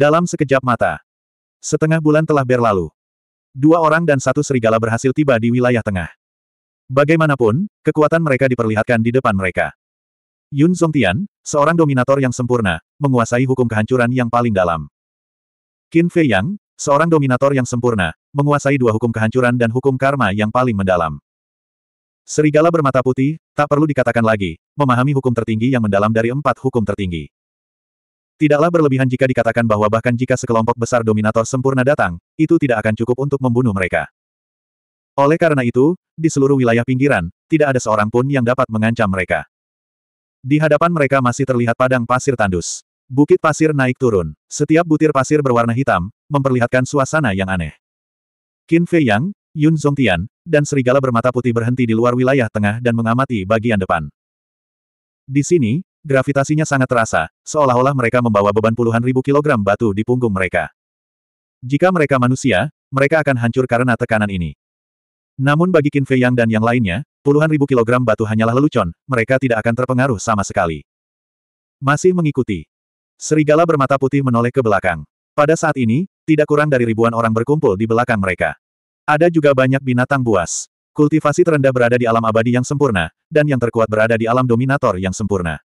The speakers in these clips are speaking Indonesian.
Dalam sekejap mata. Setengah bulan telah berlalu. Dua orang dan satu serigala berhasil tiba di wilayah tengah. Bagaimanapun, kekuatan mereka diperlihatkan di depan mereka. Yun Tian, seorang dominator yang sempurna, menguasai hukum kehancuran yang paling dalam. Qin Fei Yang, seorang dominator yang sempurna, menguasai dua hukum kehancuran dan hukum karma yang paling mendalam. Serigala bermata putih, tak perlu dikatakan lagi, memahami hukum tertinggi yang mendalam dari empat hukum tertinggi. Tidaklah berlebihan jika dikatakan bahwa bahkan jika sekelompok besar dominator sempurna datang, itu tidak akan cukup untuk membunuh mereka. Oleh karena itu, di seluruh wilayah pinggiran, tidak ada seorang pun yang dapat mengancam mereka. Di hadapan mereka masih terlihat padang pasir tandus. Bukit pasir naik turun. Setiap butir pasir berwarna hitam, memperlihatkan suasana yang aneh. Qin Fei Yang, Yun Zongtian, dan serigala bermata putih berhenti di luar wilayah tengah dan mengamati bagian depan. Di sini, Gravitasinya sangat terasa, seolah-olah mereka membawa beban puluhan ribu kilogram batu di punggung mereka. Jika mereka manusia, mereka akan hancur karena tekanan ini. Namun bagi Qin Fei Yang dan yang lainnya, puluhan ribu kilogram batu hanyalah lelucon, mereka tidak akan terpengaruh sama sekali. Masih mengikuti. Serigala bermata putih menoleh ke belakang. Pada saat ini, tidak kurang dari ribuan orang berkumpul di belakang mereka. Ada juga banyak binatang buas. Kultivasi terendah berada di alam abadi yang sempurna, dan yang terkuat berada di alam dominator yang sempurna.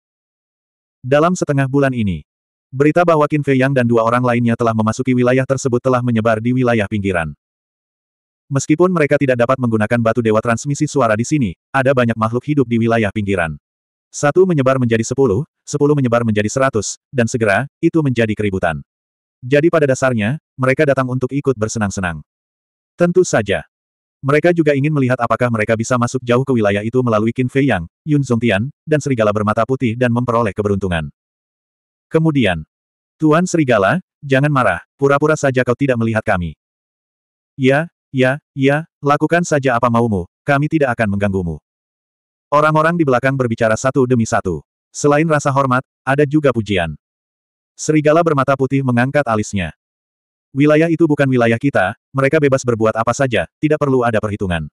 Dalam setengah bulan ini, berita bahwa Qin Fei Yang dan dua orang lainnya telah memasuki wilayah tersebut telah menyebar di wilayah pinggiran. Meskipun mereka tidak dapat menggunakan batu dewa transmisi suara di sini, ada banyak makhluk hidup di wilayah pinggiran. Satu menyebar menjadi sepuluh, sepuluh menyebar menjadi seratus, dan segera, itu menjadi keributan. Jadi pada dasarnya, mereka datang untuk ikut bersenang-senang. Tentu saja. Mereka juga ingin melihat apakah mereka bisa masuk jauh ke wilayah itu melalui Qin Fei Yang, Yun Zongtian, dan serigala bermata putih dan memperoleh keberuntungan. Kemudian, Tuan Serigala, jangan marah, pura-pura saja kau tidak melihat kami. Ya, ya, ya, lakukan saja apa maumu, kami tidak akan mengganggumu. Orang-orang di belakang berbicara satu demi satu. Selain rasa hormat, ada juga pujian. Serigala bermata putih mengangkat alisnya. Wilayah itu bukan wilayah kita, mereka bebas berbuat apa saja, tidak perlu ada perhitungan.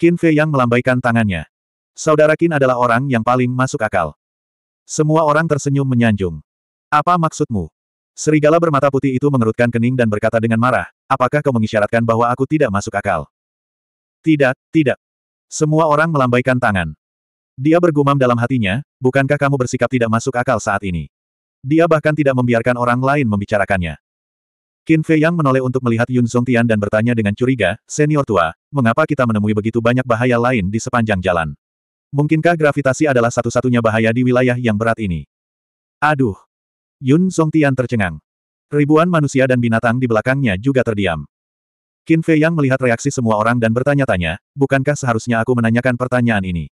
Qin Fei yang melambaikan tangannya. Saudara Qin adalah orang yang paling masuk akal. Semua orang tersenyum menyanjung. Apa maksudmu? Serigala bermata putih itu mengerutkan kening dan berkata dengan marah, apakah kau mengisyaratkan bahwa aku tidak masuk akal? Tidak, tidak. Semua orang melambaikan tangan. Dia bergumam dalam hatinya, bukankah kamu bersikap tidak masuk akal saat ini? Dia bahkan tidak membiarkan orang lain membicarakannya. Qin Fei Yang menoleh untuk melihat Yun Zongtian dan bertanya dengan curiga, senior tua, mengapa kita menemui begitu banyak bahaya lain di sepanjang jalan? Mungkinkah gravitasi adalah satu-satunya bahaya di wilayah yang berat ini? Aduh! Yun Zongtian tercengang. Ribuan manusia dan binatang di belakangnya juga terdiam. Qin Fei Yang melihat reaksi semua orang dan bertanya-tanya, bukankah seharusnya aku menanyakan pertanyaan ini?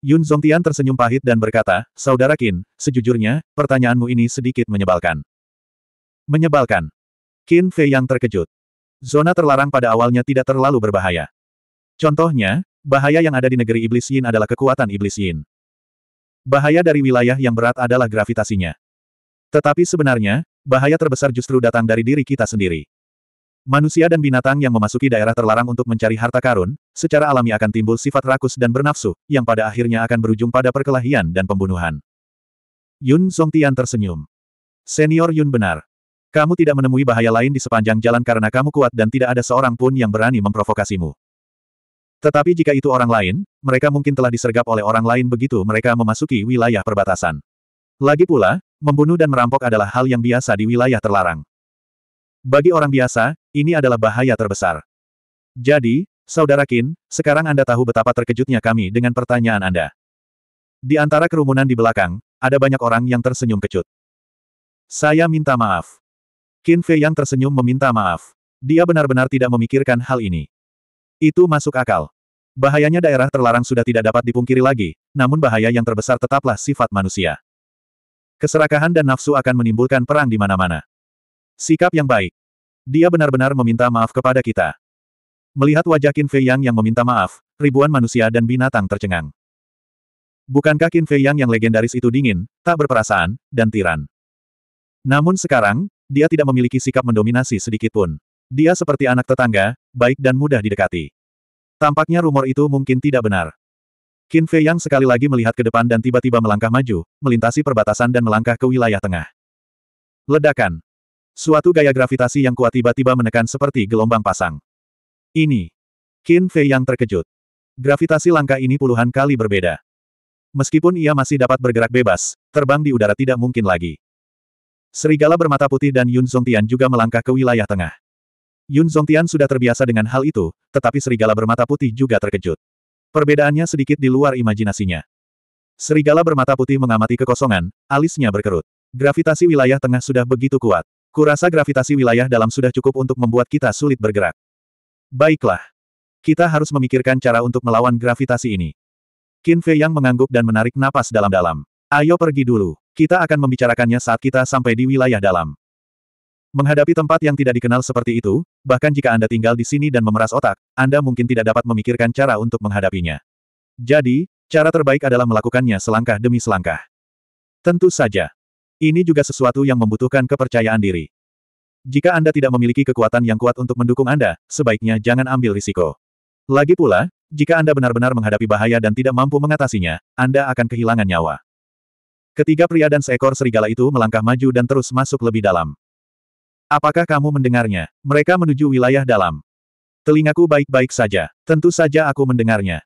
Yun Zongtian tersenyum pahit dan berkata, Saudara Qin, sejujurnya, pertanyaanmu ini sedikit menyebalkan. Menyebalkan. Qin Fei yang terkejut. Zona terlarang pada awalnya tidak terlalu berbahaya. Contohnya, bahaya yang ada di negeri iblis Yin adalah kekuatan iblis Yin. Bahaya dari wilayah yang berat adalah gravitasinya. Tetapi sebenarnya, bahaya terbesar justru datang dari diri kita sendiri. Manusia dan binatang yang memasuki daerah terlarang untuk mencari harta karun, secara alami akan timbul sifat rakus dan bernafsu, yang pada akhirnya akan berujung pada perkelahian dan pembunuhan. Yun Song Tian tersenyum. Senior Yun benar. Kamu tidak menemui bahaya lain di sepanjang jalan karena kamu kuat dan tidak ada seorang pun yang berani memprovokasimu. Tetapi jika itu orang lain, mereka mungkin telah disergap oleh orang lain begitu mereka memasuki wilayah perbatasan. Lagi pula, membunuh dan merampok adalah hal yang biasa di wilayah terlarang. Bagi orang biasa, ini adalah bahaya terbesar. Jadi, Saudara Kin, sekarang Anda tahu betapa terkejutnya kami dengan pertanyaan Anda. Di antara kerumunan di belakang, ada banyak orang yang tersenyum kecut. Saya minta maaf. Qin Fei yang tersenyum meminta maaf. Dia benar-benar tidak memikirkan hal ini. Itu masuk akal. Bahayanya daerah terlarang sudah tidak dapat dipungkiri lagi, namun bahaya yang terbesar tetaplah sifat manusia. Keserakahan dan nafsu akan menimbulkan perang di mana-mana. Sikap yang baik. Dia benar-benar meminta maaf kepada kita. Melihat wajah Qin Fei Yang yang meminta maaf, ribuan manusia dan binatang tercengang. Bukankah Qin Fei Yang yang legendaris itu dingin, tak berperasaan, dan tiran? Namun sekarang, dia tidak memiliki sikap mendominasi sedikitpun. Dia seperti anak tetangga, baik dan mudah didekati. Tampaknya rumor itu mungkin tidak benar. Qin Fei Yang sekali lagi melihat ke depan dan tiba-tiba melangkah maju, melintasi perbatasan dan melangkah ke wilayah tengah. Ledakan. Suatu gaya gravitasi yang kuat tiba-tiba menekan seperti gelombang pasang. Ini. Qin Fei Yang terkejut. Gravitasi langkah ini puluhan kali berbeda. Meskipun ia masih dapat bergerak bebas, terbang di udara tidak mungkin lagi. Serigala bermata putih dan Yun Zongtian juga melangkah ke wilayah tengah. Yun Zongtian sudah terbiasa dengan hal itu, tetapi serigala bermata putih juga terkejut. Perbedaannya sedikit di luar imajinasinya. Serigala bermata putih mengamati kekosongan, alisnya berkerut. Gravitasi wilayah tengah sudah begitu kuat. Kurasa gravitasi wilayah dalam sudah cukup untuk membuat kita sulit bergerak. Baiklah. Kita harus memikirkan cara untuk melawan gravitasi ini. Qin Fei Yang mengangguk dan menarik napas dalam-dalam. Ayo pergi dulu. Kita akan membicarakannya saat kita sampai di wilayah dalam. Menghadapi tempat yang tidak dikenal seperti itu, bahkan jika Anda tinggal di sini dan memeras otak, Anda mungkin tidak dapat memikirkan cara untuk menghadapinya. Jadi, cara terbaik adalah melakukannya selangkah demi selangkah. Tentu saja. Ini juga sesuatu yang membutuhkan kepercayaan diri. Jika Anda tidak memiliki kekuatan yang kuat untuk mendukung Anda, sebaiknya jangan ambil risiko. Lagi pula, jika Anda benar-benar menghadapi bahaya dan tidak mampu mengatasinya, Anda akan kehilangan nyawa. Ketiga pria dan seekor serigala itu melangkah maju dan terus masuk lebih dalam. Apakah kamu mendengarnya? Mereka menuju wilayah dalam. Telingaku baik-baik saja. Tentu saja aku mendengarnya.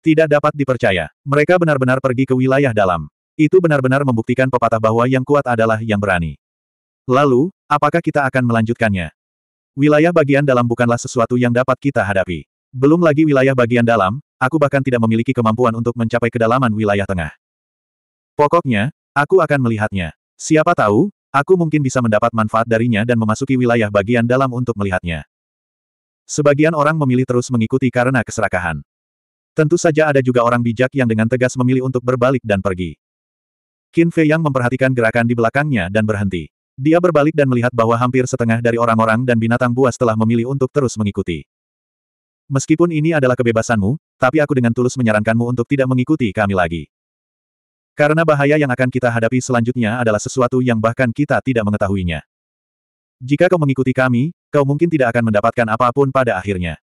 Tidak dapat dipercaya. Mereka benar-benar pergi ke wilayah dalam. Itu benar-benar membuktikan pepatah bahwa yang kuat adalah yang berani. Lalu, apakah kita akan melanjutkannya? Wilayah bagian dalam bukanlah sesuatu yang dapat kita hadapi. Belum lagi wilayah bagian dalam, aku bahkan tidak memiliki kemampuan untuk mencapai kedalaman wilayah tengah. Pokoknya, aku akan melihatnya. Siapa tahu, aku mungkin bisa mendapat manfaat darinya dan memasuki wilayah bagian dalam untuk melihatnya. Sebagian orang memilih terus mengikuti karena keserakahan. Tentu saja ada juga orang bijak yang dengan tegas memilih untuk berbalik dan pergi. Qin Fei yang memperhatikan gerakan di belakangnya dan berhenti. Dia berbalik dan melihat bahwa hampir setengah dari orang-orang dan binatang buas telah memilih untuk terus mengikuti. Meskipun ini adalah kebebasanmu, tapi aku dengan tulus menyarankanmu untuk tidak mengikuti kami lagi. Karena bahaya yang akan kita hadapi selanjutnya adalah sesuatu yang bahkan kita tidak mengetahuinya. Jika kau mengikuti kami, kau mungkin tidak akan mendapatkan apapun pada akhirnya.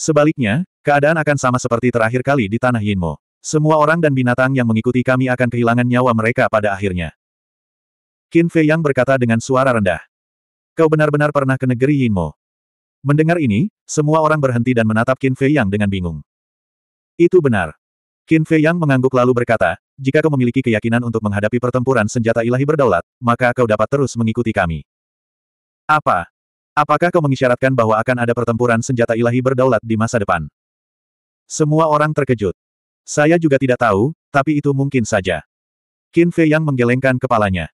Sebaliknya, keadaan akan sama seperti terakhir kali di Tanah Yinmo. Semua orang dan binatang yang mengikuti kami akan kehilangan nyawa mereka pada akhirnya. Qin Fei Yang berkata dengan suara rendah. Kau benar-benar pernah ke negeri Yinmo. Mendengar ini, semua orang berhenti dan menatap Qin Fei Yang dengan bingung. Itu benar. Qin Fei Yang mengangguk lalu berkata, jika kau memiliki keyakinan untuk menghadapi pertempuran senjata ilahi berdaulat, maka kau dapat terus mengikuti kami. Apa? Apakah kau mengisyaratkan bahwa akan ada pertempuran senjata ilahi berdaulat di masa depan? Semua orang terkejut. Saya juga tidak tahu, tapi itu mungkin saja. Qin Fei yang menggelengkan kepalanya.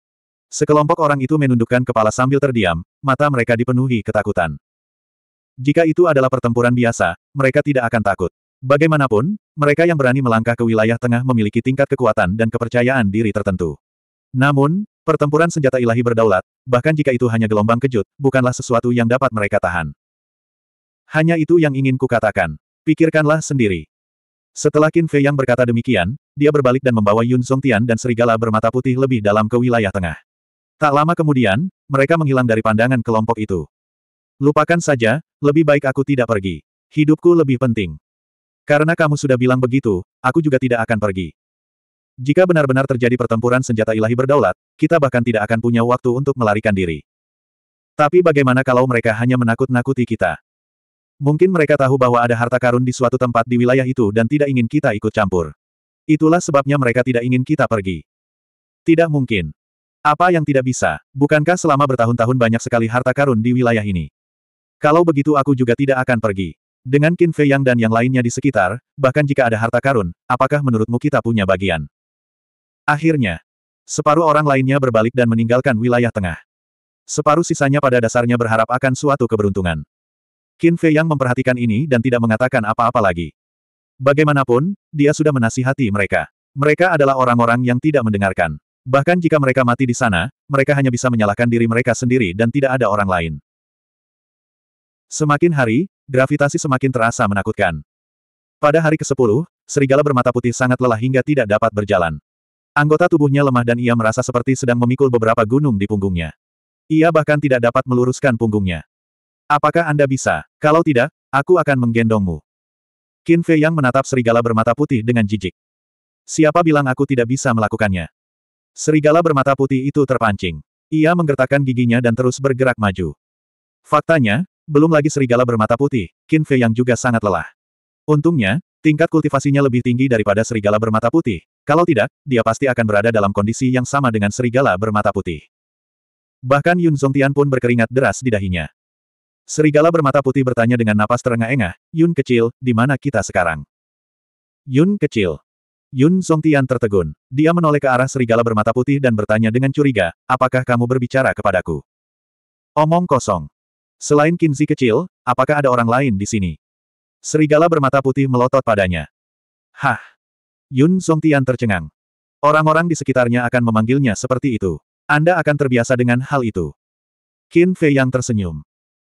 Sekelompok orang itu menundukkan kepala sambil terdiam, mata mereka dipenuhi ketakutan. Jika itu adalah pertempuran biasa, mereka tidak akan takut. Bagaimanapun, mereka yang berani melangkah ke wilayah tengah memiliki tingkat kekuatan dan kepercayaan diri tertentu. Namun, pertempuran senjata ilahi berdaulat, bahkan jika itu hanya gelombang kejut, bukanlah sesuatu yang dapat mereka tahan. Hanya itu yang ingin kukatakan. Pikirkanlah sendiri. Setelah Qin Fei yang berkata demikian, dia berbalik dan membawa Yun Tian dan serigala bermata putih lebih dalam ke wilayah tengah. Tak lama kemudian, mereka menghilang dari pandangan kelompok itu. Lupakan saja, lebih baik aku tidak pergi. Hidupku lebih penting. Karena kamu sudah bilang begitu, aku juga tidak akan pergi. Jika benar-benar terjadi pertempuran senjata ilahi berdaulat, kita bahkan tidak akan punya waktu untuk melarikan diri. Tapi bagaimana kalau mereka hanya menakut-nakuti kita? Mungkin mereka tahu bahwa ada harta karun di suatu tempat di wilayah itu dan tidak ingin kita ikut campur. Itulah sebabnya mereka tidak ingin kita pergi. Tidak mungkin. Apa yang tidak bisa? Bukankah selama bertahun-tahun banyak sekali harta karun di wilayah ini? Kalau begitu aku juga tidak akan pergi. Dengan Qin Fei Yang dan yang lainnya di sekitar, bahkan jika ada harta karun, apakah menurutmu kita punya bagian? Akhirnya, separuh orang lainnya berbalik dan meninggalkan wilayah tengah. Separuh sisanya pada dasarnya berharap akan suatu keberuntungan. Qin Fei Yang memperhatikan ini dan tidak mengatakan apa-apa lagi. Bagaimanapun, dia sudah menasihati mereka. Mereka adalah orang-orang yang tidak mendengarkan. Bahkan jika mereka mati di sana, mereka hanya bisa menyalahkan diri mereka sendiri dan tidak ada orang lain. Semakin hari, Gravitasi semakin terasa menakutkan. Pada hari ke-10, serigala bermata putih sangat lelah hingga tidak dapat berjalan. Anggota tubuhnya lemah dan ia merasa seperti sedang memikul beberapa gunung di punggungnya. Ia bahkan tidak dapat meluruskan punggungnya. Apakah Anda bisa? Kalau tidak, aku akan menggendongmu. Qin Fei Yang menatap serigala bermata putih dengan jijik. Siapa bilang aku tidak bisa melakukannya? Serigala bermata putih itu terpancing. Ia menggertakkan giginya dan terus bergerak maju. Faktanya, belum lagi serigala bermata putih, Qin Fei yang juga sangat lelah. Untungnya, tingkat kultivasinya lebih tinggi daripada serigala bermata putih. Kalau tidak, dia pasti akan berada dalam kondisi yang sama dengan serigala bermata putih. Bahkan Yun Zongtian pun berkeringat deras di dahinya. Serigala bermata putih bertanya dengan napas terengah-engah, Yun kecil, di mana kita sekarang? Yun kecil. Yun Zongtian tertegun. Dia menoleh ke arah serigala bermata putih dan bertanya dengan curiga, apakah kamu berbicara kepadaku? Omong kosong. Selain Kinzi kecil, apakah ada orang lain di sini? Serigala bermata putih melotot padanya. Hah! Yun Tian tercengang. Orang-orang di sekitarnya akan memanggilnya seperti itu. Anda akan terbiasa dengan hal itu. Qin Fei yang tersenyum.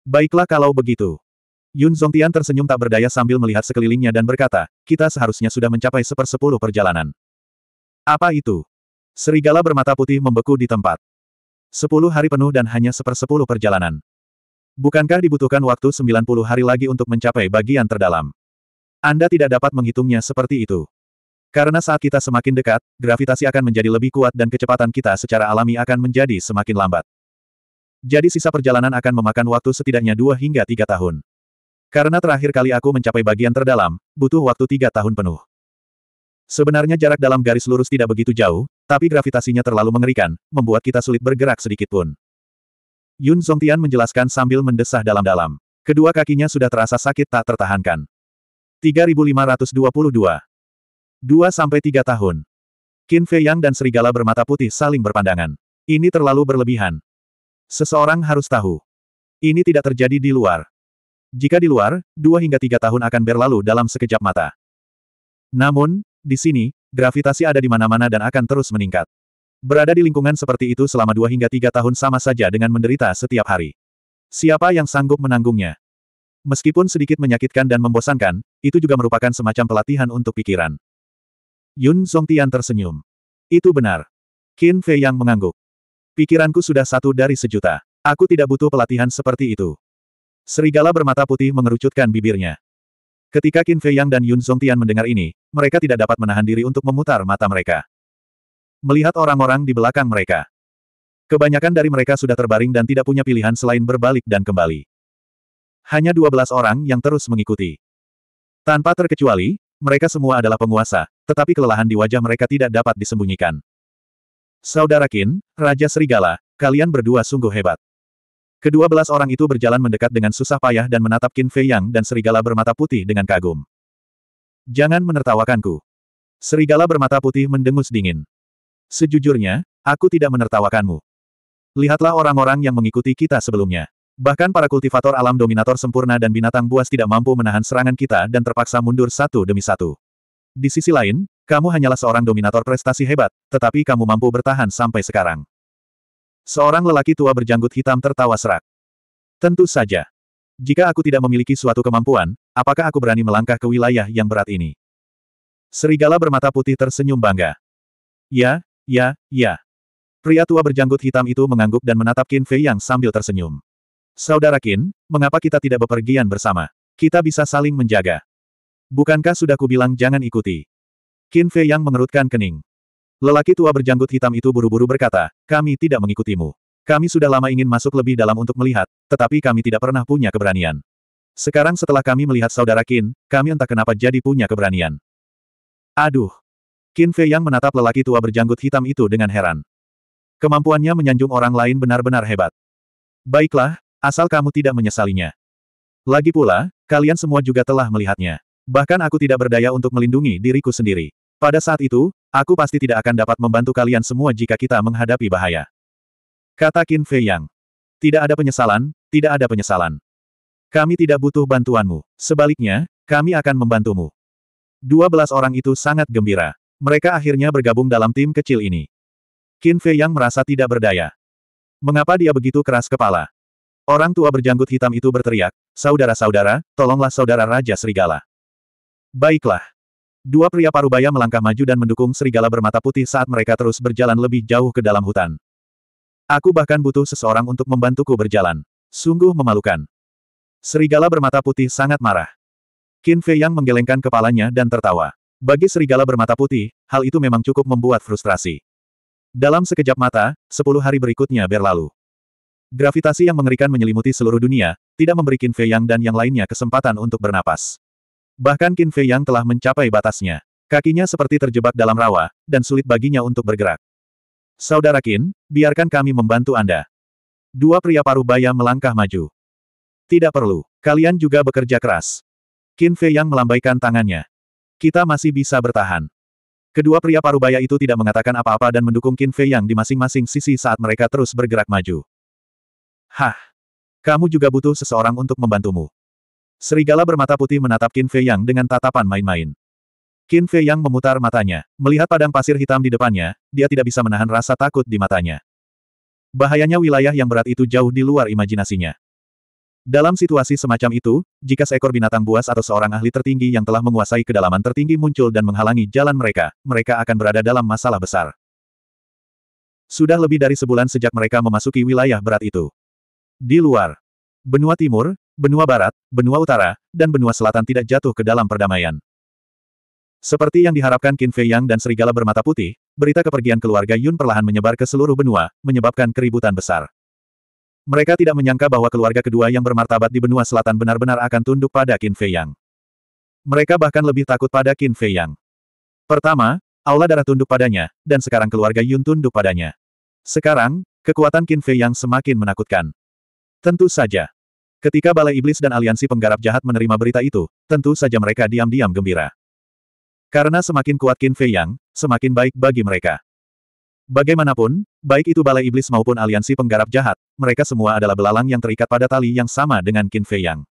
Baiklah kalau begitu. Yun Tian tersenyum tak berdaya sambil melihat sekelilingnya dan berkata, kita seharusnya sudah mencapai sepersepuluh perjalanan. Apa itu? Serigala bermata putih membeku di tempat. Sepuluh hari penuh dan hanya sepersepuluh perjalanan. Bukankah dibutuhkan waktu 90 hari lagi untuk mencapai bagian terdalam? Anda tidak dapat menghitungnya seperti itu. Karena saat kita semakin dekat, gravitasi akan menjadi lebih kuat dan kecepatan kita secara alami akan menjadi semakin lambat. Jadi sisa perjalanan akan memakan waktu setidaknya 2 hingga 3 tahun. Karena terakhir kali aku mencapai bagian terdalam, butuh waktu 3 tahun penuh. Sebenarnya jarak dalam garis lurus tidak begitu jauh, tapi gravitasinya terlalu mengerikan, membuat kita sulit bergerak sedikit pun. Yun Zongtian menjelaskan sambil mendesah dalam-dalam. Kedua kakinya sudah terasa sakit tak tertahankan. 3522 2 sampai tiga tahun. Qin Fei Yang dan serigala bermata putih saling berpandangan. Ini terlalu berlebihan. Seseorang harus tahu. Ini tidak terjadi di luar. Jika di luar, dua hingga tiga tahun akan berlalu dalam sekejap mata. Namun, di sini, gravitasi ada di mana-mana dan akan terus meningkat. Berada di lingkungan seperti itu selama dua hingga tiga tahun sama saja dengan menderita setiap hari. Siapa yang sanggup menanggungnya? Meskipun sedikit menyakitkan dan membosankan, itu juga merupakan semacam pelatihan untuk pikiran. Yun Zongtian tersenyum. Itu benar. Qin Fei yang mengangguk. Pikiranku sudah satu dari sejuta. Aku tidak butuh pelatihan seperti itu. Serigala bermata putih mengerucutkan bibirnya. Ketika Qin Fei Yang dan Yun Zongtian mendengar ini, mereka tidak dapat menahan diri untuk memutar mata mereka melihat orang-orang di belakang mereka. Kebanyakan dari mereka sudah terbaring dan tidak punya pilihan selain berbalik dan kembali. Hanya dua belas orang yang terus mengikuti. Tanpa terkecuali, mereka semua adalah penguasa, tetapi kelelahan di wajah mereka tidak dapat disembunyikan. Saudara Kin, Raja Serigala, kalian berdua sungguh hebat. Kedua belas orang itu berjalan mendekat dengan susah payah dan menatap Kin Fei Yang dan Serigala bermata putih dengan kagum. Jangan menertawakanku. Serigala bermata putih mendengus dingin. Sejujurnya, aku tidak menertawakanmu. Lihatlah orang-orang yang mengikuti kita sebelumnya. Bahkan para kultivator alam dominator sempurna dan binatang buas tidak mampu menahan serangan kita dan terpaksa mundur satu demi satu. Di sisi lain, kamu hanyalah seorang dominator prestasi hebat, tetapi kamu mampu bertahan sampai sekarang. Seorang lelaki tua berjanggut hitam tertawa serak. Tentu saja. Jika aku tidak memiliki suatu kemampuan, apakah aku berani melangkah ke wilayah yang berat ini? Serigala bermata putih tersenyum bangga. Ya, Ya, ya. Pria tua berjanggut hitam itu mengangguk dan menatap Qin Fei Yang sambil tersenyum. Saudara Qin, mengapa kita tidak bepergian bersama? Kita bisa saling menjaga. Bukankah sudah kubilang jangan ikuti? Qin Fei Yang mengerutkan kening. Lelaki tua berjanggut hitam itu buru-buru berkata, kami tidak mengikutimu. Kami sudah lama ingin masuk lebih dalam untuk melihat, tetapi kami tidak pernah punya keberanian. Sekarang setelah kami melihat saudara Qin, kami entah kenapa jadi punya keberanian. Aduh, Qin Fei Yang menatap lelaki tua berjanggut hitam itu dengan heran. Kemampuannya menyanjung orang lain benar-benar hebat. Baiklah, asal kamu tidak menyesalinya. Lagi pula, kalian semua juga telah melihatnya. Bahkan aku tidak berdaya untuk melindungi diriku sendiri. Pada saat itu, aku pasti tidak akan dapat membantu kalian semua jika kita menghadapi bahaya. Kata Qin Fei Yang. Tidak ada penyesalan, tidak ada penyesalan. Kami tidak butuh bantuanmu. Sebaliknya, kami akan membantumu. Dua belas orang itu sangat gembira. Mereka akhirnya bergabung dalam tim kecil ini. Qin Fei yang merasa tidak berdaya. Mengapa dia begitu keras kepala? Orang tua berjanggut hitam itu berteriak, Saudara-saudara, tolonglah saudara Raja Serigala. Baiklah. Dua pria parubaya melangkah maju dan mendukung serigala bermata putih saat mereka terus berjalan lebih jauh ke dalam hutan. Aku bahkan butuh seseorang untuk membantuku berjalan. Sungguh memalukan. Serigala bermata putih sangat marah. Qin Fei Yang menggelengkan kepalanya dan tertawa. Bagi serigala bermata putih, hal itu memang cukup membuat frustrasi. Dalam sekejap mata, sepuluh hari berikutnya berlalu. Gravitasi yang mengerikan menyelimuti seluruh dunia, tidak memberi Qin Fei Yang dan yang lainnya kesempatan untuk bernapas. Bahkan Qin Fei Yang telah mencapai batasnya. Kakinya seperti terjebak dalam rawa, dan sulit baginya untuk bergerak. Saudara Qin, biarkan kami membantu Anda. Dua pria paruh baya melangkah maju. Tidak perlu, kalian juga bekerja keras. Qin Fei Yang melambaikan tangannya. Kita masih bisa bertahan. Kedua pria parubaya itu tidak mengatakan apa-apa dan mendukung Qin Fei Yang di masing-masing sisi saat mereka terus bergerak maju. Hah! Kamu juga butuh seseorang untuk membantumu. Serigala bermata putih menatap Qin Fei Yang dengan tatapan main-main. Qin Fei Yang memutar matanya, melihat padang pasir hitam di depannya, dia tidak bisa menahan rasa takut di matanya. Bahayanya wilayah yang berat itu jauh di luar imajinasinya. Dalam situasi semacam itu, jika seekor binatang buas atau seorang ahli tertinggi yang telah menguasai kedalaman tertinggi muncul dan menghalangi jalan mereka, mereka akan berada dalam masalah besar. Sudah lebih dari sebulan sejak mereka memasuki wilayah berat itu. Di luar, benua timur, benua barat, benua utara, dan benua selatan tidak jatuh ke dalam perdamaian. Seperti yang diharapkan Qin Fei Yang dan serigala bermata putih, berita kepergian keluarga Yun perlahan menyebar ke seluruh benua, menyebabkan keributan besar. Mereka tidak menyangka bahwa keluarga kedua yang bermartabat di benua selatan benar-benar akan tunduk pada Qin Fei Yang. Mereka bahkan lebih takut pada Qin Fei Yang. Pertama, Aula Darah tunduk padanya, dan sekarang keluarga Yun tunduk padanya. Sekarang, kekuatan Qin Fei Yang semakin menakutkan. Tentu saja. Ketika Balai Iblis dan Aliansi Penggarap Jahat menerima berita itu, tentu saja mereka diam-diam gembira. Karena semakin kuat Qin Fei Yang, semakin baik bagi mereka. Bagaimanapun, baik itu Balai Iblis maupun aliansi penggarap jahat, mereka semua adalah belalang yang terikat pada tali yang sama dengan Qin Fei Yang.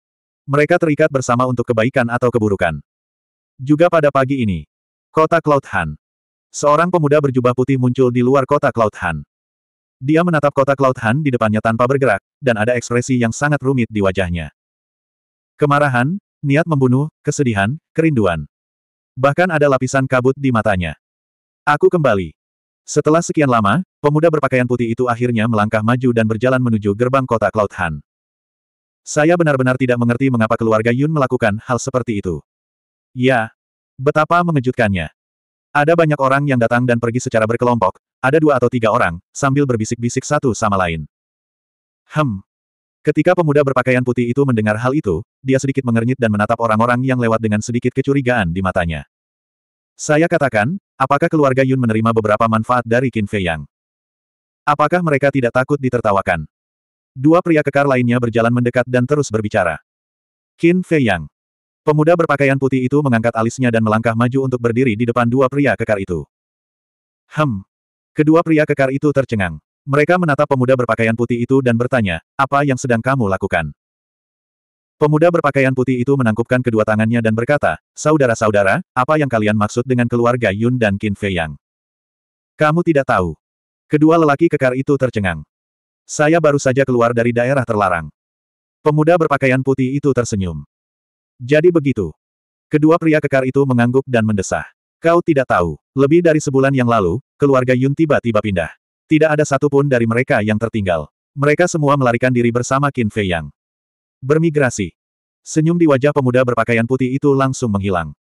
Mereka terikat bersama untuk kebaikan atau keburukan. Juga pada pagi ini, Kota Cloud Han. Seorang pemuda berjubah putih muncul di luar kota Cloud Han. Dia menatap kota Cloud Han di depannya tanpa bergerak, dan ada ekspresi yang sangat rumit di wajahnya. Kemarahan, niat membunuh, kesedihan, kerinduan. Bahkan ada lapisan kabut di matanya. Aku kembali. Setelah sekian lama, pemuda berpakaian putih itu akhirnya melangkah maju dan berjalan menuju gerbang kota Cloud Han. Saya benar-benar tidak mengerti mengapa keluarga Yun melakukan hal seperti itu. Ya, betapa mengejutkannya. Ada banyak orang yang datang dan pergi secara berkelompok, ada dua atau tiga orang, sambil berbisik-bisik satu sama lain. Hem. Ketika pemuda berpakaian putih itu mendengar hal itu, dia sedikit mengernyit dan menatap orang-orang yang lewat dengan sedikit kecurigaan di matanya. Saya katakan, Apakah keluarga Yun menerima beberapa manfaat dari Qin Fei Yang? Apakah mereka tidak takut ditertawakan? Dua pria kekar lainnya berjalan mendekat dan terus berbicara. Qin Fei Yang. Pemuda berpakaian putih itu mengangkat alisnya dan melangkah maju untuk berdiri di depan dua pria kekar itu. Hem. Kedua pria kekar itu tercengang. Mereka menatap pemuda berpakaian putih itu dan bertanya, apa yang sedang kamu lakukan? Pemuda berpakaian putih itu menangkupkan kedua tangannya dan berkata, Saudara-saudara, apa yang kalian maksud dengan keluarga Yun dan Qin Fei Yang? Kamu tidak tahu. Kedua lelaki kekar itu tercengang. Saya baru saja keluar dari daerah terlarang. Pemuda berpakaian putih itu tersenyum. Jadi begitu. Kedua pria kekar itu mengangguk dan mendesah. Kau tidak tahu, lebih dari sebulan yang lalu, keluarga Yun tiba-tiba pindah. Tidak ada satupun dari mereka yang tertinggal. Mereka semua melarikan diri bersama Qin Fei Yang. Bermigrasi. Senyum di wajah pemuda berpakaian putih itu langsung menghilang.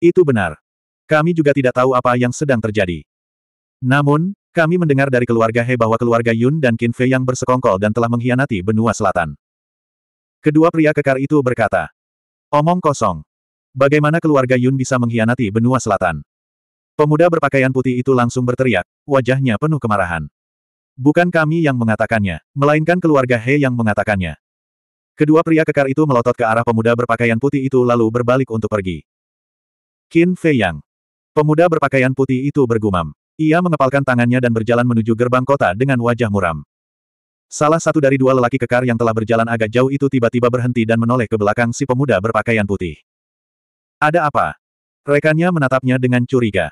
Itu benar. Kami juga tidak tahu apa yang sedang terjadi. Namun, kami mendengar dari keluarga He bahwa keluarga Yun dan Qin Fei yang bersekongkol dan telah mengkhianati benua selatan. Kedua pria kekar itu berkata, Omong kosong. Bagaimana keluarga Yun bisa mengkhianati benua selatan? Pemuda berpakaian putih itu langsung berteriak, wajahnya penuh kemarahan. Bukan kami yang mengatakannya, melainkan keluarga He yang mengatakannya. Kedua pria kekar itu melotot ke arah pemuda berpakaian putih itu lalu berbalik untuk pergi. Qin Yang, Pemuda berpakaian putih itu bergumam. Ia mengepalkan tangannya dan berjalan menuju gerbang kota dengan wajah muram. Salah satu dari dua lelaki kekar yang telah berjalan agak jauh itu tiba-tiba berhenti dan menoleh ke belakang si pemuda berpakaian putih. Ada apa? Rekannya menatapnya dengan curiga.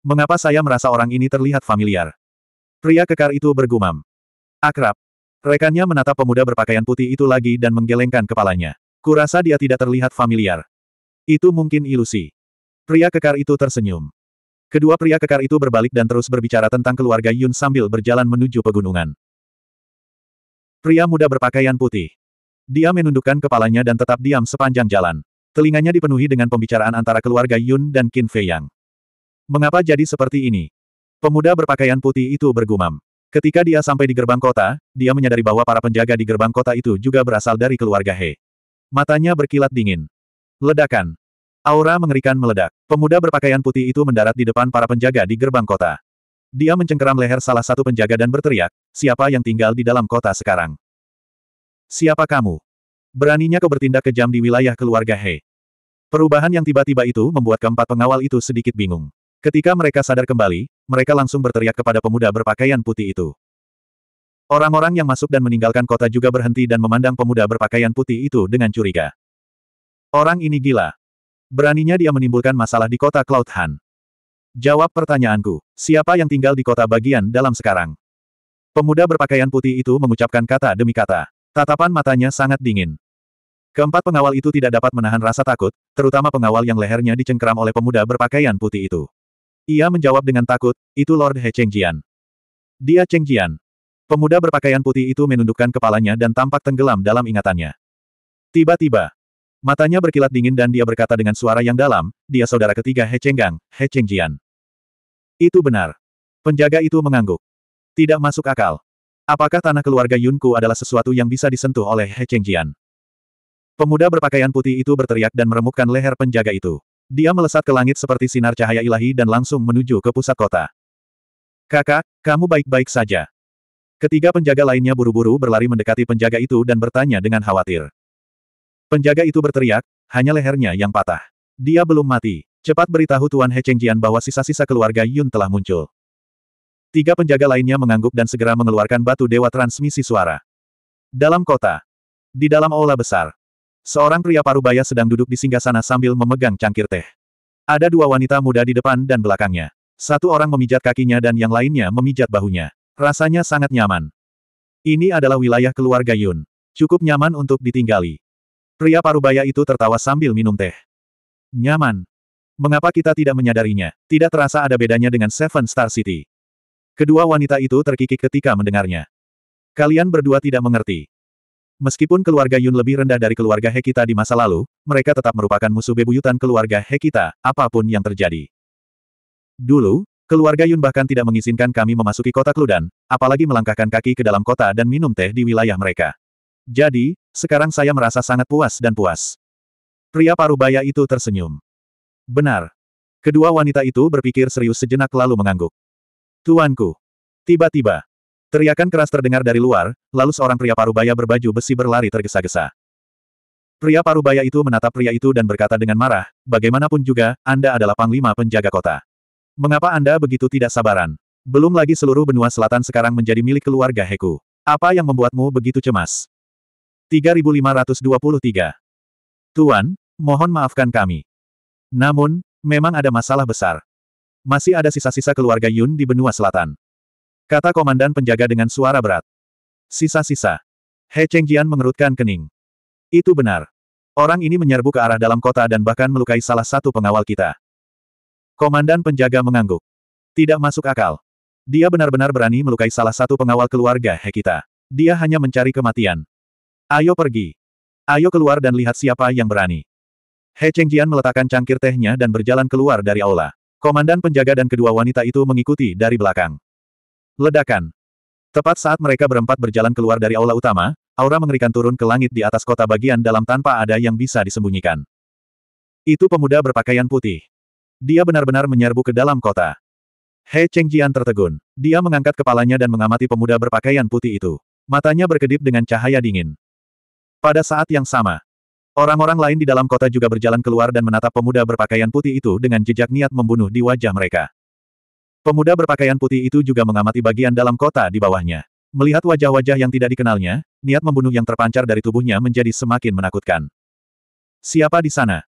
Mengapa saya merasa orang ini terlihat familiar? Pria kekar itu bergumam. Akrab, Rekannya menatap pemuda berpakaian putih itu lagi dan menggelengkan kepalanya. Kurasa dia tidak terlihat familiar. Itu mungkin ilusi. Pria kekar itu tersenyum. Kedua pria kekar itu berbalik dan terus berbicara tentang keluarga Yun sambil berjalan menuju pegunungan. Pria muda berpakaian putih. Dia menundukkan kepalanya dan tetap diam sepanjang jalan. Telinganya dipenuhi dengan pembicaraan antara keluarga Yun dan Qin Fei Yang. Mengapa jadi seperti ini? Pemuda berpakaian putih itu bergumam. Ketika dia sampai di gerbang kota, dia menyadari bahwa para penjaga di gerbang kota itu juga berasal dari keluarga He. Matanya berkilat dingin. Ledakan. Aura mengerikan meledak. Pemuda berpakaian putih itu mendarat di depan para penjaga di gerbang kota. Dia mencengkeram leher salah satu penjaga dan berteriak, siapa yang tinggal di dalam kota sekarang? Siapa kamu? Beraninya kau bertindak kejam di wilayah keluarga He. Perubahan yang tiba-tiba itu membuat keempat pengawal itu sedikit bingung. Ketika mereka sadar kembali, mereka langsung berteriak kepada pemuda berpakaian putih itu. Orang-orang yang masuk dan meninggalkan kota juga berhenti dan memandang pemuda berpakaian putih itu dengan curiga. Orang ini gila. Beraninya dia menimbulkan masalah di kota Cloud Han. Jawab pertanyaanku, siapa yang tinggal di kota bagian dalam sekarang? Pemuda berpakaian putih itu mengucapkan kata demi kata. Tatapan matanya sangat dingin. Keempat pengawal itu tidak dapat menahan rasa takut, terutama pengawal yang lehernya dicengkeram oleh pemuda berpakaian putih itu. Ia menjawab dengan takut, itu Lord He Chengjian. Dia Chengjian. Pemuda berpakaian putih itu menundukkan kepalanya dan tampak tenggelam dalam ingatannya. Tiba-tiba, matanya berkilat dingin dan dia berkata dengan suara yang dalam, dia saudara ketiga He Chenggang, He Chengjian. Itu benar. Penjaga itu mengangguk. Tidak masuk akal. Apakah tanah keluarga Yunku adalah sesuatu yang bisa disentuh oleh He Chengjian? Pemuda berpakaian putih itu berteriak dan meremukkan leher penjaga itu. Dia melesat ke langit seperti sinar cahaya ilahi dan langsung menuju ke pusat kota. Kakak, kamu baik-baik saja. Ketiga penjaga lainnya buru-buru berlari mendekati penjaga itu dan bertanya dengan khawatir. Penjaga itu berteriak, hanya lehernya yang patah. Dia belum mati. Cepat beritahu Tuan He Chengjian bahwa sisa-sisa keluarga Yun telah muncul. Tiga penjaga lainnya mengangguk dan segera mengeluarkan batu dewa transmisi suara. Dalam kota. Di dalam aula besar. Seorang pria parubaya sedang duduk di singgah sana sambil memegang cangkir teh. Ada dua wanita muda di depan dan belakangnya. Satu orang memijat kakinya dan yang lainnya memijat bahunya. Rasanya sangat nyaman. Ini adalah wilayah keluarga Yun. Cukup nyaman untuk ditinggali. Pria parubaya itu tertawa sambil minum teh. Nyaman. Mengapa kita tidak menyadarinya? Tidak terasa ada bedanya dengan Seven Star City. Kedua wanita itu terkikik ketika mendengarnya. Kalian berdua tidak mengerti. Meskipun keluarga Yun lebih rendah dari keluarga Hekita di masa lalu, mereka tetap merupakan musuh bebuyutan keluarga Hekita, apapun yang terjadi. Dulu, keluarga Yun bahkan tidak mengizinkan kami memasuki kota Kludan, apalagi melangkahkan kaki ke dalam kota dan minum teh di wilayah mereka. Jadi, sekarang saya merasa sangat puas dan puas. Pria parubaya itu tersenyum. Benar. Kedua wanita itu berpikir serius sejenak lalu mengangguk. Tuanku. Tiba-tiba, Teriakan keras terdengar dari luar, lalu seorang pria parubaya berbaju besi berlari tergesa-gesa. Pria parubaya itu menatap pria itu dan berkata dengan marah, bagaimanapun juga, Anda adalah panglima penjaga kota. Mengapa Anda begitu tidak sabaran? Belum lagi seluruh benua selatan sekarang menjadi milik keluarga Heku. Apa yang membuatmu begitu cemas? 3523. Tuan, mohon maafkan kami. Namun, memang ada masalah besar. Masih ada sisa-sisa keluarga Yun di benua selatan. Kata komandan penjaga dengan suara berat. Sisa-sisa. He Chengjian mengerutkan kening. Itu benar. Orang ini menyerbu ke arah dalam kota dan bahkan melukai salah satu pengawal kita. Komandan penjaga mengangguk. Tidak masuk akal. Dia benar-benar berani melukai salah satu pengawal keluarga He kita. Dia hanya mencari kematian. Ayo pergi. Ayo keluar dan lihat siapa yang berani. He Chengjian meletakkan cangkir tehnya dan berjalan keluar dari aula. Komandan penjaga dan kedua wanita itu mengikuti dari belakang. Ledakan. Tepat saat mereka berempat berjalan keluar dari aula utama, aura mengerikan turun ke langit di atas kota bagian dalam tanpa ada yang bisa disembunyikan. Itu pemuda berpakaian putih. Dia benar-benar menyerbu ke dalam kota. He Chengjian tertegun. Dia mengangkat kepalanya dan mengamati pemuda berpakaian putih itu. Matanya berkedip dengan cahaya dingin. Pada saat yang sama, orang-orang lain di dalam kota juga berjalan keluar dan menatap pemuda berpakaian putih itu dengan jejak niat membunuh di wajah mereka. Pemuda berpakaian putih itu juga mengamati bagian dalam kota di bawahnya. Melihat wajah-wajah yang tidak dikenalnya, niat membunuh yang terpancar dari tubuhnya menjadi semakin menakutkan. Siapa di sana?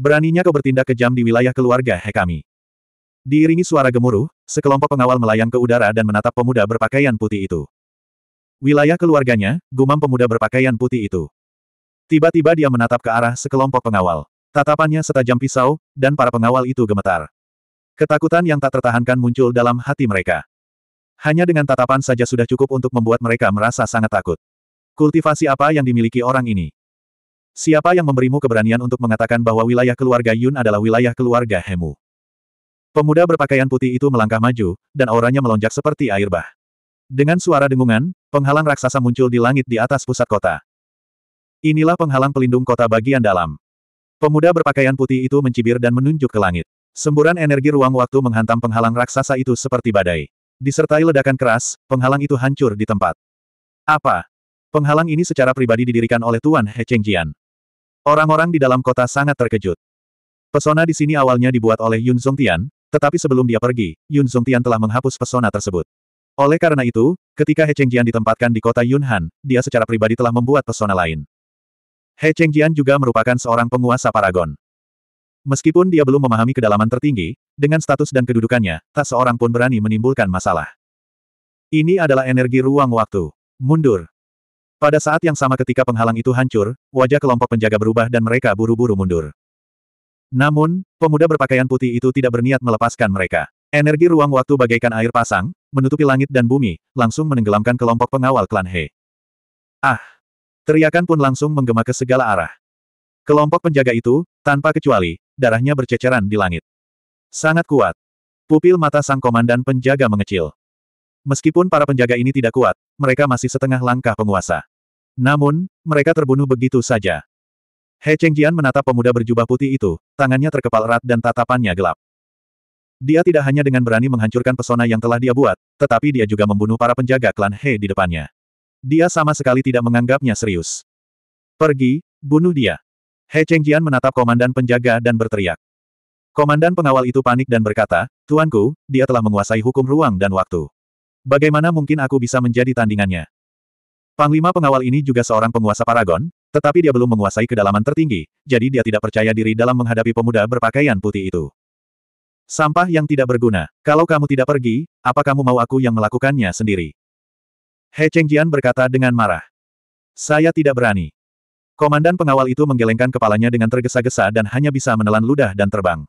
Beraninya kau bertindak kejam di wilayah keluarga Hekami. Diiringi suara gemuruh, sekelompok pengawal melayang ke udara dan menatap pemuda berpakaian putih itu. Wilayah keluarganya, gumam pemuda berpakaian putih itu. Tiba-tiba dia menatap ke arah sekelompok pengawal. Tatapannya setajam pisau, dan para pengawal itu gemetar. Ketakutan yang tak tertahankan muncul dalam hati mereka. Hanya dengan tatapan saja sudah cukup untuk membuat mereka merasa sangat takut. Kultivasi apa yang dimiliki orang ini? Siapa yang memberimu keberanian untuk mengatakan bahwa wilayah keluarga Yun adalah wilayah keluarga Hemu? Pemuda berpakaian putih itu melangkah maju, dan auranya melonjak seperti air bah. Dengan suara dengungan, penghalang raksasa muncul di langit di atas pusat kota. Inilah penghalang pelindung kota bagian dalam. Pemuda berpakaian putih itu mencibir dan menunjuk ke langit. Semburan energi ruang waktu menghantam penghalang raksasa itu seperti badai. Disertai ledakan keras, penghalang itu hancur di tempat. Apa? Penghalang ini secara pribadi didirikan oleh Tuan He Chengjian. Orang-orang di dalam kota sangat terkejut. Pesona di sini awalnya dibuat oleh Yun Tian, tetapi sebelum dia pergi, Yun Tian telah menghapus pesona tersebut. Oleh karena itu, ketika He Chengjian ditempatkan di kota Yunhan, dia secara pribadi telah membuat pesona lain. He Chengjian juga merupakan seorang penguasa Paragon. Meskipun dia belum memahami kedalaman tertinggi, dengan status dan kedudukannya, tak seorang pun berani menimbulkan masalah. Ini adalah energi ruang waktu. Mundur. Pada saat yang sama ketika penghalang itu hancur, wajah kelompok penjaga berubah dan mereka buru-buru mundur. Namun, pemuda berpakaian putih itu tidak berniat melepaskan mereka. Energi ruang waktu bagaikan air pasang, menutupi langit dan bumi, langsung menenggelamkan kelompok pengawal klan He. Ah! Teriakan pun langsung menggema ke segala arah. Kelompok penjaga itu, tanpa kecuali, darahnya berceceran di langit. Sangat kuat. Pupil mata sang komandan penjaga mengecil. Meskipun para penjaga ini tidak kuat, mereka masih setengah langkah penguasa. Namun, mereka terbunuh begitu saja. He Chengjian menatap pemuda berjubah putih itu, tangannya terkepal erat dan tatapannya gelap. Dia tidak hanya dengan berani menghancurkan pesona yang telah dia buat, tetapi dia juga membunuh para penjaga klan He di depannya. Dia sama sekali tidak menganggapnya serius. Pergi, bunuh dia. He Chengjian menatap komandan penjaga dan berteriak. Komandan pengawal itu panik dan berkata, Tuanku, dia telah menguasai hukum ruang dan waktu. Bagaimana mungkin aku bisa menjadi tandingannya? Panglima pengawal ini juga seorang penguasa paragon, tetapi dia belum menguasai kedalaman tertinggi, jadi dia tidak percaya diri dalam menghadapi pemuda berpakaian putih itu. Sampah yang tidak berguna. Kalau kamu tidak pergi, apa kamu mau aku yang melakukannya sendiri? He Chengjian berkata dengan marah. Saya tidak berani. Komandan pengawal itu menggelengkan kepalanya dengan tergesa-gesa dan hanya bisa menelan ludah dan terbang.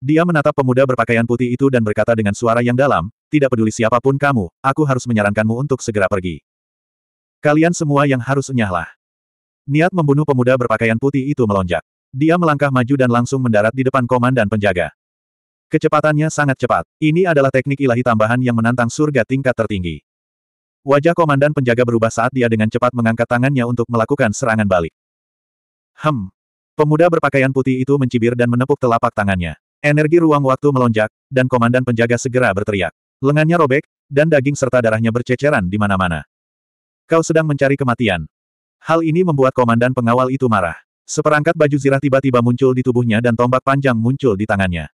Dia menatap pemuda berpakaian putih itu dan berkata dengan suara yang dalam, tidak peduli siapapun kamu, aku harus menyarankanmu untuk segera pergi. Kalian semua yang harus enyahlah. Niat membunuh pemuda berpakaian putih itu melonjak. Dia melangkah maju dan langsung mendarat di depan komandan penjaga. Kecepatannya sangat cepat. Ini adalah teknik ilahi tambahan yang menantang surga tingkat tertinggi. Wajah komandan penjaga berubah saat dia dengan cepat mengangkat tangannya untuk melakukan serangan balik. Hem. Pemuda berpakaian putih itu mencibir dan menepuk telapak tangannya. Energi ruang waktu melonjak, dan komandan penjaga segera berteriak. Lengannya robek, dan daging serta darahnya berceceran di mana-mana. Kau sedang mencari kematian. Hal ini membuat komandan pengawal itu marah. Seperangkat baju zirah tiba-tiba muncul di tubuhnya dan tombak panjang muncul di tangannya.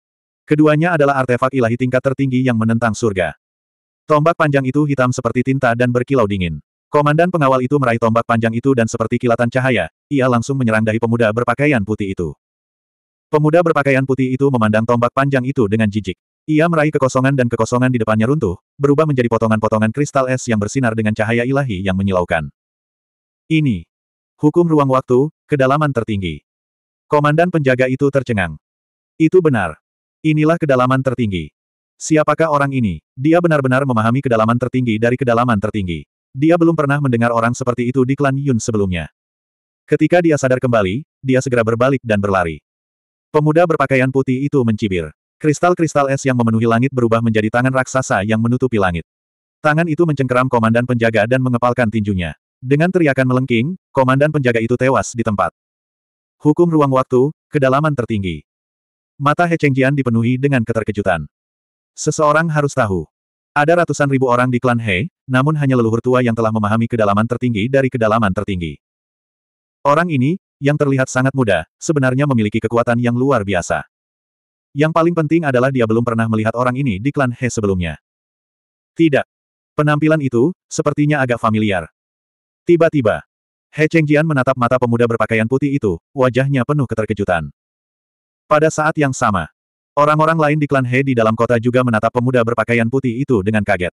Keduanya adalah artefak ilahi tingkat tertinggi yang menentang surga. Tombak panjang itu hitam seperti tinta dan berkilau dingin. Komandan pengawal itu meraih tombak panjang itu dan seperti kilatan cahaya, ia langsung menyerang dahi pemuda berpakaian putih itu. Pemuda berpakaian putih itu memandang tombak panjang itu dengan jijik. Ia meraih kekosongan dan kekosongan di depannya runtuh, berubah menjadi potongan-potongan kristal es yang bersinar dengan cahaya ilahi yang menyilaukan. Ini. Hukum ruang waktu, kedalaman tertinggi. Komandan penjaga itu tercengang. Itu benar. Inilah kedalaman tertinggi. Siapakah orang ini? Dia benar-benar memahami kedalaman tertinggi dari kedalaman tertinggi. Dia belum pernah mendengar orang seperti itu di klan Yun sebelumnya. Ketika dia sadar kembali, dia segera berbalik dan berlari. Pemuda berpakaian putih itu mencibir. Kristal-kristal es yang memenuhi langit berubah menjadi tangan raksasa yang menutupi langit. Tangan itu mencengkeram komandan penjaga dan mengepalkan tinjunya. Dengan teriakan melengking, komandan penjaga itu tewas di tempat. Hukum ruang waktu, kedalaman tertinggi. Mata He Chengjian dipenuhi dengan keterkejutan. Seseorang harus tahu. Ada ratusan ribu orang di klan He, namun hanya leluhur tua yang telah memahami kedalaman tertinggi dari kedalaman tertinggi. Orang ini, yang terlihat sangat muda, sebenarnya memiliki kekuatan yang luar biasa. Yang paling penting adalah dia belum pernah melihat orang ini di klan He sebelumnya. Tidak. Penampilan itu, sepertinya agak familiar. Tiba-tiba, He Chengjian menatap mata pemuda berpakaian putih itu, wajahnya penuh keterkejutan. Pada saat yang sama, orang-orang lain di klan He di dalam kota juga menatap pemuda berpakaian putih itu dengan kaget.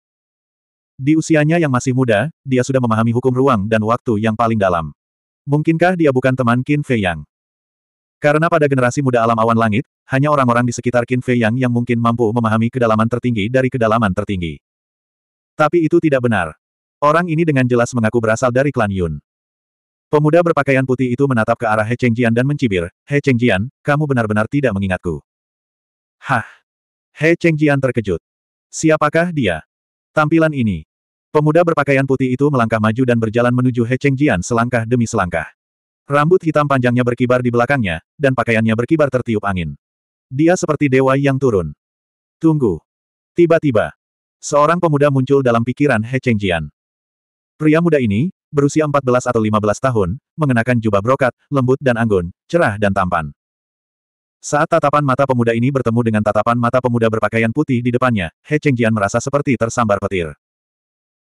Di usianya yang masih muda, dia sudah memahami hukum ruang dan waktu yang paling dalam. Mungkinkah dia bukan teman Qin Fei Yang? Karena pada generasi muda alam awan langit, hanya orang-orang di sekitar Qin Fei Yang yang mungkin mampu memahami kedalaman tertinggi dari kedalaman tertinggi. Tapi itu tidak benar. Orang ini dengan jelas mengaku berasal dari klan Yun. Pemuda berpakaian putih itu menatap ke arah He Chengjian dan mencibir, He Chengjian, kamu benar-benar tidak mengingatku. Hah! He Chengjian terkejut. Siapakah dia? Tampilan ini. Pemuda berpakaian putih itu melangkah maju dan berjalan menuju He Cheng Jian selangkah demi selangkah. Rambut hitam panjangnya berkibar di belakangnya, dan pakaiannya berkibar tertiup angin. Dia seperti dewa yang turun. Tunggu. Tiba-tiba, seorang pemuda muncul dalam pikiran He Cheng Jian. Pria muda ini, berusia 14 atau 15 tahun, mengenakan jubah brokat, lembut dan anggun, cerah dan tampan. Saat tatapan mata pemuda ini bertemu dengan tatapan mata pemuda berpakaian putih di depannya, He Chengjian merasa seperti tersambar petir.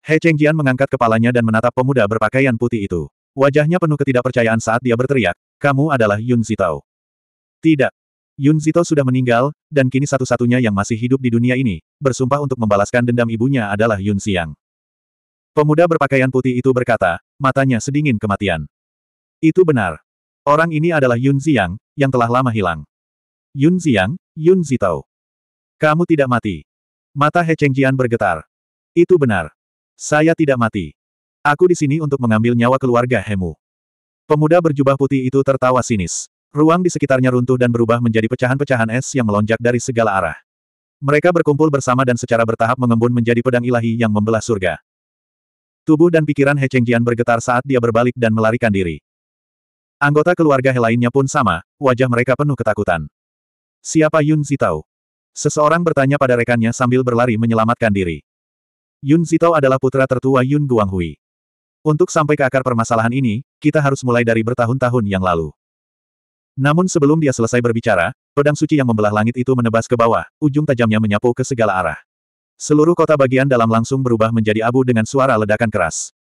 He Chengjian mengangkat kepalanya dan menatap pemuda berpakaian putih itu. Wajahnya penuh ketidakpercayaan saat dia berteriak, kamu adalah Yun Zitao. Tidak. Yun Zitao sudah meninggal, dan kini satu-satunya yang masih hidup di dunia ini, bersumpah untuk membalaskan dendam ibunya adalah Yun Xiang. Pemuda berpakaian putih itu berkata, matanya sedingin kematian. Itu benar. Orang ini adalah Yun Xiang, yang telah lama hilang. Yun Xiang, Yun Zitao. Kamu tidak mati. Mata He Chengjian bergetar. Itu benar. Saya tidak mati. Aku di sini untuk mengambil nyawa keluarga Hemu. Pemuda berjubah putih itu tertawa sinis. Ruang di sekitarnya runtuh dan berubah menjadi pecahan-pecahan es yang melonjak dari segala arah. Mereka berkumpul bersama dan secara bertahap mengembun menjadi pedang ilahi yang membelah surga. Tubuh dan pikiran He Chengjian bergetar saat dia berbalik dan melarikan diri. Anggota keluarga He lainnya pun sama, wajah mereka penuh ketakutan. Siapa Yun Zitao? Seseorang bertanya pada rekannya sambil berlari menyelamatkan diri. Yun Zitao adalah putra tertua Yun Guanghui. Untuk sampai ke akar permasalahan ini, kita harus mulai dari bertahun-tahun yang lalu. Namun sebelum dia selesai berbicara, pedang suci yang membelah langit itu menebas ke bawah, ujung tajamnya menyapu ke segala arah. Seluruh kota bagian dalam langsung berubah menjadi abu dengan suara ledakan keras.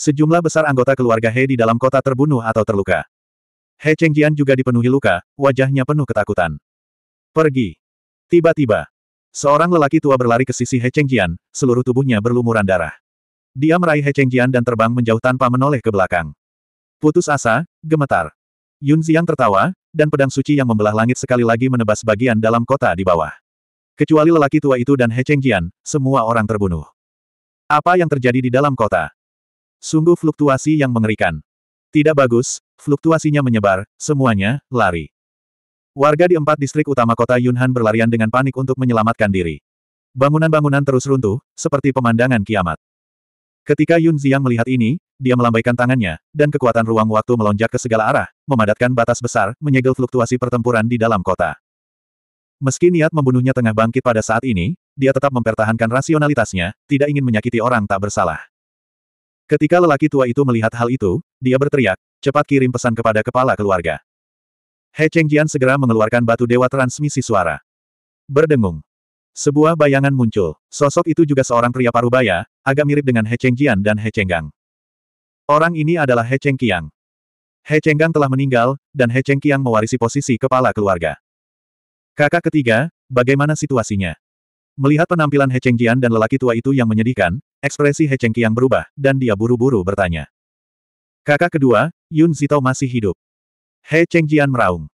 Sejumlah besar anggota keluarga He di dalam kota terbunuh atau terluka. He Chengjian juga dipenuhi luka, wajahnya penuh ketakutan. Pergi. Tiba-tiba, Seorang lelaki tua berlari ke sisi He Chengjian, seluruh tubuhnya berlumuran darah. Dia meraih He Chengjian dan terbang menjauh tanpa menoleh ke belakang. Putus asa, gemetar. Yun Ziang tertawa, dan pedang suci yang membelah langit sekali lagi menebas bagian dalam kota di bawah. Kecuali lelaki tua itu dan He Chengjian, semua orang terbunuh. Apa yang terjadi di dalam kota? Sungguh fluktuasi yang mengerikan. Tidak bagus, fluktuasinya menyebar, semuanya, lari. Warga di empat distrik utama kota Yunhan berlarian dengan panik untuk menyelamatkan diri. Bangunan-bangunan terus runtuh, seperti pemandangan kiamat. Ketika Yun Ziang melihat ini, dia melambaikan tangannya, dan kekuatan ruang waktu melonjak ke segala arah, memadatkan batas besar, menyegel fluktuasi pertempuran di dalam kota. Meski niat membunuhnya tengah bangkit pada saat ini, dia tetap mempertahankan rasionalitasnya, tidak ingin menyakiti orang tak bersalah. Ketika lelaki tua itu melihat hal itu, dia berteriak, cepat kirim pesan kepada kepala keluarga. He Chengjian segera mengeluarkan batu dewa transmisi suara. Berdengung. Sebuah bayangan muncul. Sosok itu juga seorang pria parubaya, agak mirip dengan He Chengjian dan He Chenggang. Orang ini adalah He Chengqiang. He Chenggang telah meninggal, dan He Chengqiang mewarisi posisi kepala keluarga. Kakak ketiga, bagaimana situasinya? Melihat penampilan He Chengjian dan lelaki tua itu yang menyedihkan, ekspresi He Chengqiang berubah, dan dia buru-buru bertanya. Kakak kedua, Yun Zitao masih hidup. He Cheng Jian meraung.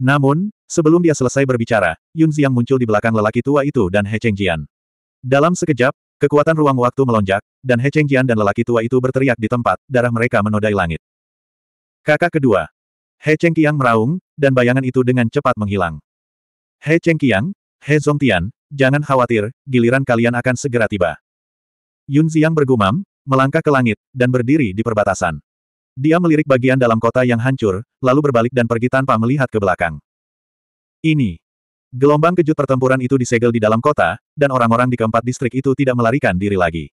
Namun, sebelum dia selesai berbicara, Yun Ziang muncul di belakang lelaki tua itu dan He Cheng Jian. Dalam sekejap, kekuatan ruang waktu melonjak, dan He Cheng Jian dan lelaki tua itu berteriak di tempat, darah mereka menodai langit. Kakak kedua. He Cheng Chengqiang meraung, dan bayangan itu dengan cepat menghilang. He Cheng Chengqiang, He Zongtian, jangan khawatir, giliran kalian akan segera tiba. Yun Ziang bergumam, melangkah ke langit, dan berdiri di perbatasan. Dia melirik bagian dalam kota yang hancur, lalu berbalik dan pergi tanpa melihat ke belakang. Ini. Gelombang kejut pertempuran itu disegel di dalam kota, dan orang-orang di keempat distrik itu tidak melarikan diri lagi.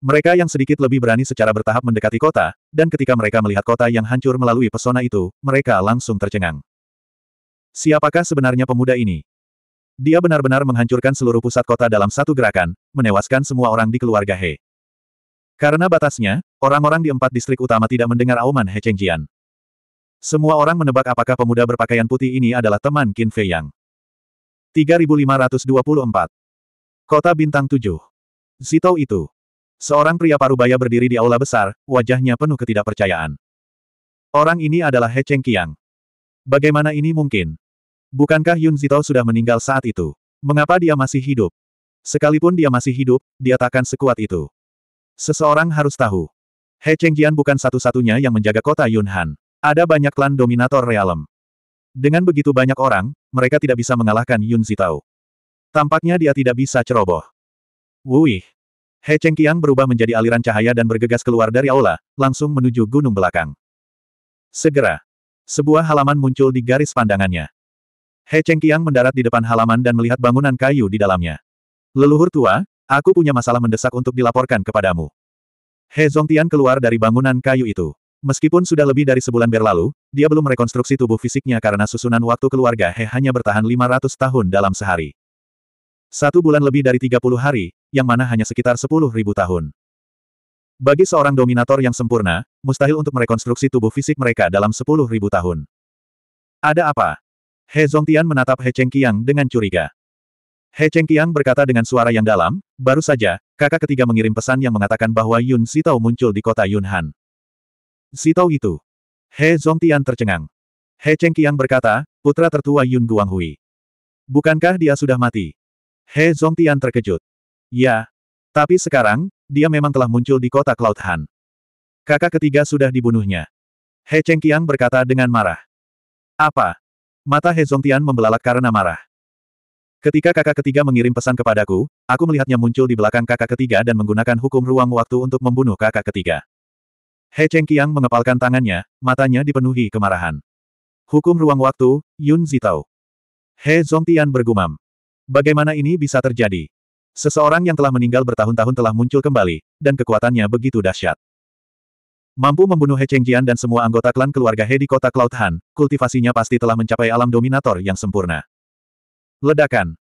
Mereka yang sedikit lebih berani secara bertahap mendekati kota, dan ketika mereka melihat kota yang hancur melalui pesona itu, mereka langsung tercengang. Siapakah sebenarnya pemuda ini? Dia benar-benar menghancurkan seluruh pusat kota dalam satu gerakan, menewaskan semua orang di keluarga He. Karena batasnya, orang-orang di empat distrik utama tidak mendengar auman He Chengjian. Semua orang menebak apakah pemuda berpakaian putih ini adalah teman Qin Fei Yang. 3524 Kota Bintang 7 Zitou itu. Seorang pria parubaya berdiri di aula besar, wajahnya penuh ketidakpercayaan. Orang ini adalah He Chengqiang. Bagaimana ini mungkin? Bukankah Yun Zitou sudah meninggal saat itu? Mengapa dia masih hidup? Sekalipun dia masih hidup, dia takkan sekuat itu. Seseorang harus tahu. He Chengjian bukan satu-satunya yang menjaga kota Yunhan. Ada banyak klan dominator realem. Dengan begitu banyak orang, mereka tidak bisa mengalahkan Yun Zitao. Tampaknya dia tidak bisa ceroboh. Wuih! He Chengqiang berubah menjadi aliran cahaya dan bergegas keluar dari aula, langsung menuju gunung belakang. Segera, sebuah halaman muncul di garis pandangannya. He Chengqiang mendarat di depan halaman dan melihat bangunan kayu di dalamnya. Leluhur tua, Aku punya masalah mendesak untuk dilaporkan kepadamu. He Zongtian keluar dari bangunan kayu itu. Meskipun sudah lebih dari sebulan berlalu, dia belum merekonstruksi tubuh fisiknya karena susunan waktu keluarga He hanya bertahan 500 tahun dalam sehari. Satu bulan lebih dari 30 hari, yang mana hanya sekitar 10.000 tahun. Bagi seorang dominator yang sempurna, mustahil untuk merekonstruksi tubuh fisik mereka dalam 10.000 tahun. Ada apa? He Zongtian menatap He Cheng Qiang dengan curiga. He Cheng Qiang berkata dengan suara yang dalam, baru saja, kakak ketiga mengirim pesan yang mengatakan bahwa Yun Sitao muncul di kota Yunhan. Sitao itu. He Zongtian tercengang. He Cheng Qiang berkata, putra tertua Yun Guanghui. Bukankah dia sudah mati? He Zongtian terkejut. Ya. Tapi sekarang, dia memang telah muncul di kota Cloud Han. Kakak ketiga sudah dibunuhnya. He Cheng Qiang berkata dengan marah. Apa? Mata He Zongtian membelalak karena marah. Ketika kakak ketiga mengirim pesan kepadaku, aku melihatnya muncul di belakang kakak ketiga dan menggunakan hukum ruang waktu untuk membunuh kakak ketiga. He Cheng Qiang mengepalkan tangannya, matanya dipenuhi kemarahan. Hukum ruang waktu, Yun Zitao. He Zongtian bergumam. Bagaimana ini bisa terjadi? Seseorang yang telah meninggal bertahun-tahun telah muncul kembali, dan kekuatannya begitu dahsyat. Mampu membunuh He Cheng Jian dan semua anggota klan keluarga He di kota Cloud Han, kultivasinya pasti telah mencapai alam dominator yang sempurna. Ledakan.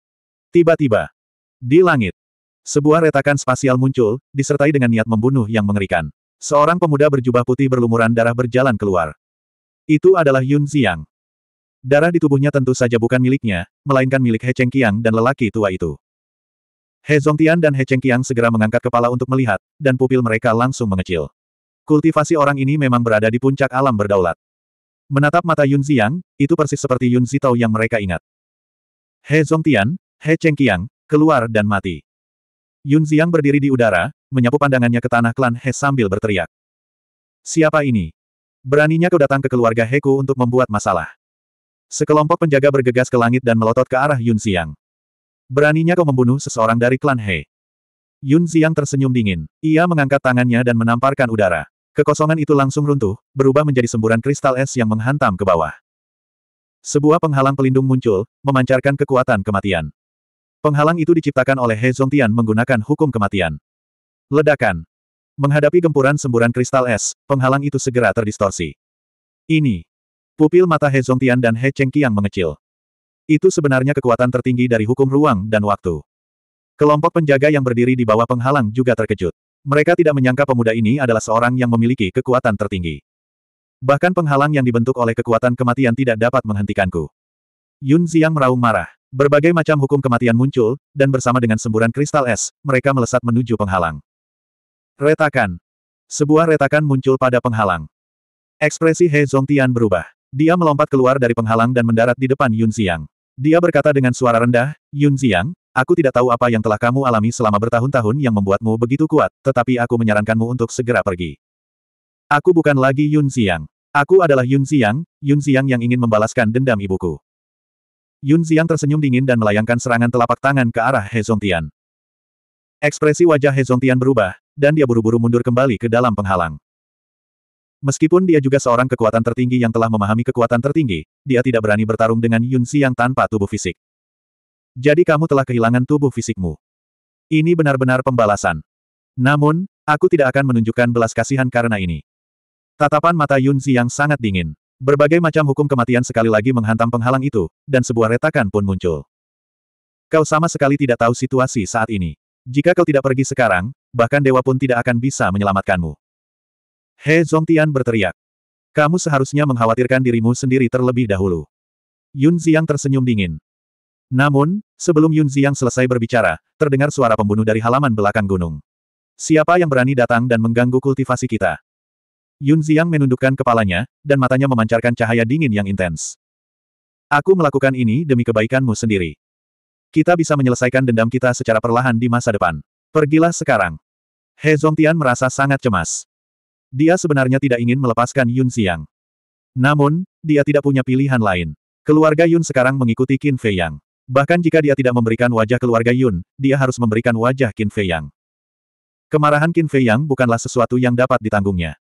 Tiba-tiba. Di langit. Sebuah retakan spasial muncul, disertai dengan niat membunuh yang mengerikan. Seorang pemuda berjubah putih berlumuran darah berjalan keluar. Itu adalah Yun Xiang. Darah di tubuhnya tentu saja bukan miliknya, melainkan milik He Cheng Qiang dan lelaki tua itu. He Zongtian dan He Cheng Qiang segera mengangkat kepala untuk melihat, dan pupil mereka langsung mengecil. Kultivasi orang ini memang berada di puncak alam berdaulat. Menatap mata Yun Xiang, itu persis seperti Yun Zitao yang mereka ingat. He Zongtian, He Chengqiang, keluar dan mati. Yun Ziang berdiri di udara, menyapu pandangannya ke tanah klan He sambil berteriak. Siapa ini? Beraninya kau datang ke keluarga Heku untuk membuat masalah. Sekelompok penjaga bergegas ke langit dan melotot ke arah Yun Ziang. Beraninya kau membunuh seseorang dari klan He. Yun Ziang tersenyum dingin. Ia mengangkat tangannya dan menamparkan udara. Kekosongan itu langsung runtuh, berubah menjadi semburan kristal es yang menghantam ke bawah. Sebuah penghalang pelindung muncul, memancarkan kekuatan kematian. Penghalang itu diciptakan oleh He Zongtian menggunakan hukum kematian. Ledakan. Menghadapi gempuran semburan kristal es, penghalang itu segera terdistorsi. Ini. Pupil mata He Zongtian dan He Chengqiang mengecil. Itu sebenarnya kekuatan tertinggi dari hukum ruang dan waktu. Kelompok penjaga yang berdiri di bawah penghalang juga terkejut. Mereka tidak menyangka pemuda ini adalah seorang yang memiliki kekuatan tertinggi. Bahkan penghalang yang dibentuk oleh kekuatan kematian tidak dapat menghentikanku. Yun Xiang meraung marah. Berbagai macam hukum kematian muncul, dan bersama dengan semburan kristal es, mereka melesat menuju penghalang. Retakan. Sebuah retakan muncul pada penghalang. Ekspresi He Zongtian berubah. Dia melompat keluar dari penghalang dan mendarat di depan Yun Xiang. Dia berkata dengan suara rendah, Yun Xiang, aku tidak tahu apa yang telah kamu alami selama bertahun-tahun yang membuatmu begitu kuat, tetapi aku menyarankanmu untuk segera pergi. Aku bukan lagi Yun Xiang. Aku adalah Yun Xiang, Yun Xiang yang ingin membalaskan dendam ibuku. Yun Xiang tersenyum dingin dan melayangkan serangan telapak tangan ke arah He Zongtian. Ekspresi wajah He Zongtian berubah, dan dia buru-buru mundur kembali ke dalam penghalang. Meskipun dia juga seorang kekuatan tertinggi yang telah memahami kekuatan tertinggi, dia tidak berani bertarung dengan Yun Xiang tanpa tubuh fisik. Jadi kamu telah kehilangan tubuh fisikmu. Ini benar-benar pembalasan. Namun, aku tidak akan menunjukkan belas kasihan karena ini. Tatapan mata Yunzi yang sangat dingin. Berbagai macam hukum kematian sekali lagi menghantam penghalang itu, dan sebuah retakan pun muncul. Kau sama sekali tidak tahu situasi saat ini. Jika kau tidak pergi sekarang, bahkan dewa pun tidak akan bisa menyelamatkanmu. He Zongtian berteriak. Kamu seharusnya mengkhawatirkan dirimu sendiri terlebih dahulu. Yun Ziyang tersenyum dingin. Namun, sebelum Yun Ziyang selesai berbicara, terdengar suara pembunuh dari halaman belakang gunung. Siapa yang berani datang dan mengganggu kultivasi kita? Yun Xiang menundukkan kepalanya, dan matanya memancarkan cahaya dingin yang intens. Aku melakukan ini demi kebaikanmu sendiri. Kita bisa menyelesaikan dendam kita secara perlahan di masa depan. Pergilah sekarang. He Zongtian merasa sangat cemas. Dia sebenarnya tidak ingin melepaskan Yun Xiang. Namun, dia tidak punya pilihan lain. Keluarga Yun sekarang mengikuti Qin Fei Yang. Bahkan jika dia tidak memberikan wajah keluarga Yun, dia harus memberikan wajah Qin Fei Yang. Kemarahan Qin Fei Yang bukanlah sesuatu yang dapat ditanggungnya.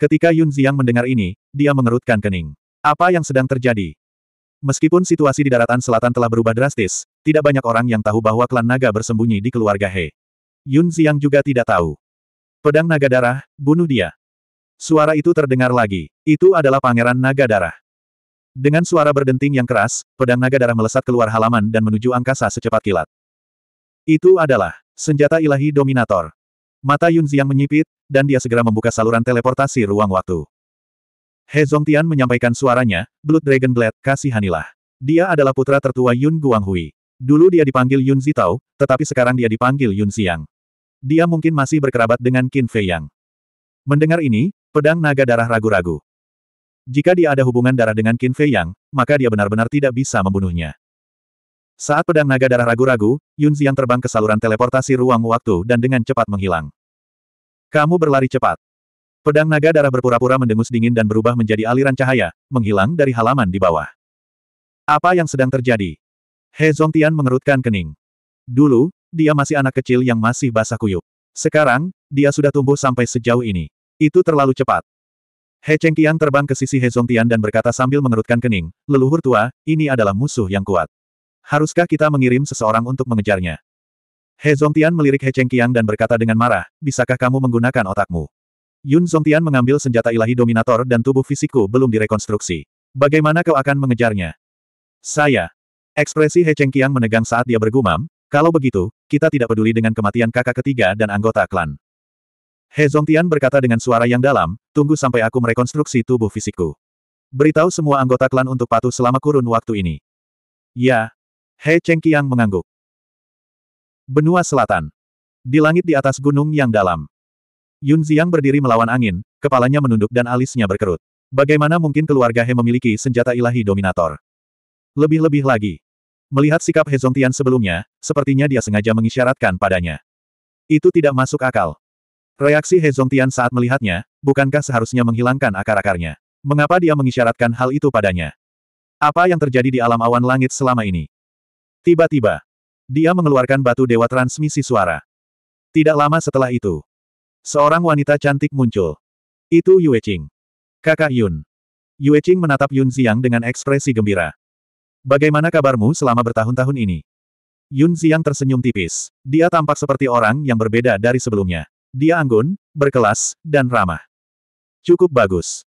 Ketika Yun Ziang mendengar ini, dia mengerutkan kening. Apa yang sedang terjadi? Meskipun situasi di daratan selatan telah berubah drastis, tidak banyak orang yang tahu bahwa klan naga bersembunyi di keluarga He. Yun Ziang juga tidak tahu. Pedang naga darah, bunuh dia. Suara itu terdengar lagi. Itu adalah pangeran naga darah. Dengan suara berdenting yang keras, pedang naga darah melesat keluar halaman dan menuju angkasa secepat kilat. Itu adalah senjata ilahi dominator. Mata Yun Ziang menyipit, dan dia segera membuka saluran teleportasi ruang waktu. He Zongtian menyampaikan suaranya, Blood Dragon Blade, kasihanilah. Dia adalah putra tertua Yun Guanghui. Dulu dia dipanggil Yun Zitao, tetapi sekarang dia dipanggil Yun Xiang. Dia mungkin masih berkerabat dengan Qin Fei Yang. Mendengar ini, pedang naga darah ragu-ragu. Jika dia ada hubungan darah dengan Qin Fei Yang, maka dia benar-benar tidak bisa membunuhnya. Saat pedang naga darah ragu-ragu, Yun Zian terbang ke saluran teleportasi ruang waktu dan dengan cepat menghilang. Kamu berlari cepat. Pedang naga darah berpura-pura mendengus dingin dan berubah menjadi aliran cahaya, menghilang dari halaman di bawah. Apa yang sedang terjadi? He Zongtian mengerutkan kening. Dulu, dia masih anak kecil yang masih basah kuyup. Sekarang, dia sudah tumbuh sampai sejauh ini. Itu terlalu cepat. He Cheng Chengqiang terbang ke sisi He Zongtian dan berkata sambil mengerutkan kening, leluhur tua, ini adalah musuh yang kuat. Haruskah kita mengirim seseorang untuk mengejarnya? He Zongtian melirik He Chengqiang dan berkata dengan marah, bisakah kamu menggunakan otakmu? Yun Zongtian mengambil senjata ilahi dominator dan tubuh fisikku belum direkonstruksi. Bagaimana kau akan mengejarnya? Saya. Ekspresi He Chengqiang menegang saat dia bergumam, kalau begitu, kita tidak peduli dengan kematian kakak ketiga dan anggota klan. He Zongtian berkata dengan suara yang dalam, tunggu sampai aku merekonstruksi tubuh fisikku. Beritahu semua anggota klan untuk patuh selama kurun waktu ini. Ya, He Cheng Qiang mengangguk. Benua Selatan. Di langit di atas gunung yang dalam. Yun Ziang berdiri melawan angin, kepalanya menunduk dan alisnya berkerut. Bagaimana mungkin keluarga He memiliki senjata ilahi dominator? Lebih-lebih lagi. Melihat sikap He Zongtian sebelumnya, sepertinya dia sengaja mengisyaratkan padanya. Itu tidak masuk akal. Reaksi He Zongtian saat melihatnya, bukankah seharusnya menghilangkan akar-akarnya? Mengapa dia mengisyaratkan hal itu padanya? Apa yang terjadi di alam awan langit selama ini? Tiba-tiba, dia mengeluarkan batu dewa transmisi suara. Tidak lama setelah itu, seorang wanita cantik muncul. Itu Yue Qing. Kakak Yun. Yue Qing menatap Yun Xiang dengan ekspresi gembira. Bagaimana kabarmu selama bertahun-tahun ini? Yun Xiang tersenyum tipis. Dia tampak seperti orang yang berbeda dari sebelumnya. Dia anggun, berkelas, dan ramah. Cukup bagus.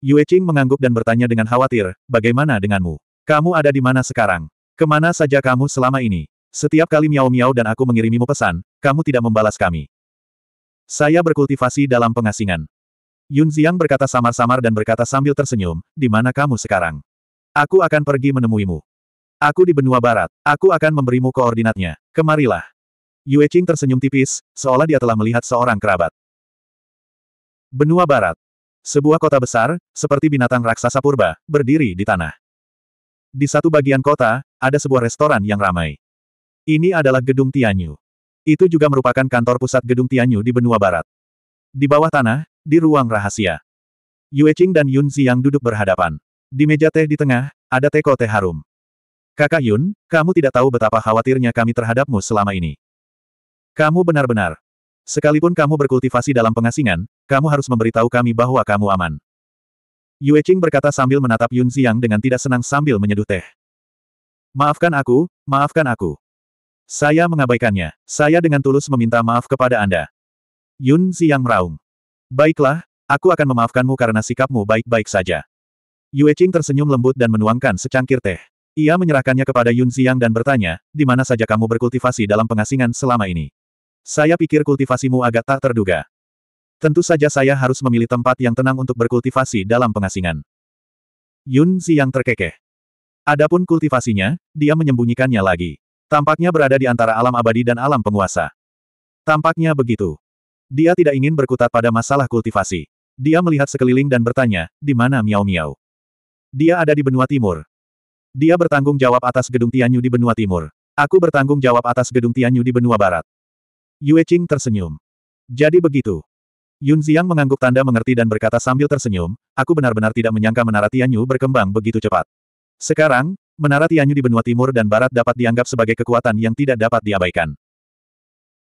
Yue Qing mengangguk dan bertanya dengan khawatir, bagaimana denganmu? Kamu ada di mana sekarang? Kemana saja kamu selama ini? Setiap kali miau-miau dan aku mengirimimu pesan, kamu tidak membalas kami. Saya berkultivasi dalam pengasingan. Yun Ziang berkata samar-samar dan berkata sambil tersenyum, di mana kamu sekarang? Aku akan pergi menemuimu. Aku di benua barat, aku akan memberimu koordinatnya. Kemarilah. Yue Qing tersenyum tipis, seolah dia telah melihat seorang kerabat. Benua barat. Sebuah kota besar, seperti binatang raksasa purba, berdiri di tanah. Di satu bagian kota, ada sebuah restoran yang ramai. Ini adalah gedung Tianyu. Itu juga merupakan kantor pusat gedung Tianyu di benua barat. Di bawah tanah, di ruang rahasia. Yue Qing dan Yun Ziyang duduk berhadapan. Di meja teh di tengah, ada teko teh harum. Kakak Yun, kamu tidak tahu betapa khawatirnya kami terhadapmu selama ini. Kamu benar-benar. Sekalipun kamu berkultivasi dalam pengasingan, kamu harus memberitahu kami bahwa kamu aman. Yue Qing berkata sambil menatap Yun Xiang dengan tidak senang sambil menyeduh teh. Maafkan aku, maafkan aku. Saya mengabaikannya. Saya dengan tulus meminta maaf kepada Anda. Yun Xiang meraung. Baiklah, aku akan memaafkanmu karena sikapmu baik-baik saja. Yue Qing tersenyum lembut dan menuangkan secangkir teh. Ia menyerahkannya kepada Yun Xiang dan bertanya, di mana saja kamu berkultivasi dalam pengasingan selama ini? Saya pikir kultivasimu agak tak terduga. Tentu saja saya harus memilih tempat yang tenang untuk berkultivasi dalam pengasingan. Yun Zi yang terkekeh. Adapun kultivasinya, dia menyembunyikannya lagi. Tampaknya berada di antara alam abadi dan alam penguasa. Tampaknya begitu. Dia tidak ingin berkutat pada masalah kultivasi. Dia melihat sekeliling dan bertanya, di mana Miao Miao? Dia ada di benua timur. Dia bertanggung jawab atas gedung Tianyu di benua timur. Aku bertanggung jawab atas gedung Tianyu di benua barat. Yue Qing tersenyum. Jadi begitu. Yun Ziang mengangguk tanda mengerti dan berkata sambil tersenyum, aku benar-benar tidak menyangka menara Tianyu berkembang begitu cepat. Sekarang, menara Tianyu di benua timur dan barat dapat dianggap sebagai kekuatan yang tidak dapat diabaikan.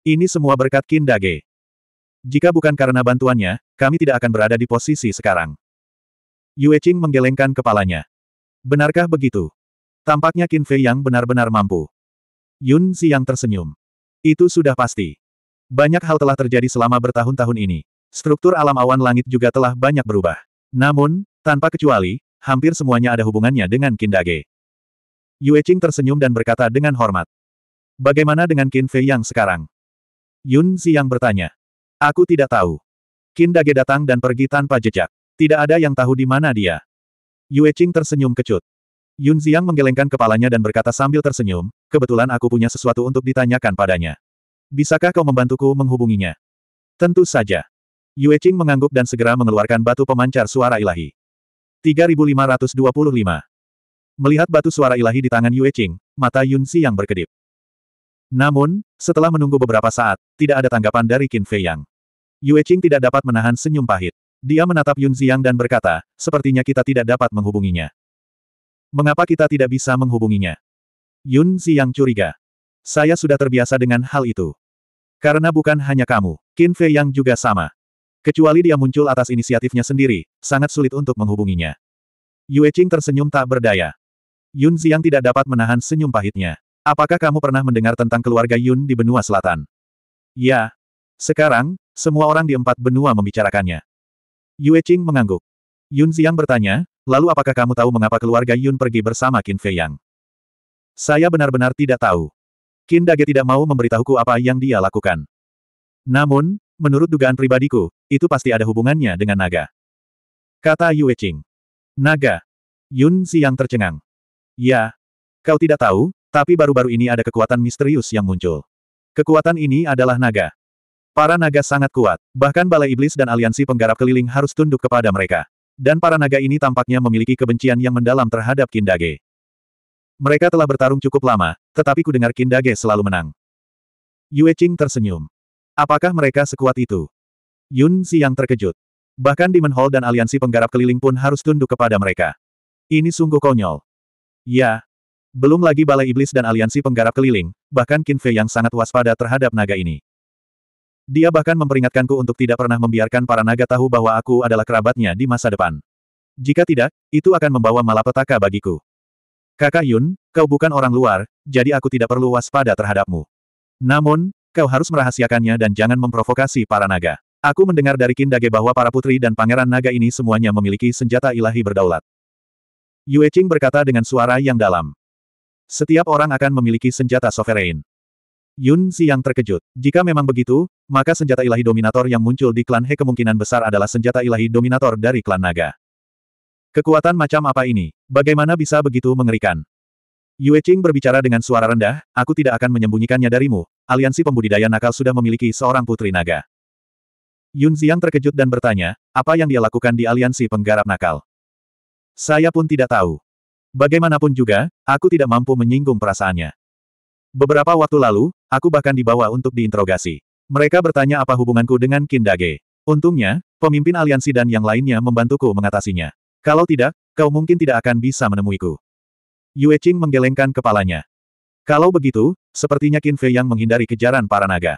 Ini semua berkat Qin Dage. Jika bukan karena bantuannya, kami tidak akan berada di posisi sekarang. Yue Qing menggelengkan kepalanya. Benarkah begitu? Tampaknya Qin Fei yang benar-benar mampu. Yun Xiang tersenyum. Itu sudah pasti. Banyak hal telah terjadi selama bertahun-tahun ini. Struktur alam awan langit juga telah banyak berubah. Namun, tanpa kecuali, hampir semuanya ada hubungannya dengan Kindage. Yue Qing tersenyum dan berkata dengan hormat. Bagaimana dengan Qin Fei yang sekarang? Yun Xiang bertanya. Aku tidak tahu. Kindage datang dan pergi tanpa jejak. Tidak ada yang tahu di mana dia. Yue Qing tersenyum kecut. Yun Xiang menggelengkan kepalanya dan berkata sambil tersenyum, kebetulan aku punya sesuatu untuk ditanyakan padanya. Bisakah kau membantuku menghubunginya? Tentu saja. Yue Qing mengangguk dan segera mengeluarkan batu pemancar suara ilahi. 3525. Melihat batu suara ilahi di tangan Yue Qing, mata Yun Xi berkedip. Namun, setelah menunggu beberapa saat, tidak ada tanggapan dari Qin Fei Yang. Yue Qing tidak dapat menahan senyum pahit. Dia menatap Yun Xiang dan berkata, sepertinya kita tidak dapat menghubunginya. Mengapa kita tidak bisa menghubunginya? Yun Xiang curiga. Saya sudah terbiasa dengan hal itu. Karena bukan hanya kamu, Qin Fei Yang juga sama. Kecuali dia muncul atas inisiatifnya sendiri, sangat sulit untuk menghubunginya. Yue Qing tersenyum tak berdaya. Yun Xiang tidak dapat menahan senyum pahitnya. Apakah kamu pernah mendengar tentang keluarga Yun di benua selatan? Ya. Sekarang, semua orang di empat benua membicarakannya. Yue Qing mengangguk. Yun Xiang bertanya, lalu apakah kamu tahu mengapa keluarga Yun pergi bersama Qin Fei Yang? Saya benar-benar tidak tahu. Qin Dage tidak mau memberitahuku apa yang dia lakukan. Namun, Menurut dugaan pribadiku, itu pasti ada hubungannya dengan naga. Kata Yue Qing. Naga. Yun Xiang tercengang. Ya. Kau tidak tahu, tapi baru-baru ini ada kekuatan misterius yang muncul. Kekuatan ini adalah naga. Para naga sangat kuat, bahkan Balai Iblis dan Aliansi Penggarap Keliling harus tunduk kepada mereka. Dan para naga ini tampaknya memiliki kebencian yang mendalam terhadap Kindage. Mereka telah bertarung cukup lama, tetapi ku dengar Kindage selalu menang. Yue Qing tersenyum. Apakah mereka sekuat itu? Yun Xiang terkejut. Bahkan Demon Hall dan aliansi penggarap keliling pun harus tunduk kepada mereka. Ini sungguh konyol. Ya. Belum lagi Balai Iblis dan aliansi penggarap keliling, bahkan Qin Fei yang sangat waspada terhadap naga ini. Dia bahkan memperingatkanku untuk tidak pernah membiarkan para naga tahu bahwa aku adalah kerabatnya di masa depan. Jika tidak, itu akan membawa malapetaka bagiku. Kakak Yun, kau bukan orang luar, jadi aku tidak perlu waspada terhadapmu. Namun, kau harus merahasiakannya dan jangan memprovokasi para naga. Aku mendengar dari Kindage bahwa para putri dan pangeran naga ini semuanya memiliki senjata ilahi berdaulat. Yue Qing berkata dengan suara yang dalam. Setiap orang akan memiliki senjata sovereign. Yun Xiang yang terkejut. Jika memang begitu, maka senjata ilahi dominator yang muncul di klan He kemungkinan besar adalah senjata ilahi dominator dari klan naga. Kekuatan macam apa ini? Bagaimana bisa begitu mengerikan? Yue Qing berbicara dengan suara rendah, aku tidak akan menyembunyikannya darimu, aliansi pembudidaya nakal sudah memiliki seorang putri naga. Yun Xiang terkejut dan bertanya, apa yang dia lakukan di aliansi penggarap nakal? Saya pun tidak tahu. Bagaimanapun juga, aku tidak mampu menyinggung perasaannya. Beberapa waktu lalu, aku bahkan dibawa untuk diinterogasi. Mereka bertanya apa hubunganku dengan Kindage. Untungnya, pemimpin aliansi dan yang lainnya membantuku mengatasinya. Kalau tidak, kau mungkin tidak akan bisa menemuiku. Yue Qing menggelengkan kepalanya. Kalau begitu, sepertinya Qin Fei yang menghindari kejaran para naga.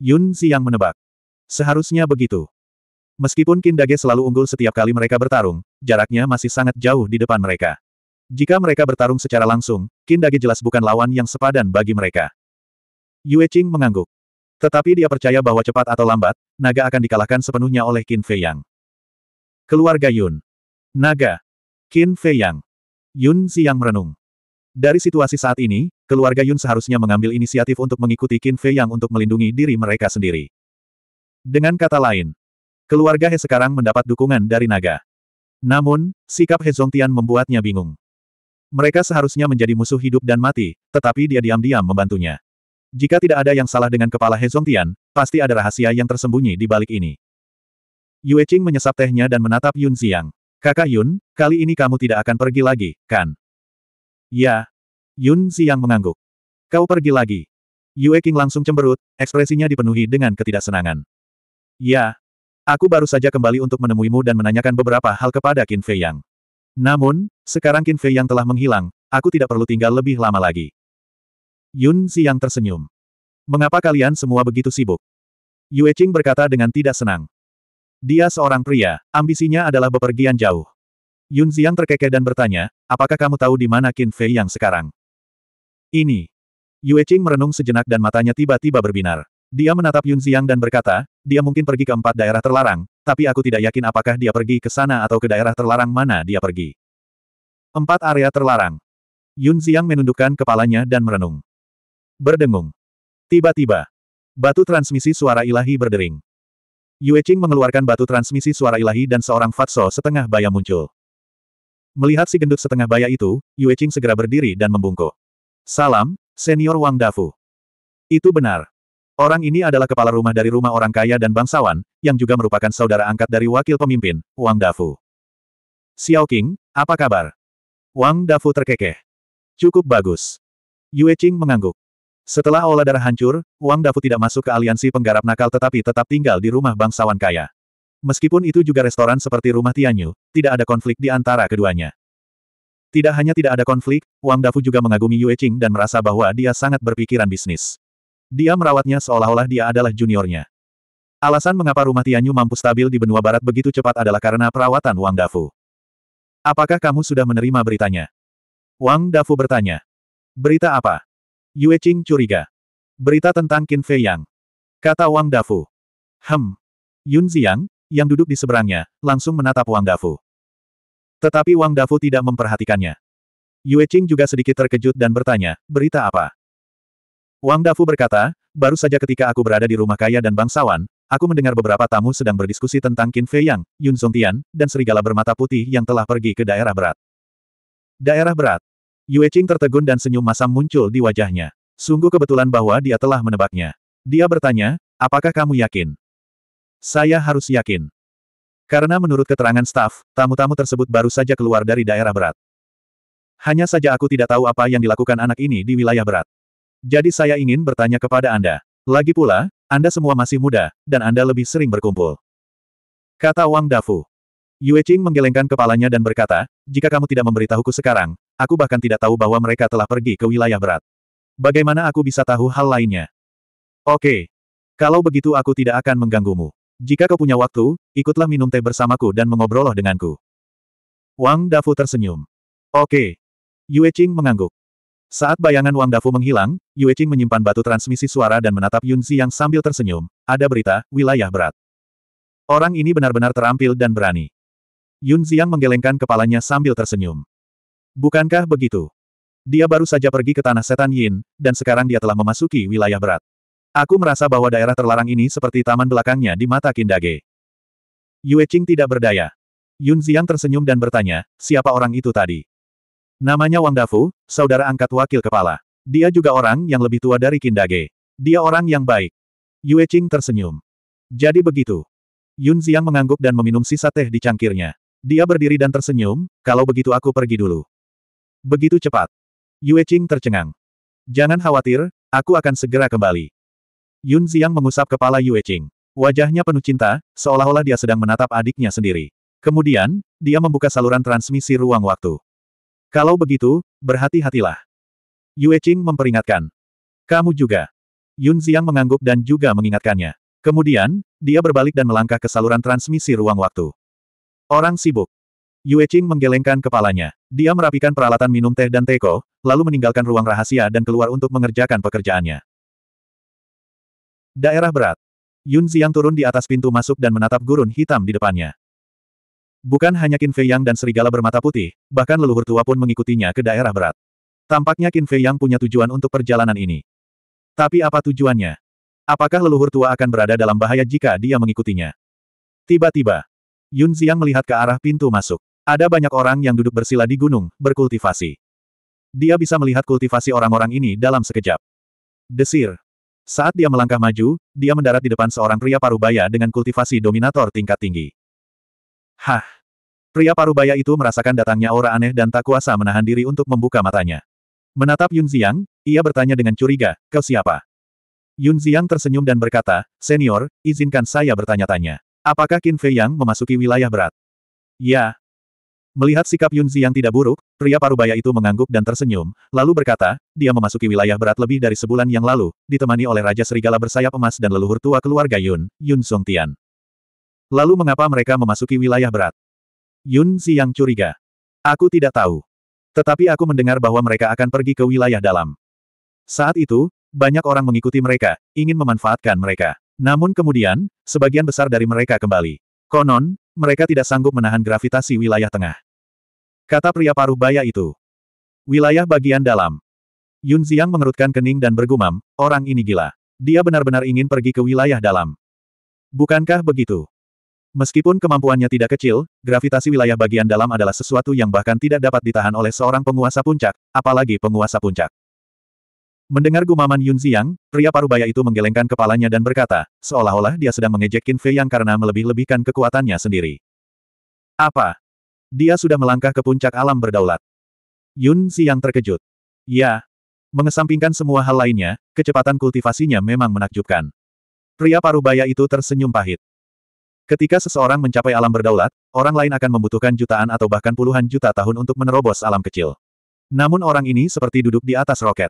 Yun Xiang menebak. Seharusnya begitu. Meskipun Qin Dage selalu unggul setiap kali mereka bertarung, jaraknya masih sangat jauh di depan mereka. Jika mereka bertarung secara langsung, Qin Dage jelas bukan lawan yang sepadan bagi mereka. Yue Qing mengangguk. Tetapi dia percaya bahwa cepat atau lambat, naga akan dikalahkan sepenuhnya oleh Qin Fei Yang. Keluarga Yun. Naga. Qin Fei Yang. Yun Xiang merenung. Dari situasi saat ini, keluarga Yun seharusnya mengambil inisiatif untuk mengikuti Qin Fei Yang untuk melindungi diri mereka sendiri. Dengan kata lain, keluarga He sekarang mendapat dukungan dari naga. Namun, sikap He Zongtian membuatnya bingung. Mereka seharusnya menjadi musuh hidup dan mati, tetapi dia diam-diam membantunya. Jika tidak ada yang salah dengan kepala He Zongtian, pasti ada rahasia yang tersembunyi di balik ini. Yue Qing menyesap tehnya dan menatap Yun Xiang. Kakak Yun, kali ini kamu tidak akan pergi lagi, kan? Ya. Yun yang mengangguk. Kau pergi lagi. Yue King langsung cemberut, ekspresinya dipenuhi dengan ketidaksenangan. Ya. Aku baru saja kembali untuk menemuimu dan menanyakan beberapa hal kepada Qin Fei Yang. Namun, sekarang Qin Fei Yang telah menghilang, aku tidak perlu tinggal lebih lama lagi. Yun yang tersenyum. Mengapa kalian semua begitu sibuk? Yue Qing berkata dengan tidak senang. Dia seorang pria, ambisinya adalah bepergian jauh. Yun Ziang terkekeh dan bertanya, apakah kamu tahu di mana Qin Fei yang sekarang? Ini. Yue Qing merenung sejenak dan matanya tiba-tiba berbinar. Dia menatap Yun Ziang dan berkata, dia mungkin pergi ke empat daerah terlarang, tapi aku tidak yakin apakah dia pergi ke sana atau ke daerah terlarang mana dia pergi. Empat area terlarang. Yun Ziang menundukkan kepalanya dan merenung. Berdengung. Tiba-tiba. Batu transmisi suara ilahi berdering. Yue Qing mengeluarkan batu transmisi suara ilahi dan seorang Fatso setengah baya muncul. Melihat si gendut setengah baya itu, Yue Qing segera berdiri dan membungkuk. Salam, senior Wang Dafu. Itu benar. Orang ini adalah kepala rumah dari rumah orang kaya dan bangsawan, yang juga merupakan saudara angkat dari wakil pemimpin, Wang Dafu. Xiao Qing, apa kabar? Wang Dafu terkekeh. Cukup bagus. Yue Qing mengangguk. Setelah olah darah hancur, Wang Dafu tidak masuk ke aliansi penggarap nakal tetapi tetap tinggal di rumah bangsawan kaya. Meskipun itu juga restoran seperti rumah Tianyu, tidak ada konflik di antara keduanya. Tidak hanya tidak ada konflik, Wang Dafu juga mengagumi Yue Qing dan merasa bahwa dia sangat berpikiran bisnis. Dia merawatnya seolah-olah dia adalah juniornya. Alasan mengapa rumah Tianyu mampu stabil di benua barat begitu cepat adalah karena perawatan Wang Dafu. Apakah kamu sudah menerima beritanya? Wang Dafu bertanya. Berita apa? Yue Qing curiga. Berita tentang Qin Fei Yang. Kata Wang Dafu. Hem. Yun Ziang, yang duduk di seberangnya, langsung menatap Wang Dafu. Tetapi Wang Dafu tidak memperhatikannya. Yue Qing juga sedikit terkejut dan bertanya, berita apa? Wang Dafu berkata, baru saja ketika aku berada di rumah kaya dan bangsawan, Aku mendengar beberapa tamu sedang berdiskusi tentang Qin Fei Yang, Yun Zhongtian, dan serigala bermata putih yang telah pergi ke daerah berat. Daerah berat, Yue Qing tertegun dan senyum masam muncul di wajahnya. Sungguh kebetulan bahwa dia telah menebaknya. Dia bertanya, apakah kamu yakin? Saya harus yakin. Karena menurut keterangan staf, tamu-tamu tersebut baru saja keluar dari daerah berat. Hanya saja aku tidak tahu apa yang dilakukan anak ini di wilayah berat. Jadi saya ingin bertanya kepada Anda. Lagi pula, Anda semua masih muda, dan Anda lebih sering berkumpul. Kata Wang Dafu. Yue Qing menggelengkan kepalanya dan berkata, jika kamu tidak memberitahuku sekarang, Aku bahkan tidak tahu bahwa mereka telah pergi ke wilayah berat. Bagaimana aku bisa tahu hal lainnya? Oke. Kalau begitu aku tidak akan mengganggumu. Jika kau punya waktu, ikutlah minum teh bersamaku dan mengobroloh denganku. Wang Dafu tersenyum. Oke. Yue Qing mengangguk. Saat bayangan Wang Dafu menghilang, Yue Qing menyimpan batu transmisi suara dan menatap Yunzi yang sambil tersenyum. Ada berita, wilayah berat. Orang ini benar-benar terampil dan berani. Yun Ziyang menggelengkan kepalanya sambil tersenyum. Bukankah begitu? Dia baru saja pergi ke tanah setan Yin, dan sekarang dia telah memasuki wilayah berat. Aku merasa bahwa daerah terlarang ini seperti taman belakangnya di mata Kindage. Yue Qing tidak berdaya. Yun Ziang tersenyum dan bertanya, siapa orang itu tadi? Namanya Wang Dafu, saudara angkat wakil kepala. Dia juga orang yang lebih tua dari Kindage. Dia orang yang baik. Yue Qing tersenyum. Jadi begitu. Yun Ziang mengangguk dan meminum sisa teh di cangkirnya. Dia berdiri dan tersenyum, kalau begitu aku pergi dulu. Begitu cepat. Yue Qing tercengang. Jangan khawatir, aku akan segera kembali. Yun Xiang mengusap kepala Yue Qing. Wajahnya penuh cinta, seolah-olah dia sedang menatap adiknya sendiri. Kemudian, dia membuka saluran transmisi ruang waktu. Kalau begitu, berhati-hatilah. Yue Qing memperingatkan. Kamu juga. Yun Xiang mengangguk dan juga mengingatkannya. Kemudian, dia berbalik dan melangkah ke saluran transmisi ruang waktu. Orang sibuk. Yue Qing menggelengkan kepalanya. Dia merapikan peralatan minum teh dan teko, lalu meninggalkan ruang rahasia dan keluar untuk mengerjakan pekerjaannya. Daerah berat. Yun Xiang turun di atas pintu masuk dan menatap gurun hitam di depannya. Bukan hanya Qin Fei Yang dan serigala bermata putih, bahkan leluhur tua pun mengikutinya ke daerah berat. Tampaknya Qin Fei Yang punya tujuan untuk perjalanan ini. Tapi apa tujuannya? Apakah leluhur tua akan berada dalam bahaya jika dia mengikutinya? Tiba-tiba, Yun Xiang melihat ke arah pintu masuk. Ada banyak orang yang duduk bersila di gunung, berkultivasi. Dia bisa melihat kultivasi orang-orang ini dalam sekejap. Desir. Saat dia melangkah maju, dia mendarat di depan seorang pria parubaya dengan kultivasi dominator tingkat tinggi. Hah! Pria parubaya itu merasakan datangnya aura aneh dan tak kuasa menahan diri untuk membuka matanya. Menatap Yun Ziyang, ia bertanya dengan curiga, kau siapa? Yun Ziyang tersenyum dan berkata, senior, izinkan saya bertanya-tanya. Apakah Qin Fei Yang memasuki wilayah berat? Ya, Melihat sikap Yunzi yang tidak buruk, pria parubaya itu mengangguk dan tersenyum, lalu berkata, dia memasuki wilayah berat lebih dari sebulan yang lalu, ditemani oleh Raja Serigala bersayap emas dan leluhur tua keluarga Yun, Yun Song Tian. Lalu mengapa mereka memasuki wilayah berat? Yun Zi yang curiga. Aku tidak tahu. Tetapi aku mendengar bahwa mereka akan pergi ke wilayah dalam. Saat itu, banyak orang mengikuti mereka, ingin memanfaatkan mereka. Namun kemudian, sebagian besar dari mereka kembali. Konon, mereka tidak sanggup menahan gravitasi wilayah tengah. Kata pria paruh baya itu. Wilayah bagian dalam. Yun Ziyang mengerutkan kening dan bergumam, orang ini gila. Dia benar-benar ingin pergi ke wilayah dalam. Bukankah begitu? Meskipun kemampuannya tidak kecil, gravitasi wilayah bagian dalam adalah sesuatu yang bahkan tidak dapat ditahan oleh seorang penguasa puncak, apalagi penguasa puncak. Mendengar gumaman Yun Ziyang, pria parubaya itu menggelengkan kepalanya dan berkata, seolah-olah dia sedang mengejek Qin Fei Yang karena melebih-lebihkan kekuatannya sendiri. Apa? Dia sudah melangkah ke puncak alam berdaulat. Yun Ziyang terkejut. Ya. Mengesampingkan semua hal lainnya, kecepatan kultivasinya memang menakjubkan. Pria parubaya itu tersenyum pahit. Ketika seseorang mencapai alam berdaulat, orang lain akan membutuhkan jutaan atau bahkan puluhan juta tahun untuk menerobos alam kecil. Namun orang ini seperti duduk di atas roket.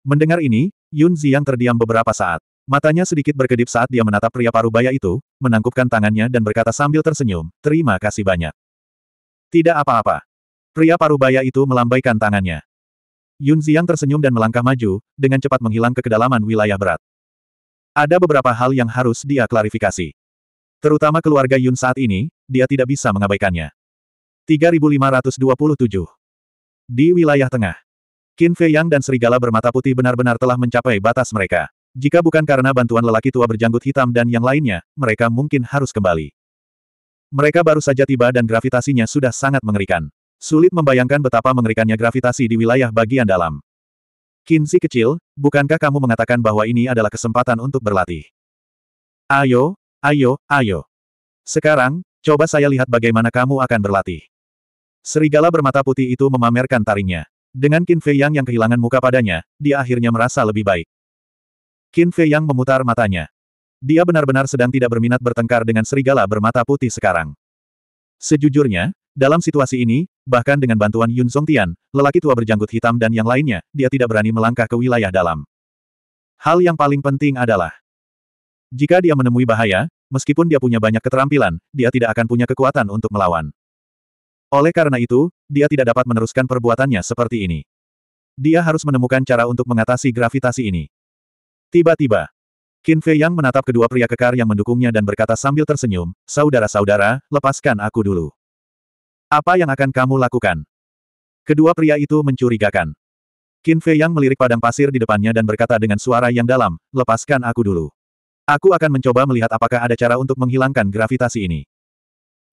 Mendengar ini, Yun Ziang terdiam beberapa saat. Matanya sedikit berkedip saat dia menatap pria parubaya itu, menangkupkan tangannya dan berkata sambil tersenyum, terima kasih banyak. Tidak apa-apa. Pria parubaya itu melambaikan tangannya. Yun Ziang tersenyum dan melangkah maju, dengan cepat menghilang ke kedalaman wilayah berat. Ada beberapa hal yang harus dia klarifikasi. Terutama keluarga Yun saat ini, dia tidak bisa mengabaikannya. 3527 Di wilayah tengah, Qin Fei Yang dan serigala bermata putih benar-benar telah mencapai batas mereka. Jika bukan karena bantuan lelaki tua berjanggut hitam dan yang lainnya, mereka mungkin harus kembali. Mereka baru saja tiba dan gravitasinya sudah sangat mengerikan. Sulit membayangkan betapa mengerikannya gravitasi di wilayah bagian dalam. Si kecil, bukankah kamu mengatakan bahwa ini adalah kesempatan untuk berlatih? Ayo, ayo, ayo. Sekarang, coba saya lihat bagaimana kamu akan berlatih. Serigala bermata putih itu memamerkan taringnya. Dengan Qin Fei Yang yang kehilangan muka padanya, dia akhirnya merasa lebih baik. Qin Fei Yang memutar matanya. Dia benar-benar sedang tidak berminat bertengkar dengan serigala bermata putih sekarang. Sejujurnya, dalam situasi ini, bahkan dengan bantuan Yun Songtian, lelaki tua berjanggut hitam dan yang lainnya, dia tidak berani melangkah ke wilayah dalam. Hal yang paling penting adalah, jika dia menemui bahaya, meskipun dia punya banyak keterampilan, dia tidak akan punya kekuatan untuk melawan. Oleh karena itu, dia tidak dapat meneruskan perbuatannya seperti ini. Dia harus menemukan cara untuk mengatasi gravitasi ini. Tiba-tiba, Qin Fei Yang menatap kedua pria kekar yang mendukungnya dan berkata sambil tersenyum, Saudara-saudara, lepaskan aku dulu. Apa yang akan kamu lakukan? Kedua pria itu mencurigakan. Qin Fei Yang melirik padang pasir di depannya dan berkata dengan suara yang dalam, lepaskan aku dulu. Aku akan mencoba melihat apakah ada cara untuk menghilangkan gravitasi ini.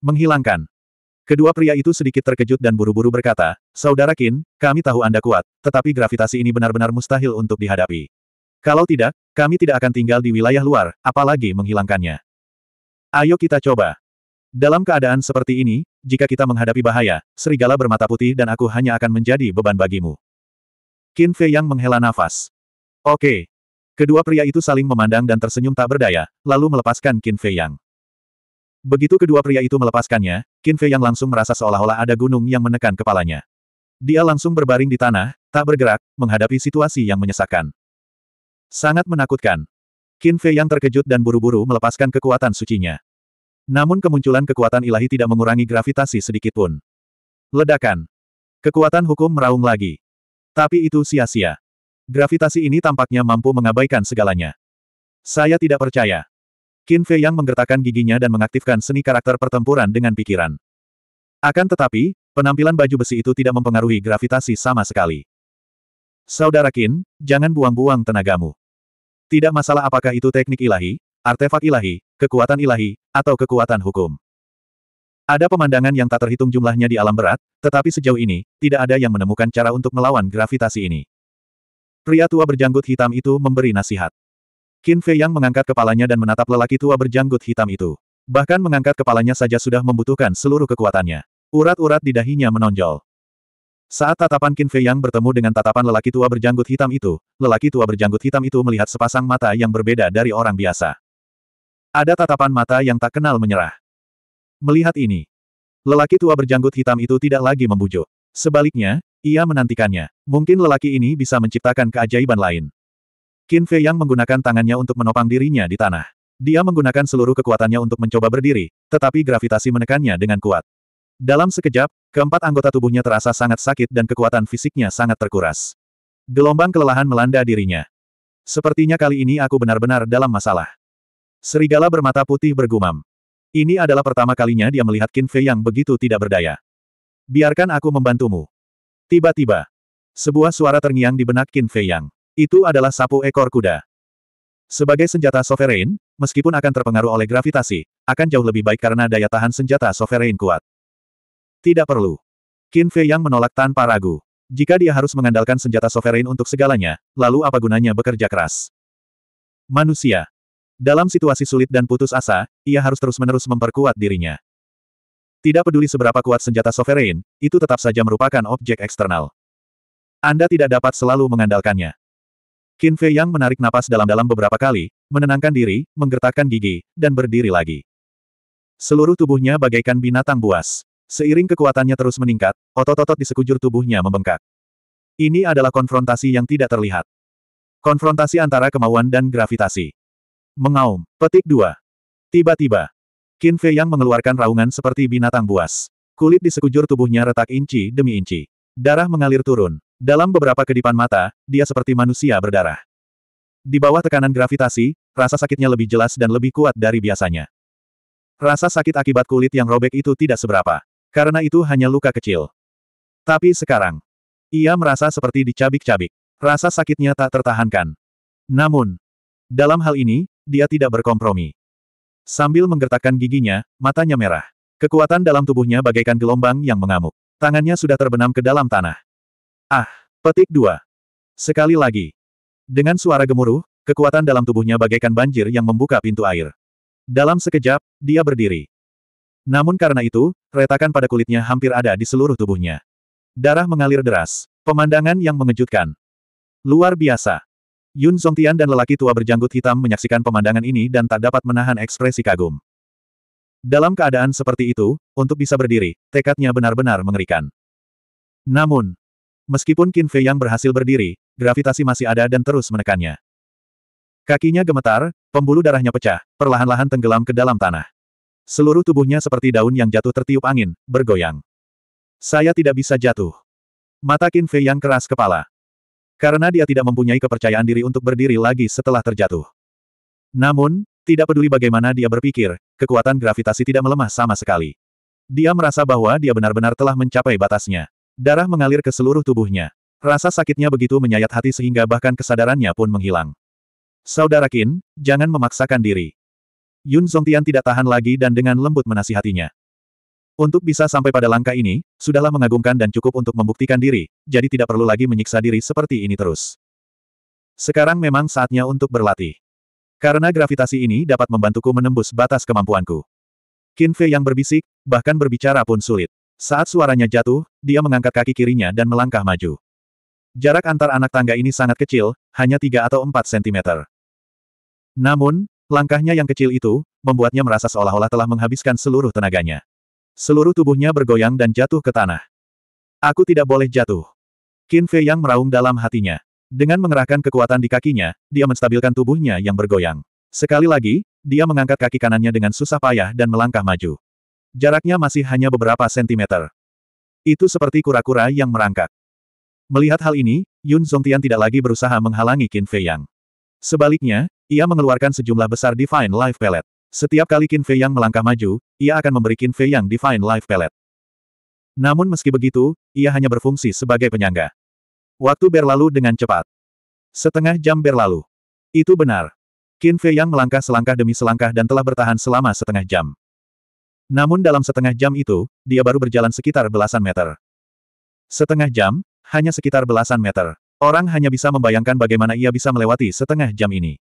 Menghilangkan. Kedua pria itu sedikit terkejut dan buru-buru berkata, Saudara Kin, kami tahu Anda kuat, tetapi gravitasi ini benar-benar mustahil untuk dihadapi. Kalau tidak, kami tidak akan tinggal di wilayah luar, apalagi menghilangkannya. Ayo kita coba. Dalam keadaan seperti ini, jika kita menghadapi bahaya, serigala bermata putih dan aku hanya akan menjadi beban bagimu. Qin Fei yang menghela nafas. Oke. Kedua pria itu saling memandang dan tersenyum tak berdaya, lalu melepaskan Qin Fei Yang. Begitu kedua pria itu melepaskannya, Qin Fei yang langsung merasa seolah-olah ada gunung yang menekan kepalanya. Dia langsung berbaring di tanah, tak bergerak, menghadapi situasi yang menyesakkan. Sangat menakutkan. Qin Fei yang terkejut dan buru-buru melepaskan kekuatan sucinya. Namun kemunculan kekuatan ilahi tidak mengurangi gravitasi sedikitpun. Ledakan. Kekuatan hukum meraung lagi. Tapi itu sia-sia. Gravitasi ini tampaknya mampu mengabaikan segalanya. Saya tidak percaya. Qin Fei Yang menggertakkan giginya dan mengaktifkan seni karakter pertempuran dengan pikiran. Akan tetapi, penampilan baju besi itu tidak mempengaruhi gravitasi sama sekali. Saudara Qin, jangan buang-buang tenagamu. Tidak masalah apakah itu teknik ilahi, artefak ilahi, kekuatan ilahi, atau kekuatan hukum. Ada pemandangan yang tak terhitung jumlahnya di alam berat, tetapi sejauh ini, tidak ada yang menemukan cara untuk melawan gravitasi ini. Pria tua berjanggut hitam itu memberi nasihat. Qin Fei Yang mengangkat kepalanya dan menatap lelaki tua berjanggut hitam itu. Bahkan mengangkat kepalanya saja sudah membutuhkan seluruh kekuatannya. Urat-urat di dahinya menonjol. Saat tatapan Qin Fei Yang bertemu dengan tatapan lelaki tua berjanggut hitam itu, lelaki tua berjanggut hitam itu melihat sepasang mata yang berbeda dari orang biasa. Ada tatapan mata yang tak kenal menyerah. Melihat ini, lelaki tua berjanggut hitam itu tidak lagi membujuk. Sebaliknya, ia menantikannya. Mungkin lelaki ini bisa menciptakan keajaiban lain. Qin Fei Yang menggunakan tangannya untuk menopang dirinya di tanah. Dia menggunakan seluruh kekuatannya untuk mencoba berdiri, tetapi gravitasi menekannya dengan kuat. Dalam sekejap, keempat anggota tubuhnya terasa sangat sakit dan kekuatan fisiknya sangat terkuras. Gelombang kelelahan melanda dirinya. Sepertinya kali ini aku benar-benar dalam masalah. Serigala bermata putih bergumam. Ini adalah pertama kalinya dia melihat Qin Fei yang begitu tidak berdaya. Biarkan aku membantumu. Tiba-tiba, sebuah suara terngiang di benak Qin Fei Yang. Itu adalah sapu ekor kuda. Sebagai senjata sovereign, meskipun akan terpengaruh oleh gravitasi, akan jauh lebih baik karena daya tahan senjata sovereign kuat. Tidak perlu. Qin Fei Yang menolak tanpa ragu. Jika dia harus mengandalkan senjata sovereign untuk segalanya, lalu apa gunanya bekerja keras? Manusia. Dalam situasi sulit dan putus asa, ia harus terus-menerus memperkuat dirinya. Tidak peduli seberapa kuat senjata sovereign, itu tetap saja merupakan objek eksternal. Anda tidak dapat selalu mengandalkannya. Qin Fei Yang menarik napas dalam-dalam beberapa kali, menenangkan diri, menggertakkan gigi, dan berdiri lagi. Seluruh tubuhnya bagaikan binatang buas. Seiring kekuatannya terus meningkat, otot-otot di sekujur tubuhnya membengkak. Ini adalah konfrontasi yang tidak terlihat. Konfrontasi antara kemauan dan gravitasi. Mengaum. Petik dua. Tiba-tiba. Qin Fei Yang mengeluarkan raungan seperti binatang buas. Kulit di sekujur tubuhnya retak inci demi inci. Darah mengalir turun. Dalam beberapa kedipan mata, dia seperti manusia berdarah. Di bawah tekanan gravitasi, rasa sakitnya lebih jelas dan lebih kuat dari biasanya. Rasa sakit akibat kulit yang robek itu tidak seberapa. Karena itu hanya luka kecil. Tapi sekarang, ia merasa seperti dicabik-cabik. Rasa sakitnya tak tertahankan. Namun, dalam hal ini, dia tidak berkompromi. Sambil menggertakkan giginya, matanya merah. Kekuatan dalam tubuhnya bagaikan gelombang yang mengamuk. Tangannya sudah terbenam ke dalam tanah. Ah! Petik 2. Sekali lagi. Dengan suara gemuruh, kekuatan dalam tubuhnya bagaikan banjir yang membuka pintu air. Dalam sekejap, dia berdiri. Namun karena itu, retakan pada kulitnya hampir ada di seluruh tubuhnya. Darah mengalir deras. Pemandangan yang mengejutkan. Luar biasa. Yun Zongtian dan lelaki tua berjanggut hitam menyaksikan pemandangan ini dan tak dapat menahan ekspresi kagum. Dalam keadaan seperti itu, untuk bisa berdiri, tekadnya benar-benar mengerikan. Namun, Meskipun Qin Fei yang berhasil berdiri, gravitasi masih ada dan terus menekannya. Kakinya gemetar, pembuluh darahnya pecah, perlahan-lahan tenggelam ke dalam tanah. Seluruh tubuhnya seperti daun yang jatuh tertiup angin, bergoyang. Saya tidak bisa jatuh. Mata Qin Fei yang keras kepala. Karena dia tidak mempunyai kepercayaan diri untuk berdiri lagi setelah terjatuh. Namun, tidak peduli bagaimana dia berpikir, kekuatan gravitasi tidak melemah sama sekali. Dia merasa bahwa dia benar-benar telah mencapai batasnya. Darah mengalir ke seluruh tubuhnya. Rasa sakitnya begitu menyayat hati sehingga bahkan kesadarannya pun menghilang. Saudara Qin, jangan memaksakan diri. Yun Zongtian tidak tahan lagi dan dengan lembut menasihatinya. Untuk bisa sampai pada langkah ini, sudahlah mengagumkan dan cukup untuk membuktikan diri, jadi tidak perlu lagi menyiksa diri seperti ini terus. Sekarang memang saatnya untuk berlatih. Karena gravitasi ini dapat membantuku menembus batas kemampuanku. Qin Fei yang berbisik, bahkan berbicara pun sulit. Saat suaranya jatuh, dia mengangkat kaki kirinya dan melangkah maju. Jarak antar anak tangga ini sangat kecil, hanya tiga atau empat sentimeter. Namun, langkahnya yang kecil itu, membuatnya merasa seolah-olah telah menghabiskan seluruh tenaganya. Seluruh tubuhnya bergoyang dan jatuh ke tanah. Aku tidak boleh jatuh. Qin Fei yang meraung dalam hatinya. Dengan mengerahkan kekuatan di kakinya, dia menstabilkan tubuhnya yang bergoyang. Sekali lagi, dia mengangkat kaki kanannya dengan susah payah dan melangkah maju. Jaraknya masih hanya beberapa sentimeter. Itu seperti kura-kura yang merangkak. Melihat hal ini, Yun Zongtian tidak lagi berusaha menghalangi Qin Fei Yang. Sebaliknya, ia mengeluarkan sejumlah besar Divine Life Pellet. Setiap kali Qin Fei Yang melangkah maju, ia akan memberi Qin Fei Yang Divine Life Pellet. Namun meski begitu, ia hanya berfungsi sebagai penyangga. Waktu berlalu dengan cepat. Setengah jam berlalu. Itu benar. Qin Fei Yang melangkah selangkah demi selangkah dan telah bertahan selama setengah jam. Namun dalam setengah jam itu, dia baru berjalan sekitar belasan meter. Setengah jam, hanya sekitar belasan meter. Orang hanya bisa membayangkan bagaimana ia bisa melewati setengah jam ini.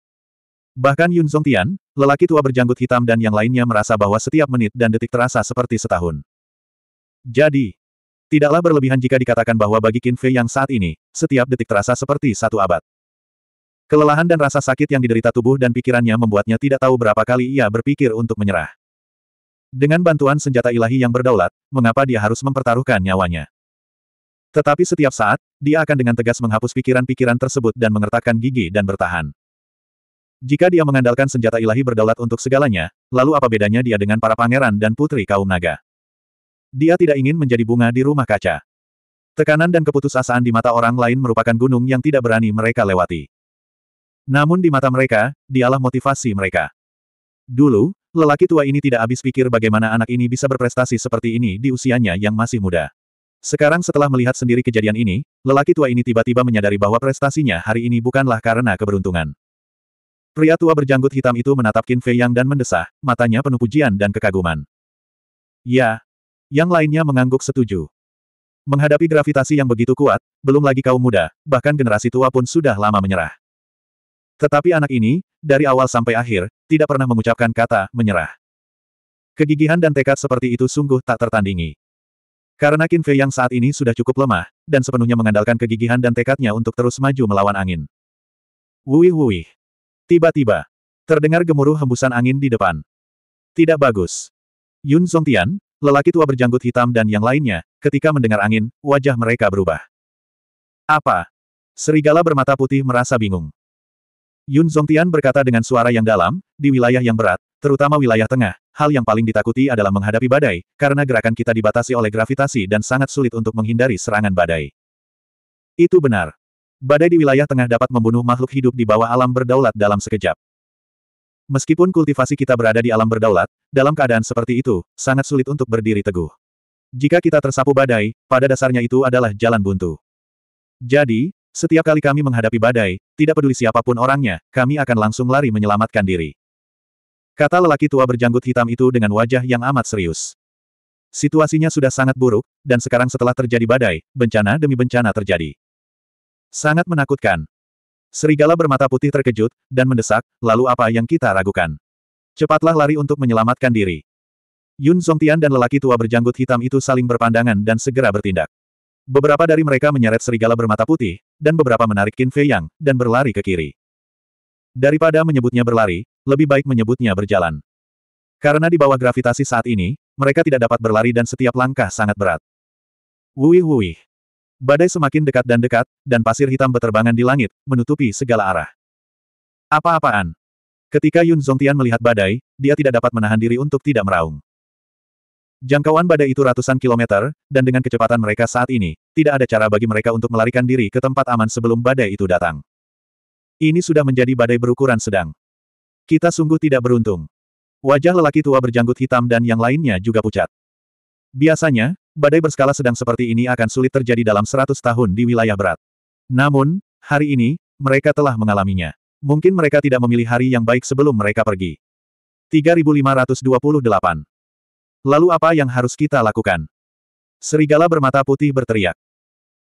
Bahkan Yun Zongtian, lelaki tua berjanggut hitam dan yang lainnya merasa bahwa setiap menit dan detik terasa seperti setahun. Jadi, tidaklah berlebihan jika dikatakan bahwa bagi Qin Fei yang saat ini, setiap detik terasa seperti satu abad. Kelelahan dan rasa sakit yang diderita tubuh dan pikirannya membuatnya tidak tahu berapa kali ia berpikir untuk menyerah. Dengan bantuan senjata ilahi yang berdaulat, mengapa dia harus mempertaruhkan nyawanya? Tetapi setiap saat, dia akan dengan tegas menghapus pikiran-pikiran tersebut dan mengertakkan gigi dan bertahan. Jika dia mengandalkan senjata ilahi berdaulat untuk segalanya, lalu apa bedanya dia dengan para pangeran dan putri kaum naga? Dia tidak ingin menjadi bunga di rumah kaca. Tekanan dan keputusasaan di mata orang lain merupakan gunung yang tidak berani mereka lewati. Namun di mata mereka, dialah motivasi mereka. Dulu, Lelaki tua ini tidak habis pikir bagaimana anak ini bisa berprestasi seperti ini di usianya yang masih muda. Sekarang setelah melihat sendiri kejadian ini, lelaki tua ini tiba-tiba menyadari bahwa prestasinya hari ini bukanlah karena keberuntungan. Pria tua berjanggut hitam itu menatap Qin Fei Yang dan mendesah, matanya penuh pujian dan kekaguman. Ya. Yang lainnya mengangguk setuju. Menghadapi gravitasi yang begitu kuat, belum lagi kaum muda, bahkan generasi tua pun sudah lama menyerah. Tetapi anak ini, dari awal sampai akhir, tidak pernah mengucapkan kata menyerah. Kegigihan dan tekad seperti itu sungguh tak tertandingi. Karena Qin Fei yang saat ini sudah cukup lemah, dan sepenuhnya mengandalkan kegigihan dan tekadnya untuk terus maju melawan angin. Wuih wuih. Tiba-tiba, terdengar gemuruh hembusan angin di depan. Tidak bagus. Yun Songtian, lelaki tua berjanggut hitam dan yang lainnya, ketika mendengar angin, wajah mereka berubah. Apa? Serigala bermata putih merasa bingung. Yun Zongtian berkata dengan suara yang dalam, di wilayah yang berat, terutama wilayah tengah, hal yang paling ditakuti adalah menghadapi badai, karena gerakan kita dibatasi oleh gravitasi dan sangat sulit untuk menghindari serangan badai. Itu benar. Badai di wilayah tengah dapat membunuh makhluk hidup di bawah alam berdaulat dalam sekejap. Meskipun kultivasi kita berada di alam berdaulat, dalam keadaan seperti itu, sangat sulit untuk berdiri teguh. Jika kita tersapu badai, pada dasarnya itu adalah jalan buntu. Jadi, setiap kali kami menghadapi badai, tidak peduli siapapun orangnya, kami akan langsung lari menyelamatkan diri. Kata lelaki tua berjanggut hitam itu dengan wajah yang amat serius. Situasinya sudah sangat buruk, dan sekarang setelah terjadi badai, bencana demi bencana terjadi. Sangat menakutkan. Serigala bermata putih terkejut, dan mendesak, lalu apa yang kita ragukan? Cepatlah lari untuk menyelamatkan diri. Yun Zongtian dan lelaki tua berjanggut hitam itu saling berpandangan dan segera bertindak. Beberapa dari mereka menyeret serigala bermata putih, dan beberapa menarik Qin Fei Yang, dan berlari ke kiri. Daripada menyebutnya berlari, lebih baik menyebutnya berjalan. Karena di bawah gravitasi saat ini, mereka tidak dapat berlari dan setiap langkah sangat berat. Wuih wuih. Badai semakin dekat dan dekat, dan pasir hitam berterbangan di langit, menutupi segala arah. Apa-apaan? Ketika Yun Zhongtian melihat badai, dia tidak dapat menahan diri untuk tidak meraung. Jangkauan badai itu ratusan kilometer, dan dengan kecepatan mereka saat ini, tidak ada cara bagi mereka untuk melarikan diri ke tempat aman sebelum badai itu datang. Ini sudah menjadi badai berukuran sedang. Kita sungguh tidak beruntung. Wajah lelaki tua berjanggut hitam dan yang lainnya juga pucat. Biasanya, badai berskala sedang seperti ini akan sulit terjadi dalam 100 tahun di wilayah berat. Namun, hari ini, mereka telah mengalaminya. Mungkin mereka tidak memilih hari yang baik sebelum mereka pergi. 3528 Lalu apa yang harus kita lakukan? Serigala bermata putih berteriak.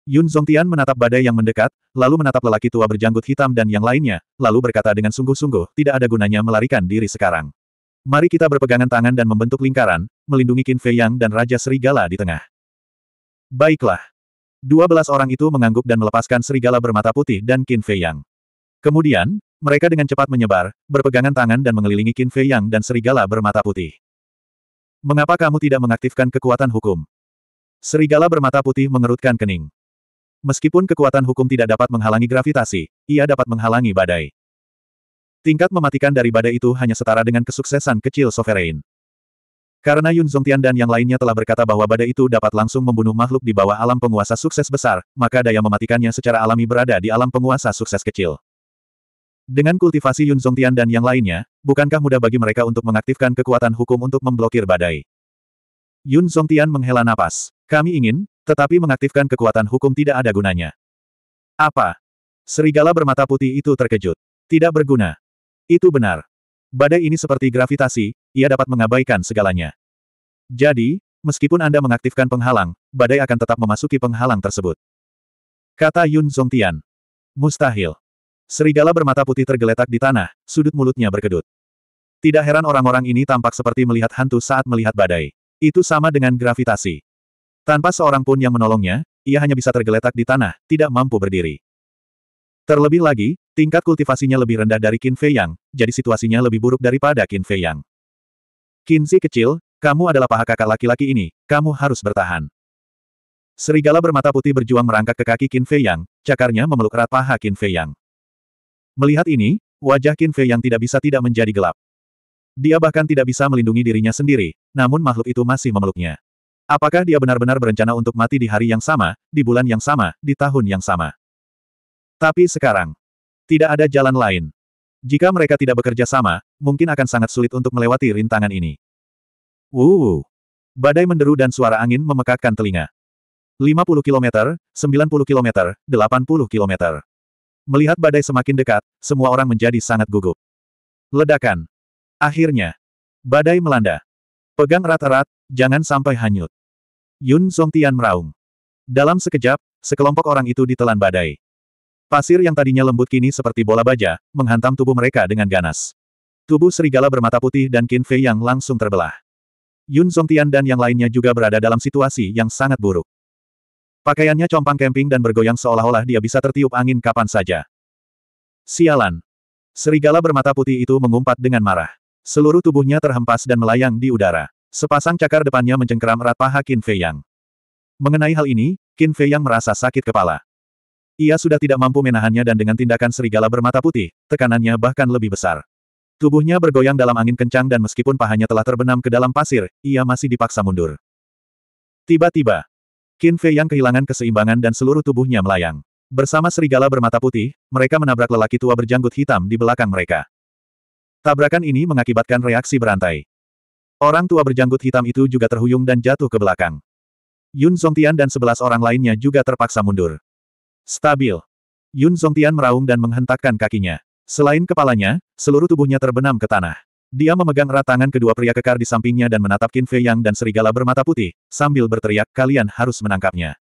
Yun Zongtian menatap badai yang mendekat, lalu menatap lelaki tua berjanggut hitam dan yang lainnya, lalu berkata dengan sungguh-sungguh, tidak ada gunanya melarikan diri sekarang. Mari kita berpegangan tangan dan membentuk lingkaran, melindungi Qin Fei Yang dan Raja Serigala di tengah. Baiklah. Dua belas orang itu mengangguk dan melepaskan serigala bermata putih dan Qin Fei Yang. Kemudian, mereka dengan cepat menyebar, berpegangan tangan dan mengelilingi Qin Fei Yang dan serigala bermata putih. Mengapa kamu tidak mengaktifkan kekuatan hukum? Serigala bermata putih mengerutkan kening. Meskipun kekuatan hukum tidak dapat menghalangi gravitasi, ia dapat menghalangi badai. Tingkat mematikan dari badai itu hanya setara dengan kesuksesan kecil Sovereign. Karena Yun Zongtian dan yang lainnya telah berkata bahwa badai itu dapat langsung membunuh makhluk di bawah alam penguasa sukses besar, maka daya mematikannya secara alami berada di alam penguasa sukses kecil. Dengan kultivasi Yun Zongtian dan yang lainnya, bukankah mudah bagi mereka untuk mengaktifkan kekuatan hukum untuk memblokir badai? Yun Zongtian menghela napas. Kami ingin, tetapi mengaktifkan kekuatan hukum tidak ada gunanya. Apa? Serigala bermata putih itu terkejut. Tidak berguna. Itu benar. Badai ini seperti gravitasi, ia dapat mengabaikan segalanya. Jadi, meskipun Anda mengaktifkan penghalang, badai akan tetap memasuki penghalang tersebut. Kata Yun Zongtian. Mustahil. Serigala bermata putih tergeletak di tanah, sudut mulutnya berkedut. Tidak heran orang-orang ini tampak seperti melihat hantu saat melihat badai. Itu sama dengan gravitasi. Tanpa seorang pun yang menolongnya, ia hanya bisa tergeletak di tanah, tidak mampu berdiri. Terlebih lagi, tingkat kultivasinya lebih rendah dari Qin Fei Yang, jadi situasinya lebih buruk daripada Qin Fei Yang. Qin Si kecil, kamu adalah paha kakak laki-laki ini, kamu harus bertahan. Serigala bermata putih berjuang merangkak ke kaki Qin Fei Yang, cakarnya memeluk erat paha Qin Fei Yang. Melihat ini, wajah Qin Fei yang tidak bisa tidak menjadi gelap. Dia bahkan tidak bisa melindungi dirinya sendiri, namun makhluk itu masih memeluknya. Apakah dia benar-benar berencana untuk mati di hari yang sama, di bulan yang sama, di tahun yang sama? Tapi sekarang, tidak ada jalan lain. Jika mereka tidak bekerja sama, mungkin akan sangat sulit untuk melewati rintangan ini. Wuuu! Badai menderu dan suara angin memekakkan telinga. 50 km, 90 km, 80 km. Melihat badai semakin dekat, semua orang menjadi sangat gugup. Ledakan. Akhirnya. Badai melanda. Pegang erat-erat, jangan sampai hanyut. Yun Songtian meraung. Dalam sekejap, sekelompok orang itu ditelan badai. Pasir yang tadinya lembut kini seperti bola baja, menghantam tubuh mereka dengan ganas. Tubuh serigala bermata putih dan Qin Fei yang langsung terbelah. Yun Songtian dan yang lainnya juga berada dalam situasi yang sangat buruk. Pakaiannya compang camping dan bergoyang seolah-olah dia bisa tertiup angin kapan saja. Sialan. Serigala bermata putih itu mengumpat dengan marah. Seluruh tubuhnya terhempas dan melayang di udara. Sepasang cakar depannya mencengkeram erat paha Qin Fei Yang. Mengenai hal ini, Qin Fei Yang merasa sakit kepala. Ia sudah tidak mampu menahannya dan dengan tindakan serigala bermata putih, tekanannya bahkan lebih besar. Tubuhnya bergoyang dalam angin kencang dan meskipun pahanya telah terbenam ke dalam pasir, ia masih dipaksa mundur. Tiba-tiba, Qin Fei yang kehilangan keseimbangan dan seluruh tubuhnya melayang. Bersama serigala bermata putih, mereka menabrak lelaki tua berjanggut hitam di belakang mereka. Tabrakan ini mengakibatkan reaksi berantai. Orang tua berjanggut hitam itu juga terhuyung dan jatuh ke belakang. Yun Zongtian dan sebelas orang lainnya juga terpaksa mundur. Stabil. Yun Zongtian meraung dan menghentakkan kakinya. Selain kepalanya, seluruh tubuhnya terbenam ke tanah. Dia memegang erat tangan kedua pria kekar di sampingnya dan menatap Qin Fei Yang dan serigala bermata putih, sambil berteriak, kalian harus menangkapnya.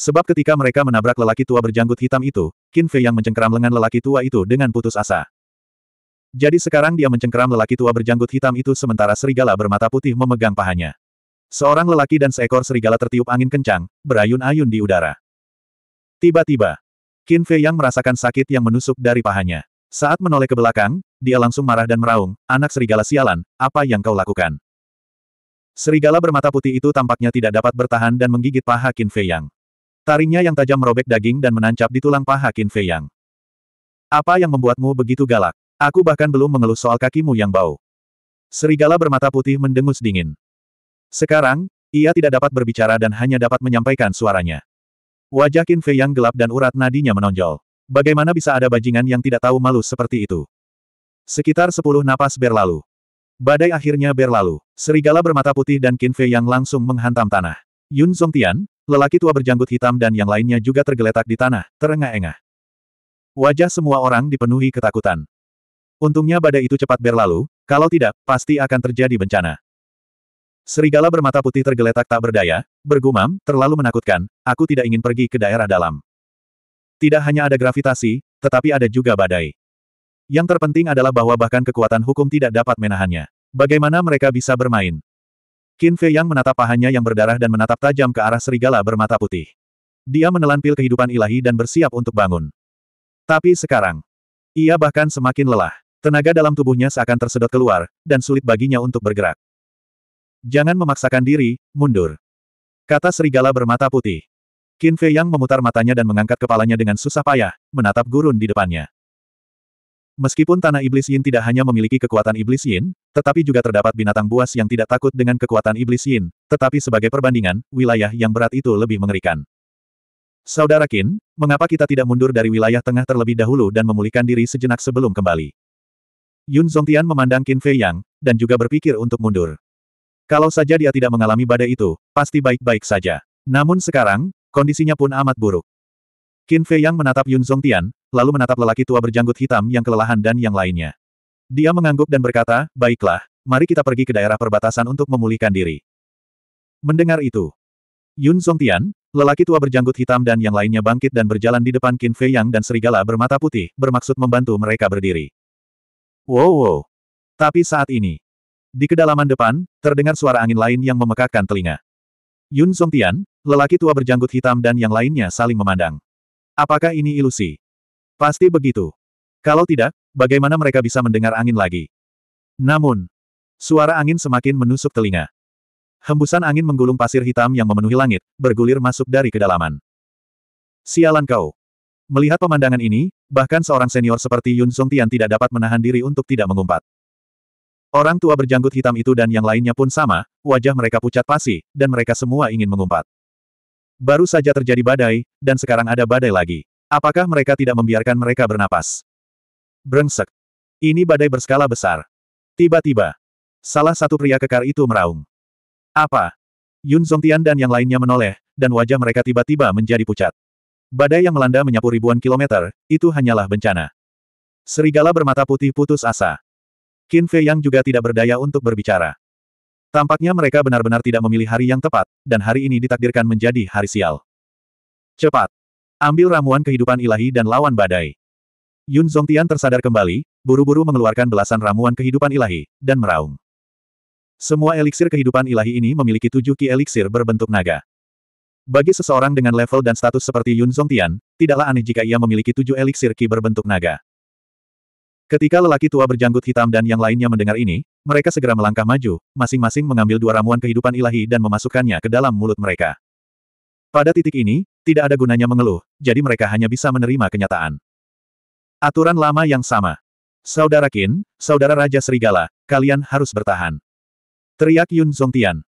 Sebab ketika mereka menabrak lelaki tua berjanggut hitam itu, Qin Fei Yang mencengkeram lengan lelaki tua itu dengan putus asa. Jadi sekarang dia mencengkeram lelaki tua berjanggut hitam itu sementara serigala bermata putih memegang pahanya. Seorang lelaki dan seekor serigala tertiup angin kencang, berayun-ayun di udara. Tiba-tiba, Qin Fei Yang merasakan sakit yang menusuk dari pahanya. Saat menoleh ke belakang, dia langsung marah dan meraung, anak serigala sialan, apa yang kau lakukan? Serigala bermata putih itu tampaknya tidak dapat bertahan dan menggigit paha Qin Fei Yang. Taringnya yang tajam merobek daging dan menancap di tulang paha Qin Fei Yang. Apa yang membuatmu begitu galak? Aku bahkan belum mengeluh soal kakimu yang bau. Serigala bermata putih mendengus dingin. Sekarang, ia tidak dapat berbicara dan hanya dapat menyampaikan suaranya. Wajah Qin Fei Yang gelap dan urat nadinya menonjol. Bagaimana bisa ada bajingan yang tidak tahu malu seperti itu? Sekitar sepuluh napas berlalu. Badai akhirnya berlalu. Serigala bermata putih dan Kinfe yang langsung menghantam tanah. Yun Songtian, lelaki tua berjanggut hitam dan yang lainnya juga tergeletak di tanah, terengah-engah. Wajah semua orang dipenuhi ketakutan. Untungnya badai itu cepat berlalu, kalau tidak, pasti akan terjadi bencana. Serigala bermata putih tergeletak tak berdaya, bergumam, terlalu menakutkan, aku tidak ingin pergi ke daerah dalam. Tidak hanya ada gravitasi, tetapi ada juga badai. Yang terpenting adalah bahwa bahkan kekuatan hukum tidak dapat menahannya. Bagaimana mereka bisa bermain? Qin Fei Yang menatap pahanya yang berdarah dan menatap tajam ke arah serigala bermata putih. Dia menelan pil kehidupan ilahi dan bersiap untuk bangun. Tapi sekarang, ia bahkan semakin lelah. Tenaga dalam tubuhnya seakan tersedot keluar, dan sulit baginya untuk bergerak. Jangan memaksakan diri, mundur. Kata serigala bermata putih. Qin Fei Yang memutar matanya dan mengangkat kepalanya dengan susah payah, menatap gurun di depannya. Meskipun Tanah Iblis Yin tidak hanya memiliki kekuatan Iblis Yin, tetapi juga terdapat binatang buas yang tidak takut dengan kekuatan Iblis Yin, tetapi sebagai perbandingan, wilayah yang berat itu lebih mengerikan. Saudara Qin, mengapa kita tidak mundur dari wilayah tengah terlebih dahulu dan memulihkan diri sejenak sebelum kembali? Yun Zongtian memandang Qin Fei Yang, dan juga berpikir untuk mundur. Kalau saja dia tidak mengalami badai itu, pasti baik-baik saja. Namun sekarang, Kondisinya pun amat buruk. Qin Fei Yang menatap Yun Zhong Tian, lalu menatap lelaki tua berjanggut hitam yang kelelahan dan yang lainnya. Dia mengangguk dan berkata, baiklah, mari kita pergi ke daerah perbatasan untuk memulihkan diri. Mendengar itu, Yun Zhong Tian, lelaki tua berjanggut hitam dan yang lainnya bangkit dan berjalan di depan Qin Fei Yang dan serigala bermata putih, bermaksud membantu mereka berdiri. Wow wow. Tapi saat ini, di kedalaman depan, terdengar suara angin lain yang memekakkan telinga. Yun Zongtian, lelaki tua berjanggut hitam dan yang lainnya saling memandang. Apakah ini ilusi? Pasti begitu. Kalau tidak, bagaimana mereka bisa mendengar angin lagi? Namun, suara angin semakin menusuk telinga. Hembusan angin menggulung pasir hitam yang memenuhi langit, bergulir masuk dari kedalaman. Sialan kau. Melihat pemandangan ini, bahkan seorang senior seperti Yun Tian tidak dapat menahan diri untuk tidak mengumpat. Orang tua berjanggut hitam itu dan yang lainnya pun sama, wajah mereka pucat pasi, dan mereka semua ingin mengumpat. Baru saja terjadi badai, dan sekarang ada badai lagi. Apakah mereka tidak membiarkan mereka bernapas? Brengsek. Ini badai berskala besar. Tiba-tiba, salah satu pria kekar itu meraung. Apa? Yun Zongtian dan yang lainnya menoleh, dan wajah mereka tiba-tiba menjadi pucat. Badai yang melanda menyapu ribuan kilometer, itu hanyalah bencana. Serigala bermata putih putus asa. Qin Fei yang juga tidak berdaya untuk berbicara. Tampaknya mereka benar-benar tidak memilih hari yang tepat, dan hari ini ditakdirkan menjadi hari sial. Cepat! Ambil ramuan kehidupan ilahi dan lawan badai. Yun Zongtian tersadar kembali, buru-buru mengeluarkan belasan ramuan kehidupan ilahi, dan meraung. Semua eliksir kehidupan ilahi ini memiliki tujuh ki eliksir berbentuk naga. Bagi seseorang dengan level dan status seperti Yun Zongtian, tidaklah aneh jika ia memiliki tujuh eliksir ki berbentuk naga. Ketika lelaki tua berjanggut hitam dan yang lainnya mendengar ini, mereka segera melangkah maju, masing-masing mengambil dua ramuan kehidupan ilahi dan memasukkannya ke dalam mulut mereka. Pada titik ini, tidak ada gunanya mengeluh, jadi mereka hanya bisa menerima kenyataan. Aturan lama yang sama. Saudara Qin, Saudara Raja Serigala, kalian harus bertahan. Teriak Yun Zongtian.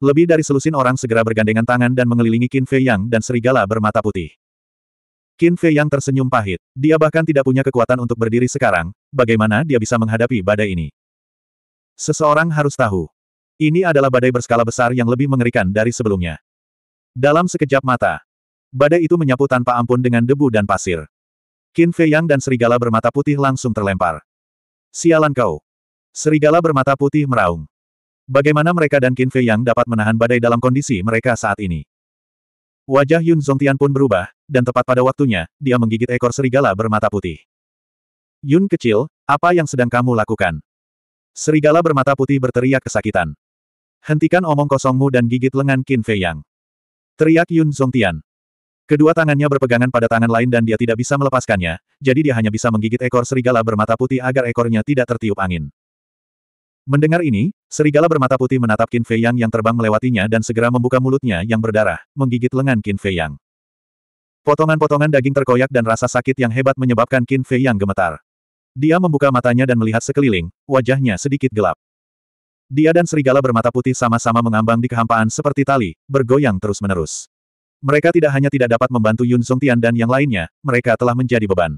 Lebih dari selusin orang segera bergandengan tangan dan mengelilingi Qin Fei Yang dan Serigala bermata putih. Qin Fei yang tersenyum pahit. Dia bahkan tidak punya kekuatan untuk berdiri sekarang, bagaimana dia bisa menghadapi badai ini? Seseorang harus tahu. Ini adalah badai berskala besar yang lebih mengerikan dari sebelumnya. Dalam sekejap mata, badai itu menyapu tanpa ampun dengan debu dan pasir. Qin Fei Yang dan serigala bermata putih langsung terlempar. Sialan kau. Serigala bermata putih meraung. Bagaimana mereka dan Qin Fei Yang dapat menahan badai dalam kondisi mereka saat ini? Wajah Yun Zongtian pun berubah, dan tepat pada waktunya, dia menggigit ekor serigala bermata putih. Yun kecil, apa yang sedang kamu lakukan? Serigala bermata putih berteriak kesakitan. Hentikan omong kosongmu dan gigit lengan Qin Fei Yang. Teriak Yun Zongtian. Kedua tangannya berpegangan pada tangan lain dan dia tidak bisa melepaskannya, jadi dia hanya bisa menggigit ekor serigala bermata putih agar ekornya tidak tertiup angin. Mendengar ini, Serigala bermata putih menatap Qin Fei Yang yang terbang melewatinya dan segera membuka mulutnya yang berdarah, menggigit lengan Qin Fei Yang. Potongan-potongan daging terkoyak dan rasa sakit yang hebat menyebabkan Qin Fei Yang gemetar. Dia membuka matanya dan melihat sekeliling, wajahnya sedikit gelap. Dia dan serigala bermata putih sama-sama mengambang di kehampaan seperti tali, bergoyang terus-menerus. Mereka tidak hanya tidak dapat membantu Yun Tian dan yang lainnya, mereka telah menjadi beban.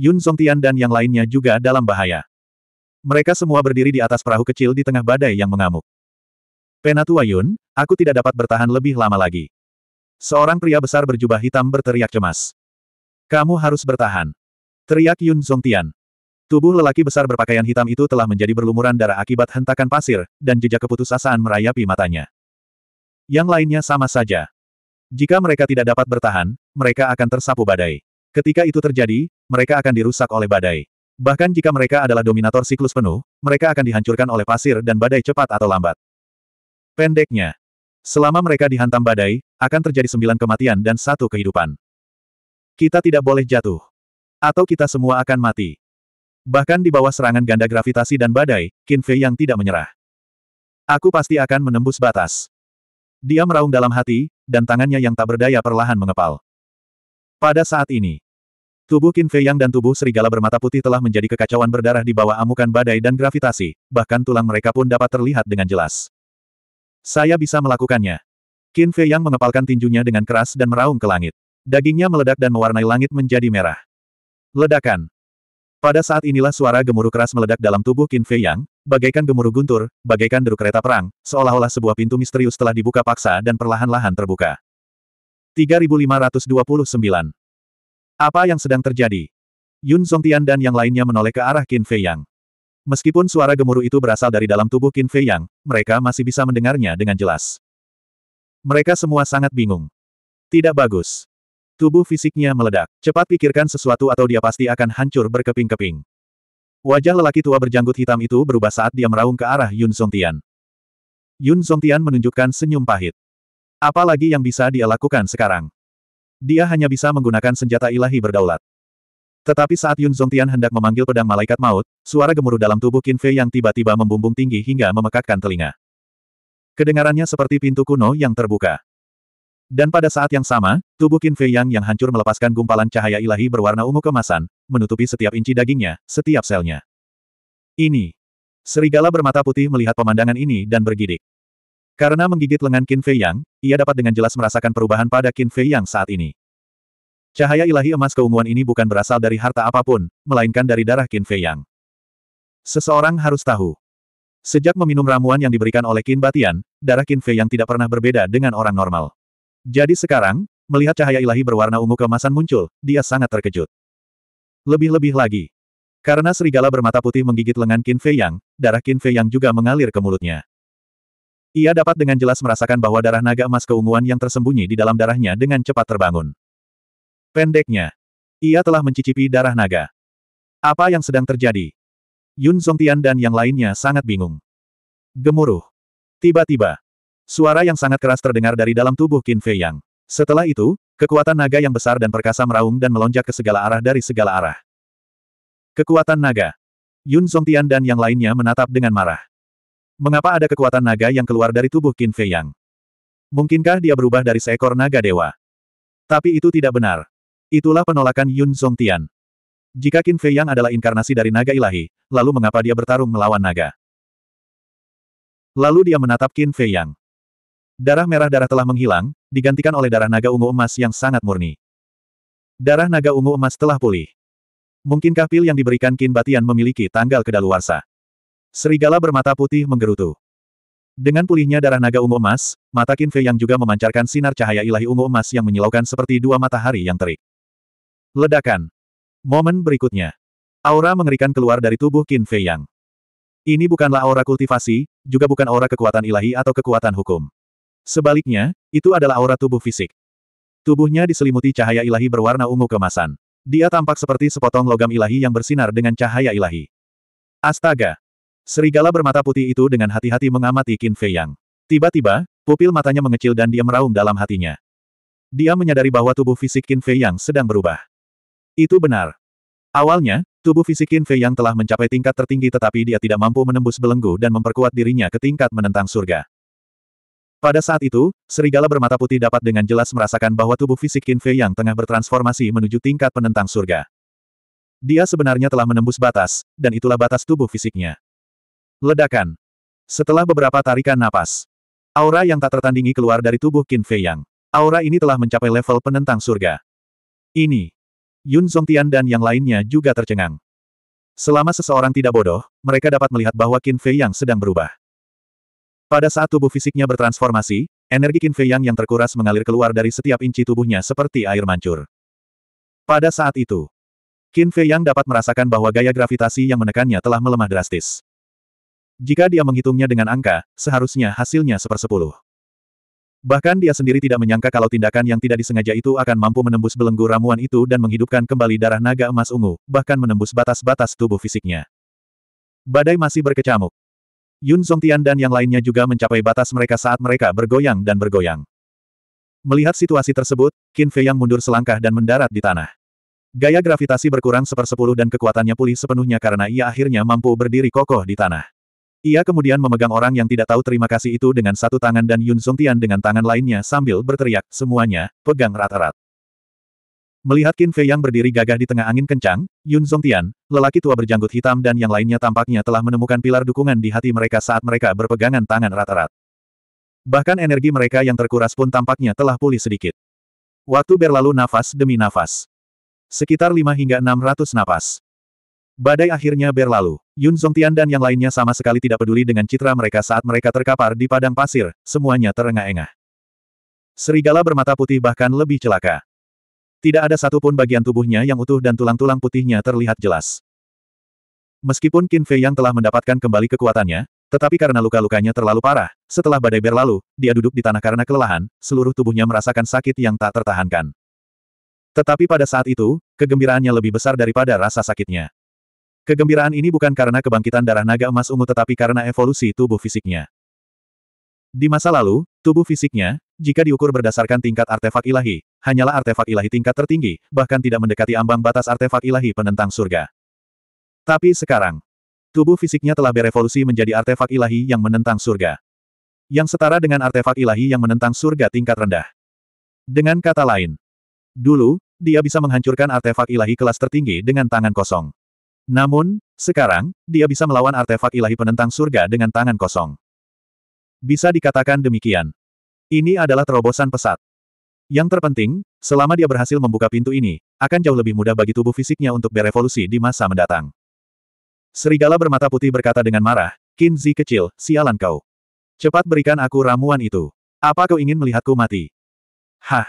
Yun Tian dan yang lainnya juga dalam bahaya. Mereka semua berdiri di atas perahu kecil di tengah badai yang mengamuk. Penatua Yun, aku tidak dapat bertahan lebih lama lagi. Seorang pria besar berjubah hitam berteriak cemas. Kamu harus bertahan. Teriak Yun Zongtian. Tubuh lelaki besar berpakaian hitam itu telah menjadi berlumuran darah akibat hentakan pasir, dan jejak keputusasaan merayapi matanya. Yang lainnya sama saja. Jika mereka tidak dapat bertahan, mereka akan tersapu badai. Ketika itu terjadi, mereka akan dirusak oleh badai. Bahkan jika mereka adalah dominator siklus penuh, mereka akan dihancurkan oleh pasir dan badai cepat atau lambat. Pendeknya, selama mereka dihantam badai, akan terjadi sembilan kematian dan satu kehidupan. Kita tidak boleh jatuh. Atau kita semua akan mati. Bahkan di bawah serangan ganda gravitasi dan badai, Qin Fei yang tidak menyerah. Aku pasti akan menembus batas. Dia meraung dalam hati, dan tangannya yang tak berdaya perlahan mengepal. Pada saat ini, Tubuh Qin Fei Yang dan tubuh serigala bermata putih telah menjadi kekacauan berdarah di bawah amukan badai dan gravitasi, bahkan tulang mereka pun dapat terlihat dengan jelas. Saya bisa melakukannya. Qin Fei Yang mengepalkan tinjunya dengan keras dan meraung ke langit. Dagingnya meledak dan mewarnai langit menjadi merah. Ledakan. Pada saat inilah suara gemuruh keras meledak dalam tubuh Qin Fei Yang, bagaikan gemuruh guntur, bagaikan deru kereta perang, seolah-olah sebuah pintu misterius telah dibuka paksa dan perlahan-lahan terbuka. 3529 apa yang sedang terjadi? Yun Zhongtian dan yang lainnya menoleh ke arah Qin Fei Yang. Meskipun suara gemuruh itu berasal dari dalam tubuh Qin Fei Yang, mereka masih bisa mendengarnya dengan jelas. Mereka semua sangat bingung. Tidak bagus. Tubuh fisiknya meledak. Cepat pikirkan sesuatu atau dia pasti akan hancur berkeping-keping. Wajah lelaki tua berjanggut hitam itu berubah saat dia meraung ke arah Yun Songtian. Yun Songtian menunjukkan senyum pahit. Apa lagi yang bisa dia lakukan sekarang? Dia hanya bisa menggunakan senjata ilahi berdaulat. Tetapi saat Yun Zongtian hendak memanggil pedang malaikat maut, suara gemuruh dalam tubuh Qin Fei yang tiba-tiba membumbung tinggi hingga memekakkan telinga. Kedengarannya seperti pintu kuno yang terbuka. Dan pada saat yang sama, tubuh Qin Fei Yang yang hancur melepaskan gumpalan cahaya ilahi berwarna ungu kemasan, menutupi setiap inci dagingnya, setiap selnya. Ini. Serigala bermata putih melihat pemandangan ini dan bergidik. Karena menggigit lengan Qin Fei Yang, ia dapat dengan jelas merasakan perubahan pada Qin Fei Yang saat ini. Cahaya ilahi emas keunguan ini bukan berasal dari harta apapun, melainkan dari darah Qin Fei Yang. Seseorang harus tahu. Sejak meminum ramuan yang diberikan oleh Qin Batian, darah Qin Fei Yang tidak pernah berbeda dengan orang normal. Jadi sekarang, melihat cahaya ilahi berwarna ungu kemasan muncul, dia sangat terkejut. Lebih-lebih lagi. Karena serigala bermata putih menggigit lengan Qin Fei Yang, darah Qin Fei Yang juga mengalir ke mulutnya. Ia dapat dengan jelas merasakan bahwa darah naga emas keunguan yang tersembunyi di dalam darahnya dengan cepat terbangun. Pendeknya, ia telah mencicipi darah naga. Apa yang sedang terjadi? Yun Zongtian dan yang lainnya sangat bingung. Gemuruh. Tiba-tiba, suara yang sangat keras terdengar dari dalam tubuh Qin Fei Yang. Setelah itu, kekuatan naga yang besar dan perkasa meraung dan melonjak ke segala arah dari segala arah. Kekuatan naga. Yun Zongtian dan yang lainnya menatap dengan marah. Mengapa ada kekuatan naga yang keluar dari tubuh Qin Fei Yang? Mungkinkah dia berubah dari seekor naga dewa? Tapi itu tidak benar. Itulah penolakan Yun Tian. Jika Qin Fei Yang adalah inkarnasi dari naga ilahi, lalu mengapa dia bertarung melawan naga? Lalu dia menatap Qin Fei Yang. Darah merah darah telah menghilang, digantikan oleh darah naga ungu emas yang sangat murni. Darah naga ungu emas telah pulih. Mungkinkah pil yang diberikan Qin Batian memiliki tanggal kedaluarsa? Serigala bermata putih menggerutu. Dengan pulihnya darah naga ungu emas, mata Fei yang juga memancarkan sinar cahaya ilahi ungu emas yang menyilaukan seperti dua matahari yang terik. Ledakan. Momen berikutnya. Aura mengerikan keluar dari tubuh Qin Fei Yang. Ini bukanlah aura kultivasi, juga bukan aura kekuatan ilahi atau kekuatan hukum. Sebaliknya, itu adalah aura tubuh fisik. Tubuhnya diselimuti cahaya ilahi berwarna ungu kemasan. Dia tampak seperti sepotong logam ilahi yang bersinar dengan cahaya ilahi. Astaga! Serigala bermata putih itu dengan hati-hati mengamati Qin Fei Yang. Tiba-tiba, pupil matanya mengecil dan dia meraung dalam hatinya. Dia menyadari bahwa tubuh fisik Qin Fei Yang sedang berubah. Itu benar. Awalnya, tubuh fisik Qin Fei Yang telah mencapai tingkat tertinggi tetapi dia tidak mampu menembus belenggu dan memperkuat dirinya ke tingkat menentang surga. Pada saat itu, serigala bermata putih dapat dengan jelas merasakan bahwa tubuh fisik Qin Fei Yang tengah bertransformasi menuju tingkat penentang surga. Dia sebenarnya telah menembus batas, dan itulah batas tubuh fisiknya. Ledakan. Setelah beberapa tarikan napas, aura yang tak tertandingi keluar dari tubuh Qin Fei Yang. Aura ini telah mencapai level penentang surga. Ini. Yun Zongtian dan yang lainnya juga tercengang. Selama seseorang tidak bodoh, mereka dapat melihat bahwa Qin Fei Yang sedang berubah. Pada saat tubuh fisiknya bertransformasi, energi Qin Fei Yang yang terkuras mengalir keluar dari setiap inci tubuhnya seperti air mancur. Pada saat itu, Qin Fei Yang dapat merasakan bahwa gaya gravitasi yang menekannya telah melemah drastis. Jika dia menghitungnya dengan angka, seharusnya hasilnya sepersepuluh. Bahkan dia sendiri tidak menyangka kalau tindakan yang tidak disengaja itu akan mampu menembus belenggu ramuan itu dan menghidupkan kembali darah naga emas ungu, bahkan menembus batas-batas tubuh fisiknya. Badai masih berkecamuk. Yun Tian dan yang lainnya juga mencapai batas mereka saat mereka bergoyang dan bergoyang. Melihat situasi tersebut, Qin Fei yang mundur selangkah dan mendarat di tanah. Gaya gravitasi berkurang sepersepuluh dan kekuatannya pulih sepenuhnya karena ia akhirnya mampu berdiri kokoh di tanah. Ia kemudian memegang orang yang tidak tahu terima kasih itu dengan satu tangan dan Yun Tian dengan tangan lainnya sambil berteriak, semuanya, pegang rata-rat. Melihat Qin Fei yang berdiri gagah di tengah angin kencang, Yun Tian, lelaki tua berjanggut hitam dan yang lainnya tampaknya telah menemukan pilar dukungan di hati mereka saat mereka berpegangan tangan rata-rat. Bahkan energi mereka yang terkuras pun tampaknya telah pulih sedikit. Waktu berlalu nafas demi nafas. Sekitar 5 hingga 600 nafas. Badai akhirnya berlalu. Yun Zongtian dan yang lainnya sama sekali tidak peduli dengan citra mereka saat mereka terkapar di padang pasir, semuanya terengah-engah. Serigala bermata putih bahkan lebih celaka. Tidak ada satupun bagian tubuhnya yang utuh dan tulang-tulang putihnya terlihat jelas. Meskipun Qin Fei yang telah mendapatkan kembali kekuatannya, tetapi karena luka-lukanya terlalu parah, setelah badai berlalu, dia duduk di tanah karena kelelahan, seluruh tubuhnya merasakan sakit yang tak tertahankan. Tetapi pada saat itu, kegembiraannya lebih besar daripada rasa sakitnya. Kegembiraan ini bukan karena kebangkitan darah naga emas ungu tetapi karena evolusi tubuh fisiknya. Di masa lalu, tubuh fisiknya, jika diukur berdasarkan tingkat artefak ilahi, hanyalah artefak ilahi tingkat tertinggi, bahkan tidak mendekati ambang batas artefak ilahi penentang surga. Tapi sekarang, tubuh fisiknya telah berevolusi menjadi artefak ilahi yang menentang surga. Yang setara dengan artefak ilahi yang menentang surga tingkat rendah. Dengan kata lain, dulu, dia bisa menghancurkan artefak ilahi kelas tertinggi dengan tangan kosong. Namun, sekarang, dia bisa melawan artefak ilahi penentang surga dengan tangan kosong. Bisa dikatakan demikian. Ini adalah terobosan pesat. Yang terpenting, selama dia berhasil membuka pintu ini, akan jauh lebih mudah bagi tubuh fisiknya untuk berevolusi di masa mendatang. Serigala bermata putih berkata dengan marah, Kinzi kecil, sialan kau. Cepat berikan aku ramuan itu. Apa kau ingin melihatku mati? Hah!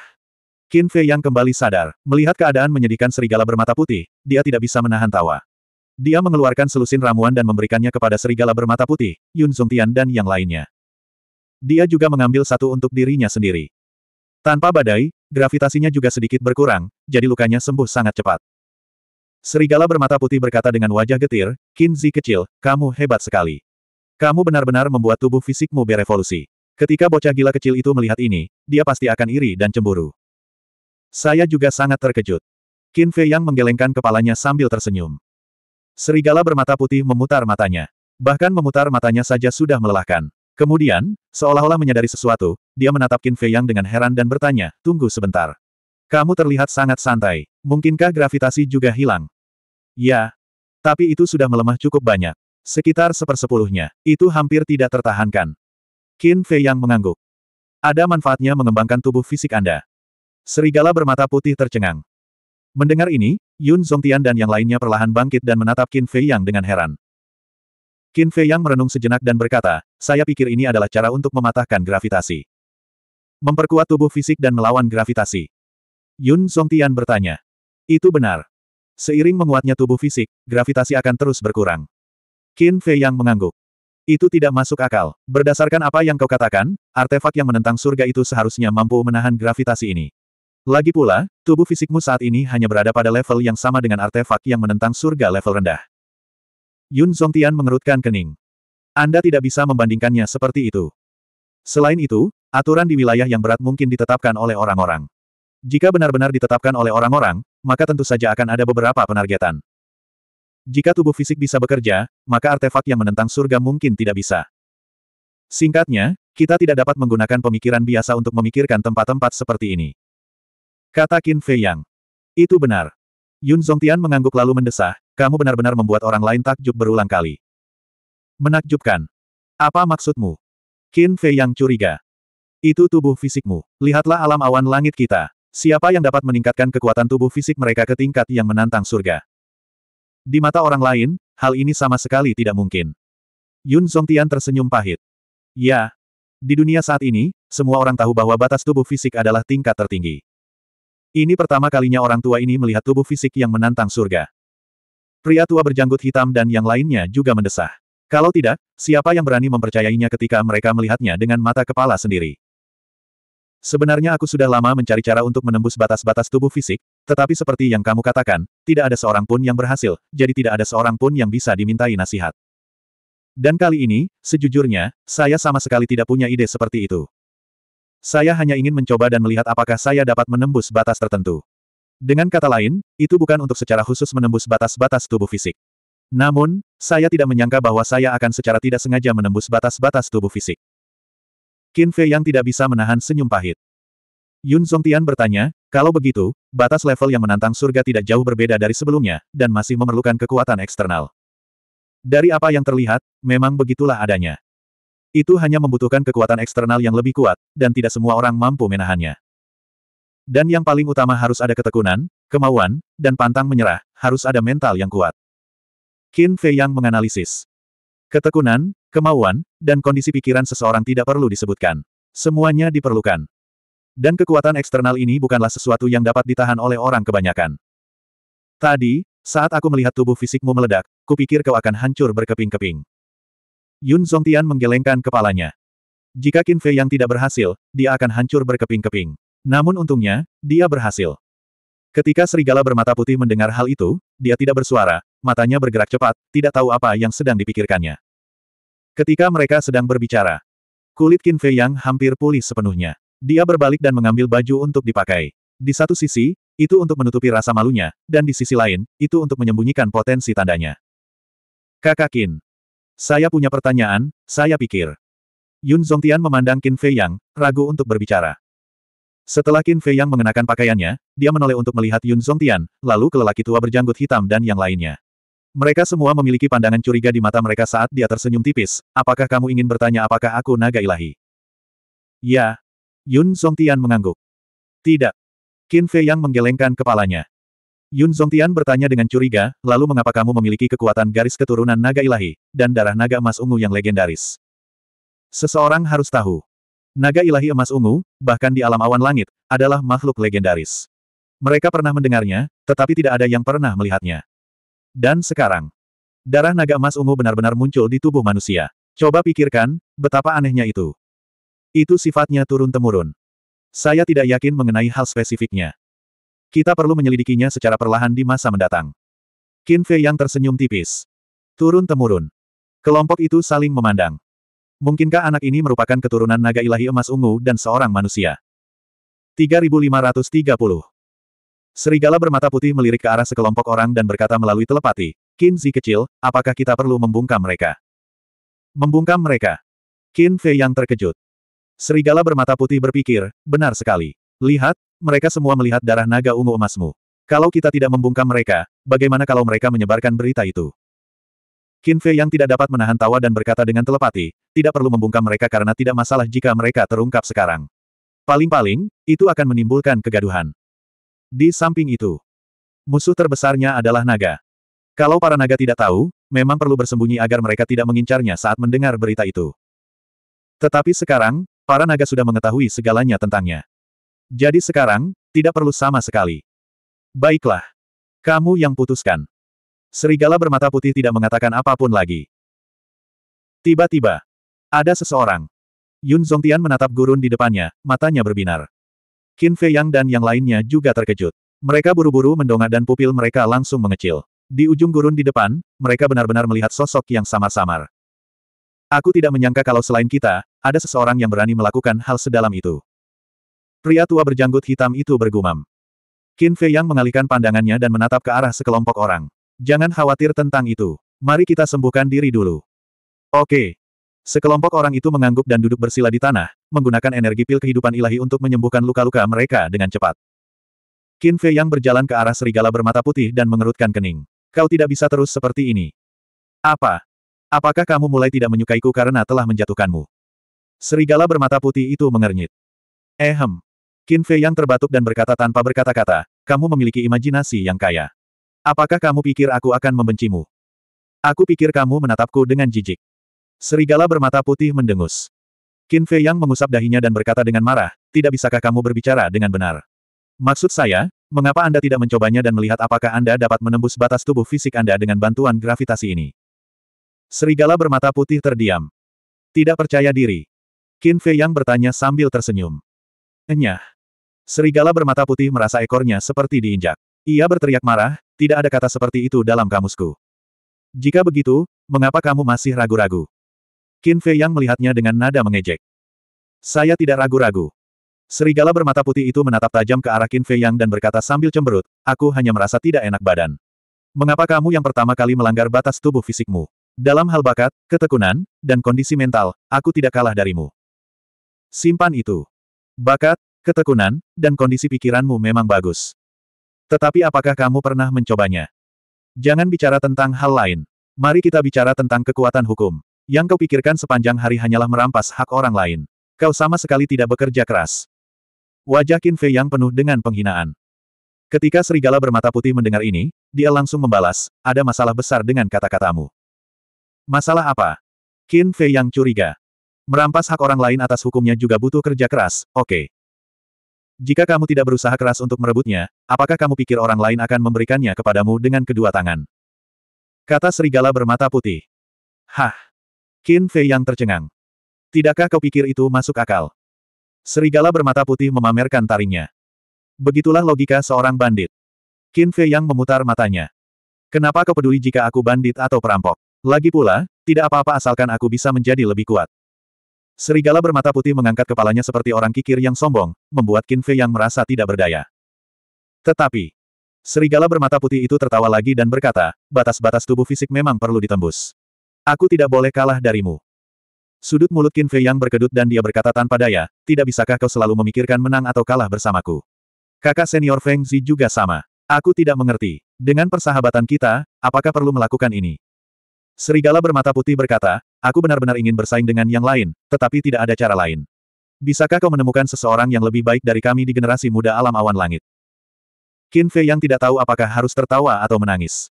Kinfe yang kembali sadar, melihat keadaan menyedihkan serigala bermata putih, dia tidak bisa menahan tawa. Dia mengeluarkan selusin ramuan dan memberikannya kepada serigala bermata putih, Yun Zongtian dan yang lainnya. Dia juga mengambil satu untuk dirinya sendiri. Tanpa badai, gravitasinya juga sedikit berkurang, jadi lukanya sembuh sangat cepat. Serigala bermata putih berkata dengan wajah getir, Kinzi kecil, kamu hebat sekali. Kamu benar-benar membuat tubuh fisikmu berevolusi. Ketika bocah gila kecil itu melihat ini, dia pasti akan iri dan cemburu. Saya juga sangat terkejut. Qin Fei Yang menggelengkan kepalanya sambil tersenyum. Serigala bermata putih memutar matanya. Bahkan memutar matanya saja sudah melelahkan. Kemudian, seolah-olah menyadari sesuatu, dia menatap Qin Fei Yang dengan heran dan bertanya, tunggu sebentar. Kamu terlihat sangat santai. Mungkinkah gravitasi juga hilang? Ya. Tapi itu sudah melemah cukup banyak. Sekitar sepersepuluhnya. Itu hampir tidak tertahankan. Qin Fei Yang mengangguk. Ada manfaatnya mengembangkan tubuh fisik Anda. Serigala bermata putih tercengang. Mendengar ini, Yun Zongtian dan yang lainnya perlahan bangkit dan menatap Qin Fei Yang dengan heran. Qin Fei Yang merenung sejenak dan berkata, saya pikir ini adalah cara untuk mematahkan gravitasi. Memperkuat tubuh fisik dan melawan gravitasi. Yun Zongtian bertanya. Itu benar. Seiring menguatnya tubuh fisik, gravitasi akan terus berkurang. Qin Fei Yang mengangguk. Itu tidak masuk akal. Berdasarkan apa yang kau katakan, artefak yang menentang surga itu seharusnya mampu menahan gravitasi ini. Lagi pula, tubuh fisikmu saat ini hanya berada pada level yang sama dengan artefak yang menentang surga level rendah. Yun Zongtian mengerutkan kening. Anda tidak bisa membandingkannya seperti itu. Selain itu, aturan di wilayah yang berat mungkin ditetapkan oleh orang-orang. Jika benar-benar ditetapkan oleh orang-orang, maka tentu saja akan ada beberapa penargetan. Jika tubuh fisik bisa bekerja, maka artefak yang menentang surga mungkin tidak bisa. Singkatnya, kita tidak dapat menggunakan pemikiran biasa untuk memikirkan tempat-tempat seperti ini. Kata Qin Fei Yang. Itu benar. Yun Zhong Tian mengangguk lalu mendesah, kamu benar-benar membuat orang lain takjub berulang kali. Menakjubkan. Apa maksudmu? Qin Fei Yang curiga. Itu tubuh fisikmu. Lihatlah alam awan langit kita. Siapa yang dapat meningkatkan kekuatan tubuh fisik mereka ke tingkat yang menantang surga? Di mata orang lain, hal ini sama sekali tidak mungkin. Yun Zhong Tian tersenyum pahit. Ya. Di dunia saat ini, semua orang tahu bahwa batas tubuh fisik adalah tingkat tertinggi. Ini pertama kalinya orang tua ini melihat tubuh fisik yang menantang surga. Pria tua berjanggut hitam dan yang lainnya juga mendesah. Kalau tidak, siapa yang berani mempercayainya ketika mereka melihatnya dengan mata kepala sendiri? Sebenarnya aku sudah lama mencari cara untuk menembus batas-batas tubuh fisik, tetapi seperti yang kamu katakan, tidak ada seorang pun yang berhasil, jadi tidak ada seorang pun yang bisa dimintai nasihat. Dan kali ini, sejujurnya, saya sama sekali tidak punya ide seperti itu. Saya hanya ingin mencoba dan melihat apakah saya dapat menembus batas tertentu. Dengan kata lain, itu bukan untuk secara khusus menembus batas-batas tubuh fisik. Namun, saya tidak menyangka bahwa saya akan secara tidak sengaja menembus batas-batas tubuh fisik. Qin Fei yang tidak bisa menahan senyum pahit. Yun Zhongtian bertanya, kalau begitu, batas level yang menantang surga tidak jauh berbeda dari sebelumnya, dan masih memerlukan kekuatan eksternal. Dari apa yang terlihat, memang begitulah adanya. Itu hanya membutuhkan kekuatan eksternal yang lebih kuat, dan tidak semua orang mampu menahannya. Dan yang paling utama harus ada ketekunan, kemauan, dan pantang menyerah, harus ada mental yang kuat. Qin Fei Yang menganalisis. Ketekunan, kemauan, dan kondisi pikiran seseorang tidak perlu disebutkan. Semuanya diperlukan. Dan kekuatan eksternal ini bukanlah sesuatu yang dapat ditahan oleh orang kebanyakan. Tadi, saat aku melihat tubuh fisikmu meledak, kupikir kau akan hancur berkeping-keping. Yun Zongtian menggelengkan kepalanya. Jika Qin Fei yang tidak berhasil, dia akan hancur berkeping-keping. Namun untungnya, dia berhasil. Ketika serigala bermata putih mendengar hal itu, dia tidak bersuara, matanya bergerak cepat, tidak tahu apa yang sedang dipikirkannya. Ketika mereka sedang berbicara, kulit Qin Fei yang hampir pulih sepenuhnya. Dia berbalik dan mengambil baju untuk dipakai. Di satu sisi, itu untuk menutupi rasa malunya, dan di sisi lain, itu untuk menyembunyikan potensi tandanya. Kakak Qin, saya punya pertanyaan, saya pikir. Yun Zongtian memandang Qin Fei Yang, ragu untuk berbicara. Setelah Qin Fei Yang mengenakan pakaiannya, dia menoleh untuk melihat Yun Zongtian, lalu ke lelaki tua berjanggut hitam dan yang lainnya. Mereka semua memiliki pandangan curiga di mata mereka saat dia tersenyum tipis, apakah kamu ingin bertanya apakah aku naga ilahi? Ya. Yun Zongtian mengangguk. Tidak. Qin Fei Yang menggelengkan kepalanya. Yun Zongtian bertanya dengan curiga, lalu mengapa kamu memiliki kekuatan garis keturunan naga ilahi, dan darah naga emas ungu yang legendaris? Seseorang harus tahu. Naga ilahi emas ungu, bahkan di alam awan langit, adalah makhluk legendaris. Mereka pernah mendengarnya, tetapi tidak ada yang pernah melihatnya. Dan sekarang, darah naga emas ungu benar-benar muncul di tubuh manusia. Coba pikirkan, betapa anehnya itu. Itu sifatnya turun-temurun. Saya tidak yakin mengenai hal spesifiknya. Kita perlu menyelidikinya secara perlahan di masa mendatang. Qin Fei yang tersenyum tipis. Turun-temurun. Kelompok itu saling memandang. Mungkinkah anak ini merupakan keturunan naga ilahi emas ungu dan seorang manusia? 3530 Serigala bermata putih melirik ke arah sekelompok orang dan berkata melalui telepati, Qin Zi kecil, apakah kita perlu membungkam mereka? Membungkam mereka. Qin Fei yang terkejut. Serigala bermata putih berpikir, benar sekali. Lihat, mereka semua melihat darah naga ungu emasmu. Kalau kita tidak membungkam mereka, bagaimana kalau mereka menyebarkan berita itu? Kinfe yang tidak dapat menahan tawa dan berkata dengan telepati, tidak perlu membungkam mereka karena tidak masalah jika mereka terungkap sekarang. Paling-paling, itu akan menimbulkan kegaduhan. Di samping itu, musuh terbesarnya adalah naga. Kalau para naga tidak tahu, memang perlu bersembunyi agar mereka tidak mengincarnya saat mendengar berita itu. Tetapi sekarang, para naga sudah mengetahui segalanya tentangnya. Jadi sekarang, tidak perlu sama sekali. Baiklah. Kamu yang putuskan. Serigala bermata putih tidak mengatakan apapun lagi. Tiba-tiba, ada seseorang. Yun Zongtian menatap gurun di depannya, matanya berbinar. Qin Fei dan yang lainnya juga terkejut. Mereka buru-buru mendongak dan pupil mereka langsung mengecil. Di ujung gurun di depan, mereka benar-benar melihat sosok yang samar-samar. Aku tidak menyangka kalau selain kita, ada seseorang yang berani melakukan hal sedalam itu. Pria tua berjanggut hitam itu bergumam. Qin Fei Yang mengalihkan pandangannya dan menatap ke arah sekelompok orang. Jangan khawatir tentang itu. Mari kita sembuhkan diri dulu. Oke. Sekelompok orang itu mengangguk dan duduk bersila di tanah, menggunakan energi pil kehidupan ilahi untuk menyembuhkan luka-luka mereka dengan cepat. Qin Fei Yang berjalan ke arah serigala bermata putih dan mengerutkan kening. Kau tidak bisa terus seperti ini. Apa? Apakah kamu mulai tidak menyukaiku karena telah menjatuhkanmu? Serigala bermata putih itu mengernyit. Ehem, Qin Fei yang terbatuk dan berkata tanpa berkata-kata, kamu memiliki imajinasi yang kaya. Apakah kamu pikir aku akan membencimu? Aku pikir kamu menatapku dengan jijik. Serigala bermata putih mendengus. Qin Fei yang mengusap dahinya dan berkata dengan marah, tidak bisakah kamu berbicara dengan benar? Maksud saya, mengapa Anda tidak mencobanya dan melihat apakah Anda dapat menembus batas tubuh fisik Anda dengan bantuan gravitasi ini? Serigala bermata putih terdiam. Tidak percaya diri. Qin Fei yang bertanya sambil tersenyum. Enyah. Serigala bermata putih merasa ekornya seperti diinjak. Ia berteriak marah, tidak ada kata seperti itu dalam kamusku. Jika begitu, mengapa kamu masih ragu-ragu? Qin Fei Yang melihatnya dengan nada mengejek. Saya tidak ragu-ragu. Serigala bermata putih itu menatap tajam ke arah Qin Fei Yang dan berkata sambil cemberut, aku hanya merasa tidak enak badan. Mengapa kamu yang pertama kali melanggar batas tubuh fisikmu? Dalam hal bakat, ketekunan, dan kondisi mental, aku tidak kalah darimu. Simpan itu. Bakat, ketekunan, dan kondisi pikiranmu memang bagus. Tetapi apakah kamu pernah mencobanya? Jangan bicara tentang hal lain. Mari kita bicara tentang kekuatan hukum. Yang kau pikirkan sepanjang hari hanyalah merampas hak orang lain. Kau sama sekali tidak bekerja keras. Wajah Qin Fei yang penuh dengan penghinaan. Ketika serigala bermata putih mendengar ini, dia langsung membalas, ada masalah besar dengan kata-katamu. Masalah apa? Qin Fei yang curiga. Merampas hak orang lain atas hukumnya juga butuh kerja keras, oke. Okay. Jika kamu tidak berusaha keras untuk merebutnya, apakah kamu pikir orang lain akan memberikannya kepadamu dengan kedua tangan? Kata serigala bermata putih. Hah! Qin Fei yang tercengang. Tidakkah kau pikir itu masuk akal? Serigala bermata putih memamerkan taringnya. Begitulah logika seorang bandit. Qin Fei yang memutar matanya. Kenapa kau peduli jika aku bandit atau perampok? Lagi pula, tidak apa-apa asalkan aku bisa menjadi lebih kuat. Serigala bermata putih mengangkat kepalanya seperti orang kikir yang sombong, membuat Qin Fei yang merasa tidak berdaya. Tetapi, serigala bermata putih itu tertawa lagi dan berkata, batas-batas tubuh fisik memang perlu ditembus. Aku tidak boleh kalah darimu. Sudut mulut Qin Fei yang berkedut dan dia berkata tanpa daya, tidak bisakah kau selalu memikirkan menang atau kalah bersamaku. Kakak senior Feng Zi juga sama. Aku tidak mengerti. Dengan persahabatan kita, apakah perlu melakukan ini? Serigala bermata putih berkata, aku benar-benar ingin bersaing dengan yang lain, tetapi tidak ada cara lain. Bisakah kau menemukan seseorang yang lebih baik dari kami di generasi muda alam awan langit? Qin Fei yang tidak tahu apakah harus tertawa atau menangis.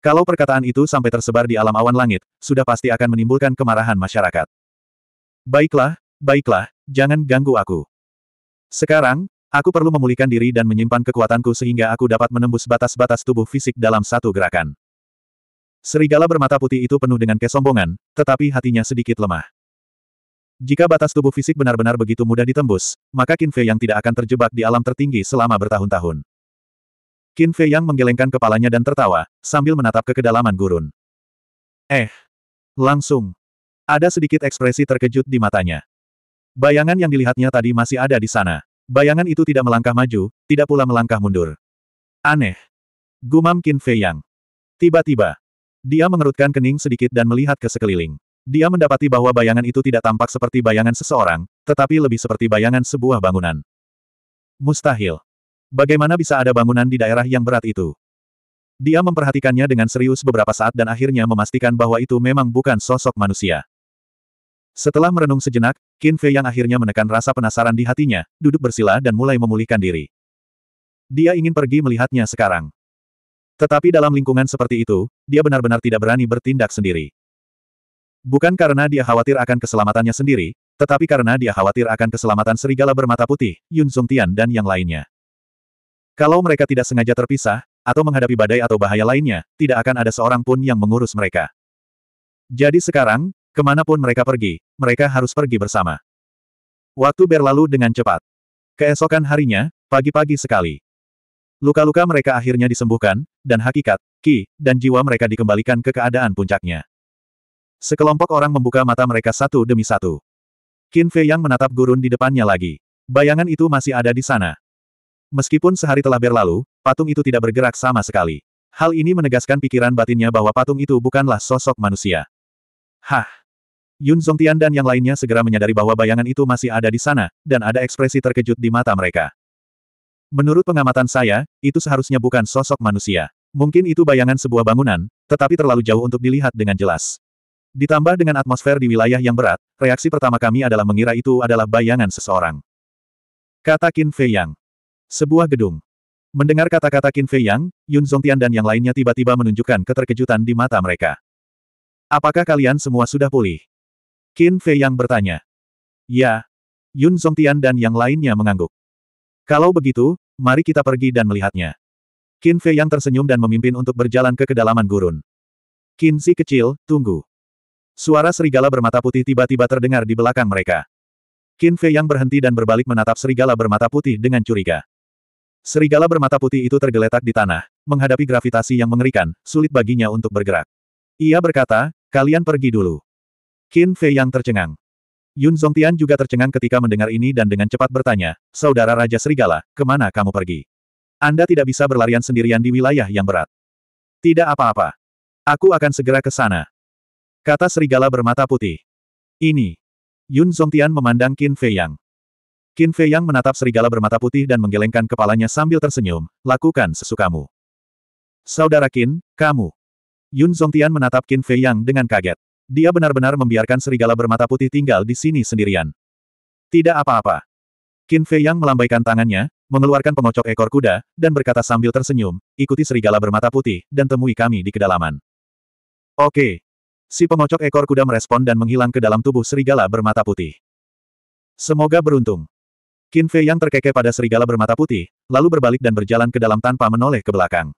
Kalau perkataan itu sampai tersebar di alam awan langit, sudah pasti akan menimbulkan kemarahan masyarakat. Baiklah, baiklah, jangan ganggu aku. Sekarang, aku perlu memulihkan diri dan menyimpan kekuatanku sehingga aku dapat menembus batas-batas tubuh fisik dalam satu gerakan. Serigala bermata putih itu penuh dengan kesombongan, tetapi hatinya sedikit lemah. Jika batas tubuh fisik benar-benar begitu mudah ditembus, maka Qin Fei yang tidak akan terjebak di alam tertinggi selama bertahun-tahun. Qin Fei yang menggelengkan kepalanya dan tertawa, sambil menatap ke kedalaman gurun. Eh! Langsung! Ada sedikit ekspresi terkejut di matanya. Bayangan yang dilihatnya tadi masih ada di sana. Bayangan itu tidak melangkah maju, tidak pula melangkah mundur. Aneh. Gumam Qin Fei Yang. Tiba-tiba, dia mengerutkan kening sedikit dan melihat ke sekeliling. Dia mendapati bahwa bayangan itu tidak tampak seperti bayangan seseorang, tetapi lebih seperti bayangan sebuah bangunan. Mustahil. Bagaimana bisa ada bangunan di daerah yang berat itu? Dia memperhatikannya dengan serius beberapa saat dan akhirnya memastikan bahwa itu memang bukan sosok manusia. Setelah merenung sejenak, Qin Fei yang akhirnya menekan rasa penasaran di hatinya, duduk bersila dan mulai memulihkan diri. Dia ingin pergi melihatnya sekarang. Tetapi dalam lingkungan seperti itu, dia benar-benar tidak berani bertindak sendiri. Bukan karena dia khawatir akan keselamatannya sendiri, tetapi karena dia khawatir akan keselamatan serigala bermata putih, Yun Sung Tian dan yang lainnya. Kalau mereka tidak sengaja terpisah, atau menghadapi badai atau bahaya lainnya, tidak akan ada seorang pun yang mengurus mereka. Jadi sekarang, kemanapun mereka pergi, mereka harus pergi bersama. Waktu berlalu dengan cepat. Keesokan harinya, pagi-pagi sekali. Luka-luka mereka akhirnya disembuhkan, dan hakikat, ki, dan jiwa mereka dikembalikan ke keadaan puncaknya. Sekelompok orang membuka mata mereka satu demi satu. Qin Fei Yang menatap gurun di depannya lagi. Bayangan itu masih ada di sana. Meskipun sehari telah berlalu, patung itu tidak bergerak sama sekali. Hal ini menegaskan pikiran batinnya bahwa patung itu bukanlah sosok manusia. Hah! Yun Zongtian dan yang lainnya segera menyadari bahwa bayangan itu masih ada di sana, dan ada ekspresi terkejut di mata mereka. Menurut pengamatan saya, itu seharusnya bukan sosok manusia. Mungkin itu bayangan sebuah bangunan, tetapi terlalu jauh untuk dilihat dengan jelas. Ditambah dengan atmosfer di wilayah yang berat, reaksi pertama kami adalah mengira itu adalah bayangan seseorang. Kata Qin Fei Yang. Sebuah gedung. Mendengar kata-kata Qin Fei Yang, Yun Zongtian dan yang lainnya tiba-tiba menunjukkan keterkejutan di mata mereka. Apakah kalian semua sudah pulih? Qin Fei Yang bertanya. Ya. Yun Zongtian dan yang lainnya mengangguk. Kalau begitu, mari kita pergi dan melihatnya. Qin Fei yang tersenyum dan memimpin untuk berjalan ke kedalaman gurun. Qin Si kecil, tunggu. Suara serigala bermata putih tiba-tiba terdengar di belakang mereka. Qin Fei yang berhenti dan berbalik menatap serigala bermata putih dengan curiga. Serigala bermata putih itu tergeletak di tanah, menghadapi gravitasi yang mengerikan, sulit baginya untuk bergerak. Ia berkata, kalian pergi dulu. Qin Fei yang tercengang. Yun Zongtian juga tercengang ketika mendengar ini dan dengan cepat bertanya, Saudara Raja Serigala, kemana kamu pergi? Anda tidak bisa berlarian sendirian di wilayah yang berat. Tidak apa-apa. Aku akan segera ke sana. Kata Serigala bermata putih. Ini. Yun Zongtian memandang Qin Fei Yang. Qin Fei Yang menatap Serigala bermata putih dan menggelengkan kepalanya sambil tersenyum, lakukan sesukamu. Saudara Qin, kamu. Yun Zongtian menatap Qin Fei Yang dengan kaget. Dia benar-benar membiarkan serigala bermata putih tinggal di sini sendirian. Tidak apa-apa. Qin Fei Yang melambaikan tangannya, mengeluarkan pengocok ekor kuda, dan berkata sambil tersenyum, ikuti serigala bermata putih, dan temui kami di kedalaman. Oke. Si pengocok ekor kuda merespon dan menghilang ke dalam tubuh serigala bermata putih. Semoga beruntung. Qin Fei Yang terkekeh pada serigala bermata putih, lalu berbalik dan berjalan ke dalam tanpa menoleh ke belakang.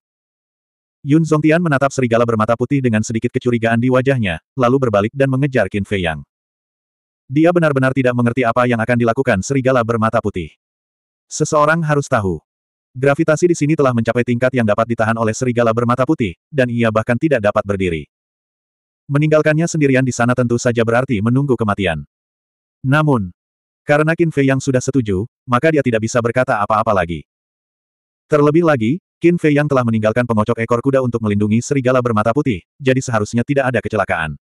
Yun Zongtian menatap serigala bermata putih dengan sedikit kecurigaan di wajahnya, lalu berbalik dan mengejar Qin Fei Yang. Dia benar-benar tidak mengerti apa yang akan dilakukan serigala bermata putih. Seseorang harus tahu. Gravitasi di sini telah mencapai tingkat yang dapat ditahan oleh serigala bermata putih, dan ia bahkan tidak dapat berdiri. Meninggalkannya sendirian di sana tentu saja berarti menunggu kematian. Namun, karena Qin Fei yang sudah setuju, maka dia tidak bisa berkata apa-apa lagi. Terlebih lagi, Qin Fei yang telah meninggalkan pengocok ekor kuda untuk melindungi serigala bermata putih, jadi seharusnya tidak ada kecelakaan.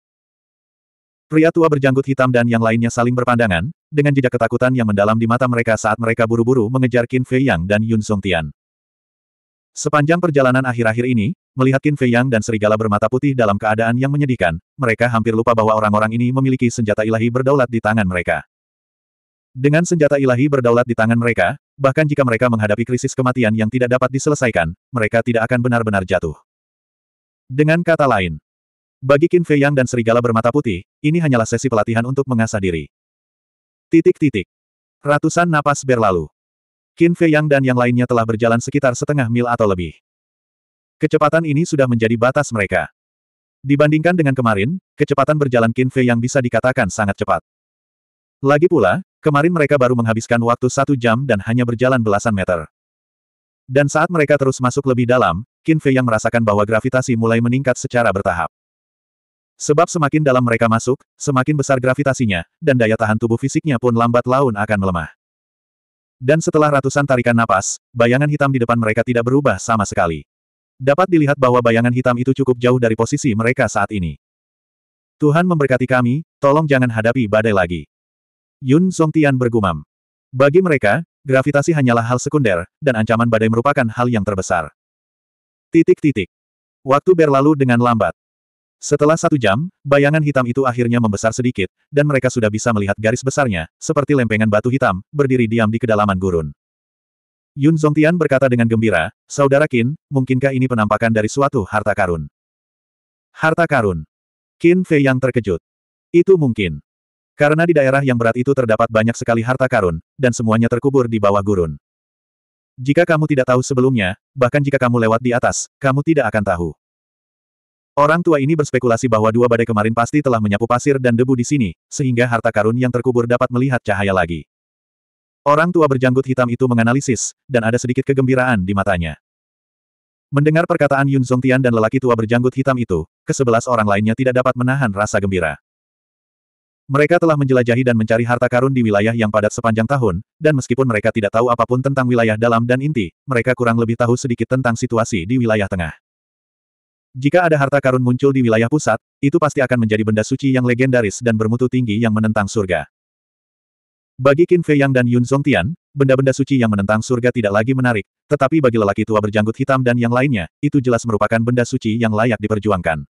Pria tua berjanggut hitam dan yang lainnya saling berpandangan, dengan jejak ketakutan yang mendalam di mata mereka saat mereka buru-buru mengejar Qin Fei Yang dan Yun Song Tian. Sepanjang perjalanan akhir-akhir ini, melihat Qin Fei Yang dan serigala bermata putih dalam keadaan yang menyedihkan, mereka hampir lupa bahwa orang-orang ini memiliki senjata ilahi berdaulat di tangan mereka. Dengan senjata ilahi berdaulat di tangan mereka, bahkan jika mereka menghadapi krisis kematian yang tidak dapat diselesaikan, mereka tidak akan benar-benar jatuh. Dengan kata lain, bagi Qin Fei Yang dan Serigala bermata putih, ini hanyalah sesi pelatihan untuk mengasah diri. Titik-titik. Ratusan napas berlalu. Qin Fei Yang dan yang lainnya telah berjalan sekitar setengah mil atau lebih. Kecepatan ini sudah menjadi batas mereka. Dibandingkan dengan kemarin, kecepatan berjalan Qin Fei yang bisa dikatakan sangat cepat. Lagi pula, kemarin mereka baru menghabiskan waktu satu jam dan hanya berjalan belasan meter. Dan saat mereka terus masuk lebih dalam, Qin Fei yang merasakan bahwa gravitasi mulai meningkat secara bertahap. Sebab semakin dalam mereka masuk, semakin besar gravitasinya, dan daya tahan tubuh fisiknya pun lambat laun akan melemah. Dan setelah ratusan tarikan napas, bayangan hitam di depan mereka tidak berubah sama sekali. Dapat dilihat bahwa bayangan hitam itu cukup jauh dari posisi mereka saat ini. Tuhan memberkati kami, tolong jangan hadapi badai lagi. Yun Zongtian bergumam. Bagi mereka, gravitasi hanyalah hal sekunder, dan ancaman badai merupakan hal yang terbesar. Titik-titik. Waktu berlalu dengan lambat. Setelah satu jam, bayangan hitam itu akhirnya membesar sedikit, dan mereka sudah bisa melihat garis besarnya, seperti lempengan batu hitam, berdiri diam di kedalaman gurun. Yun Zongtian berkata dengan gembira, Saudara Qin, mungkinkah ini penampakan dari suatu harta karun? Harta karun. Qin Fei yang terkejut. Itu mungkin. Karena di daerah yang berat itu terdapat banyak sekali harta karun, dan semuanya terkubur di bawah gurun. Jika kamu tidak tahu sebelumnya, bahkan jika kamu lewat di atas, kamu tidak akan tahu. Orang tua ini berspekulasi bahwa dua badai kemarin pasti telah menyapu pasir dan debu di sini, sehingga harta karun yang terkubur dapat melihat cahaya lagi. Orang tua berjanggut hitam itu menganalisis, dan ada sedikit kegembiraan di matanya. Mendengar perkataan Yun Zongtian dan lelaki tua berjanggut hitam itu, kesebelas orang lainnya tidak dapat menahan rasa gembira. Mereka telah menjelajahi dan mencari harta karun di wilayah yang padat sepanjang tahun, dan meskipun mereka tidak tahu apapun tentang wilayah dalam dan inti, mereka kurang lebih tahu sedikit tentang situasi di wilayah tengah. Jika ada harta karun muncul di wilayah pusat, itu pasti akan menjadi benda suci yang legendaris dan bermutu tinggi yang menentang surga. Bagi Qin Fei Yang dan Yun Tian, benda-benda suci yang menentang surga tidak lagi menarik, tetapi bagi lelaki tua berjanggut hitam dan yang lainnya, itu jelas merupakan benda suci yang layak diperjuangkan.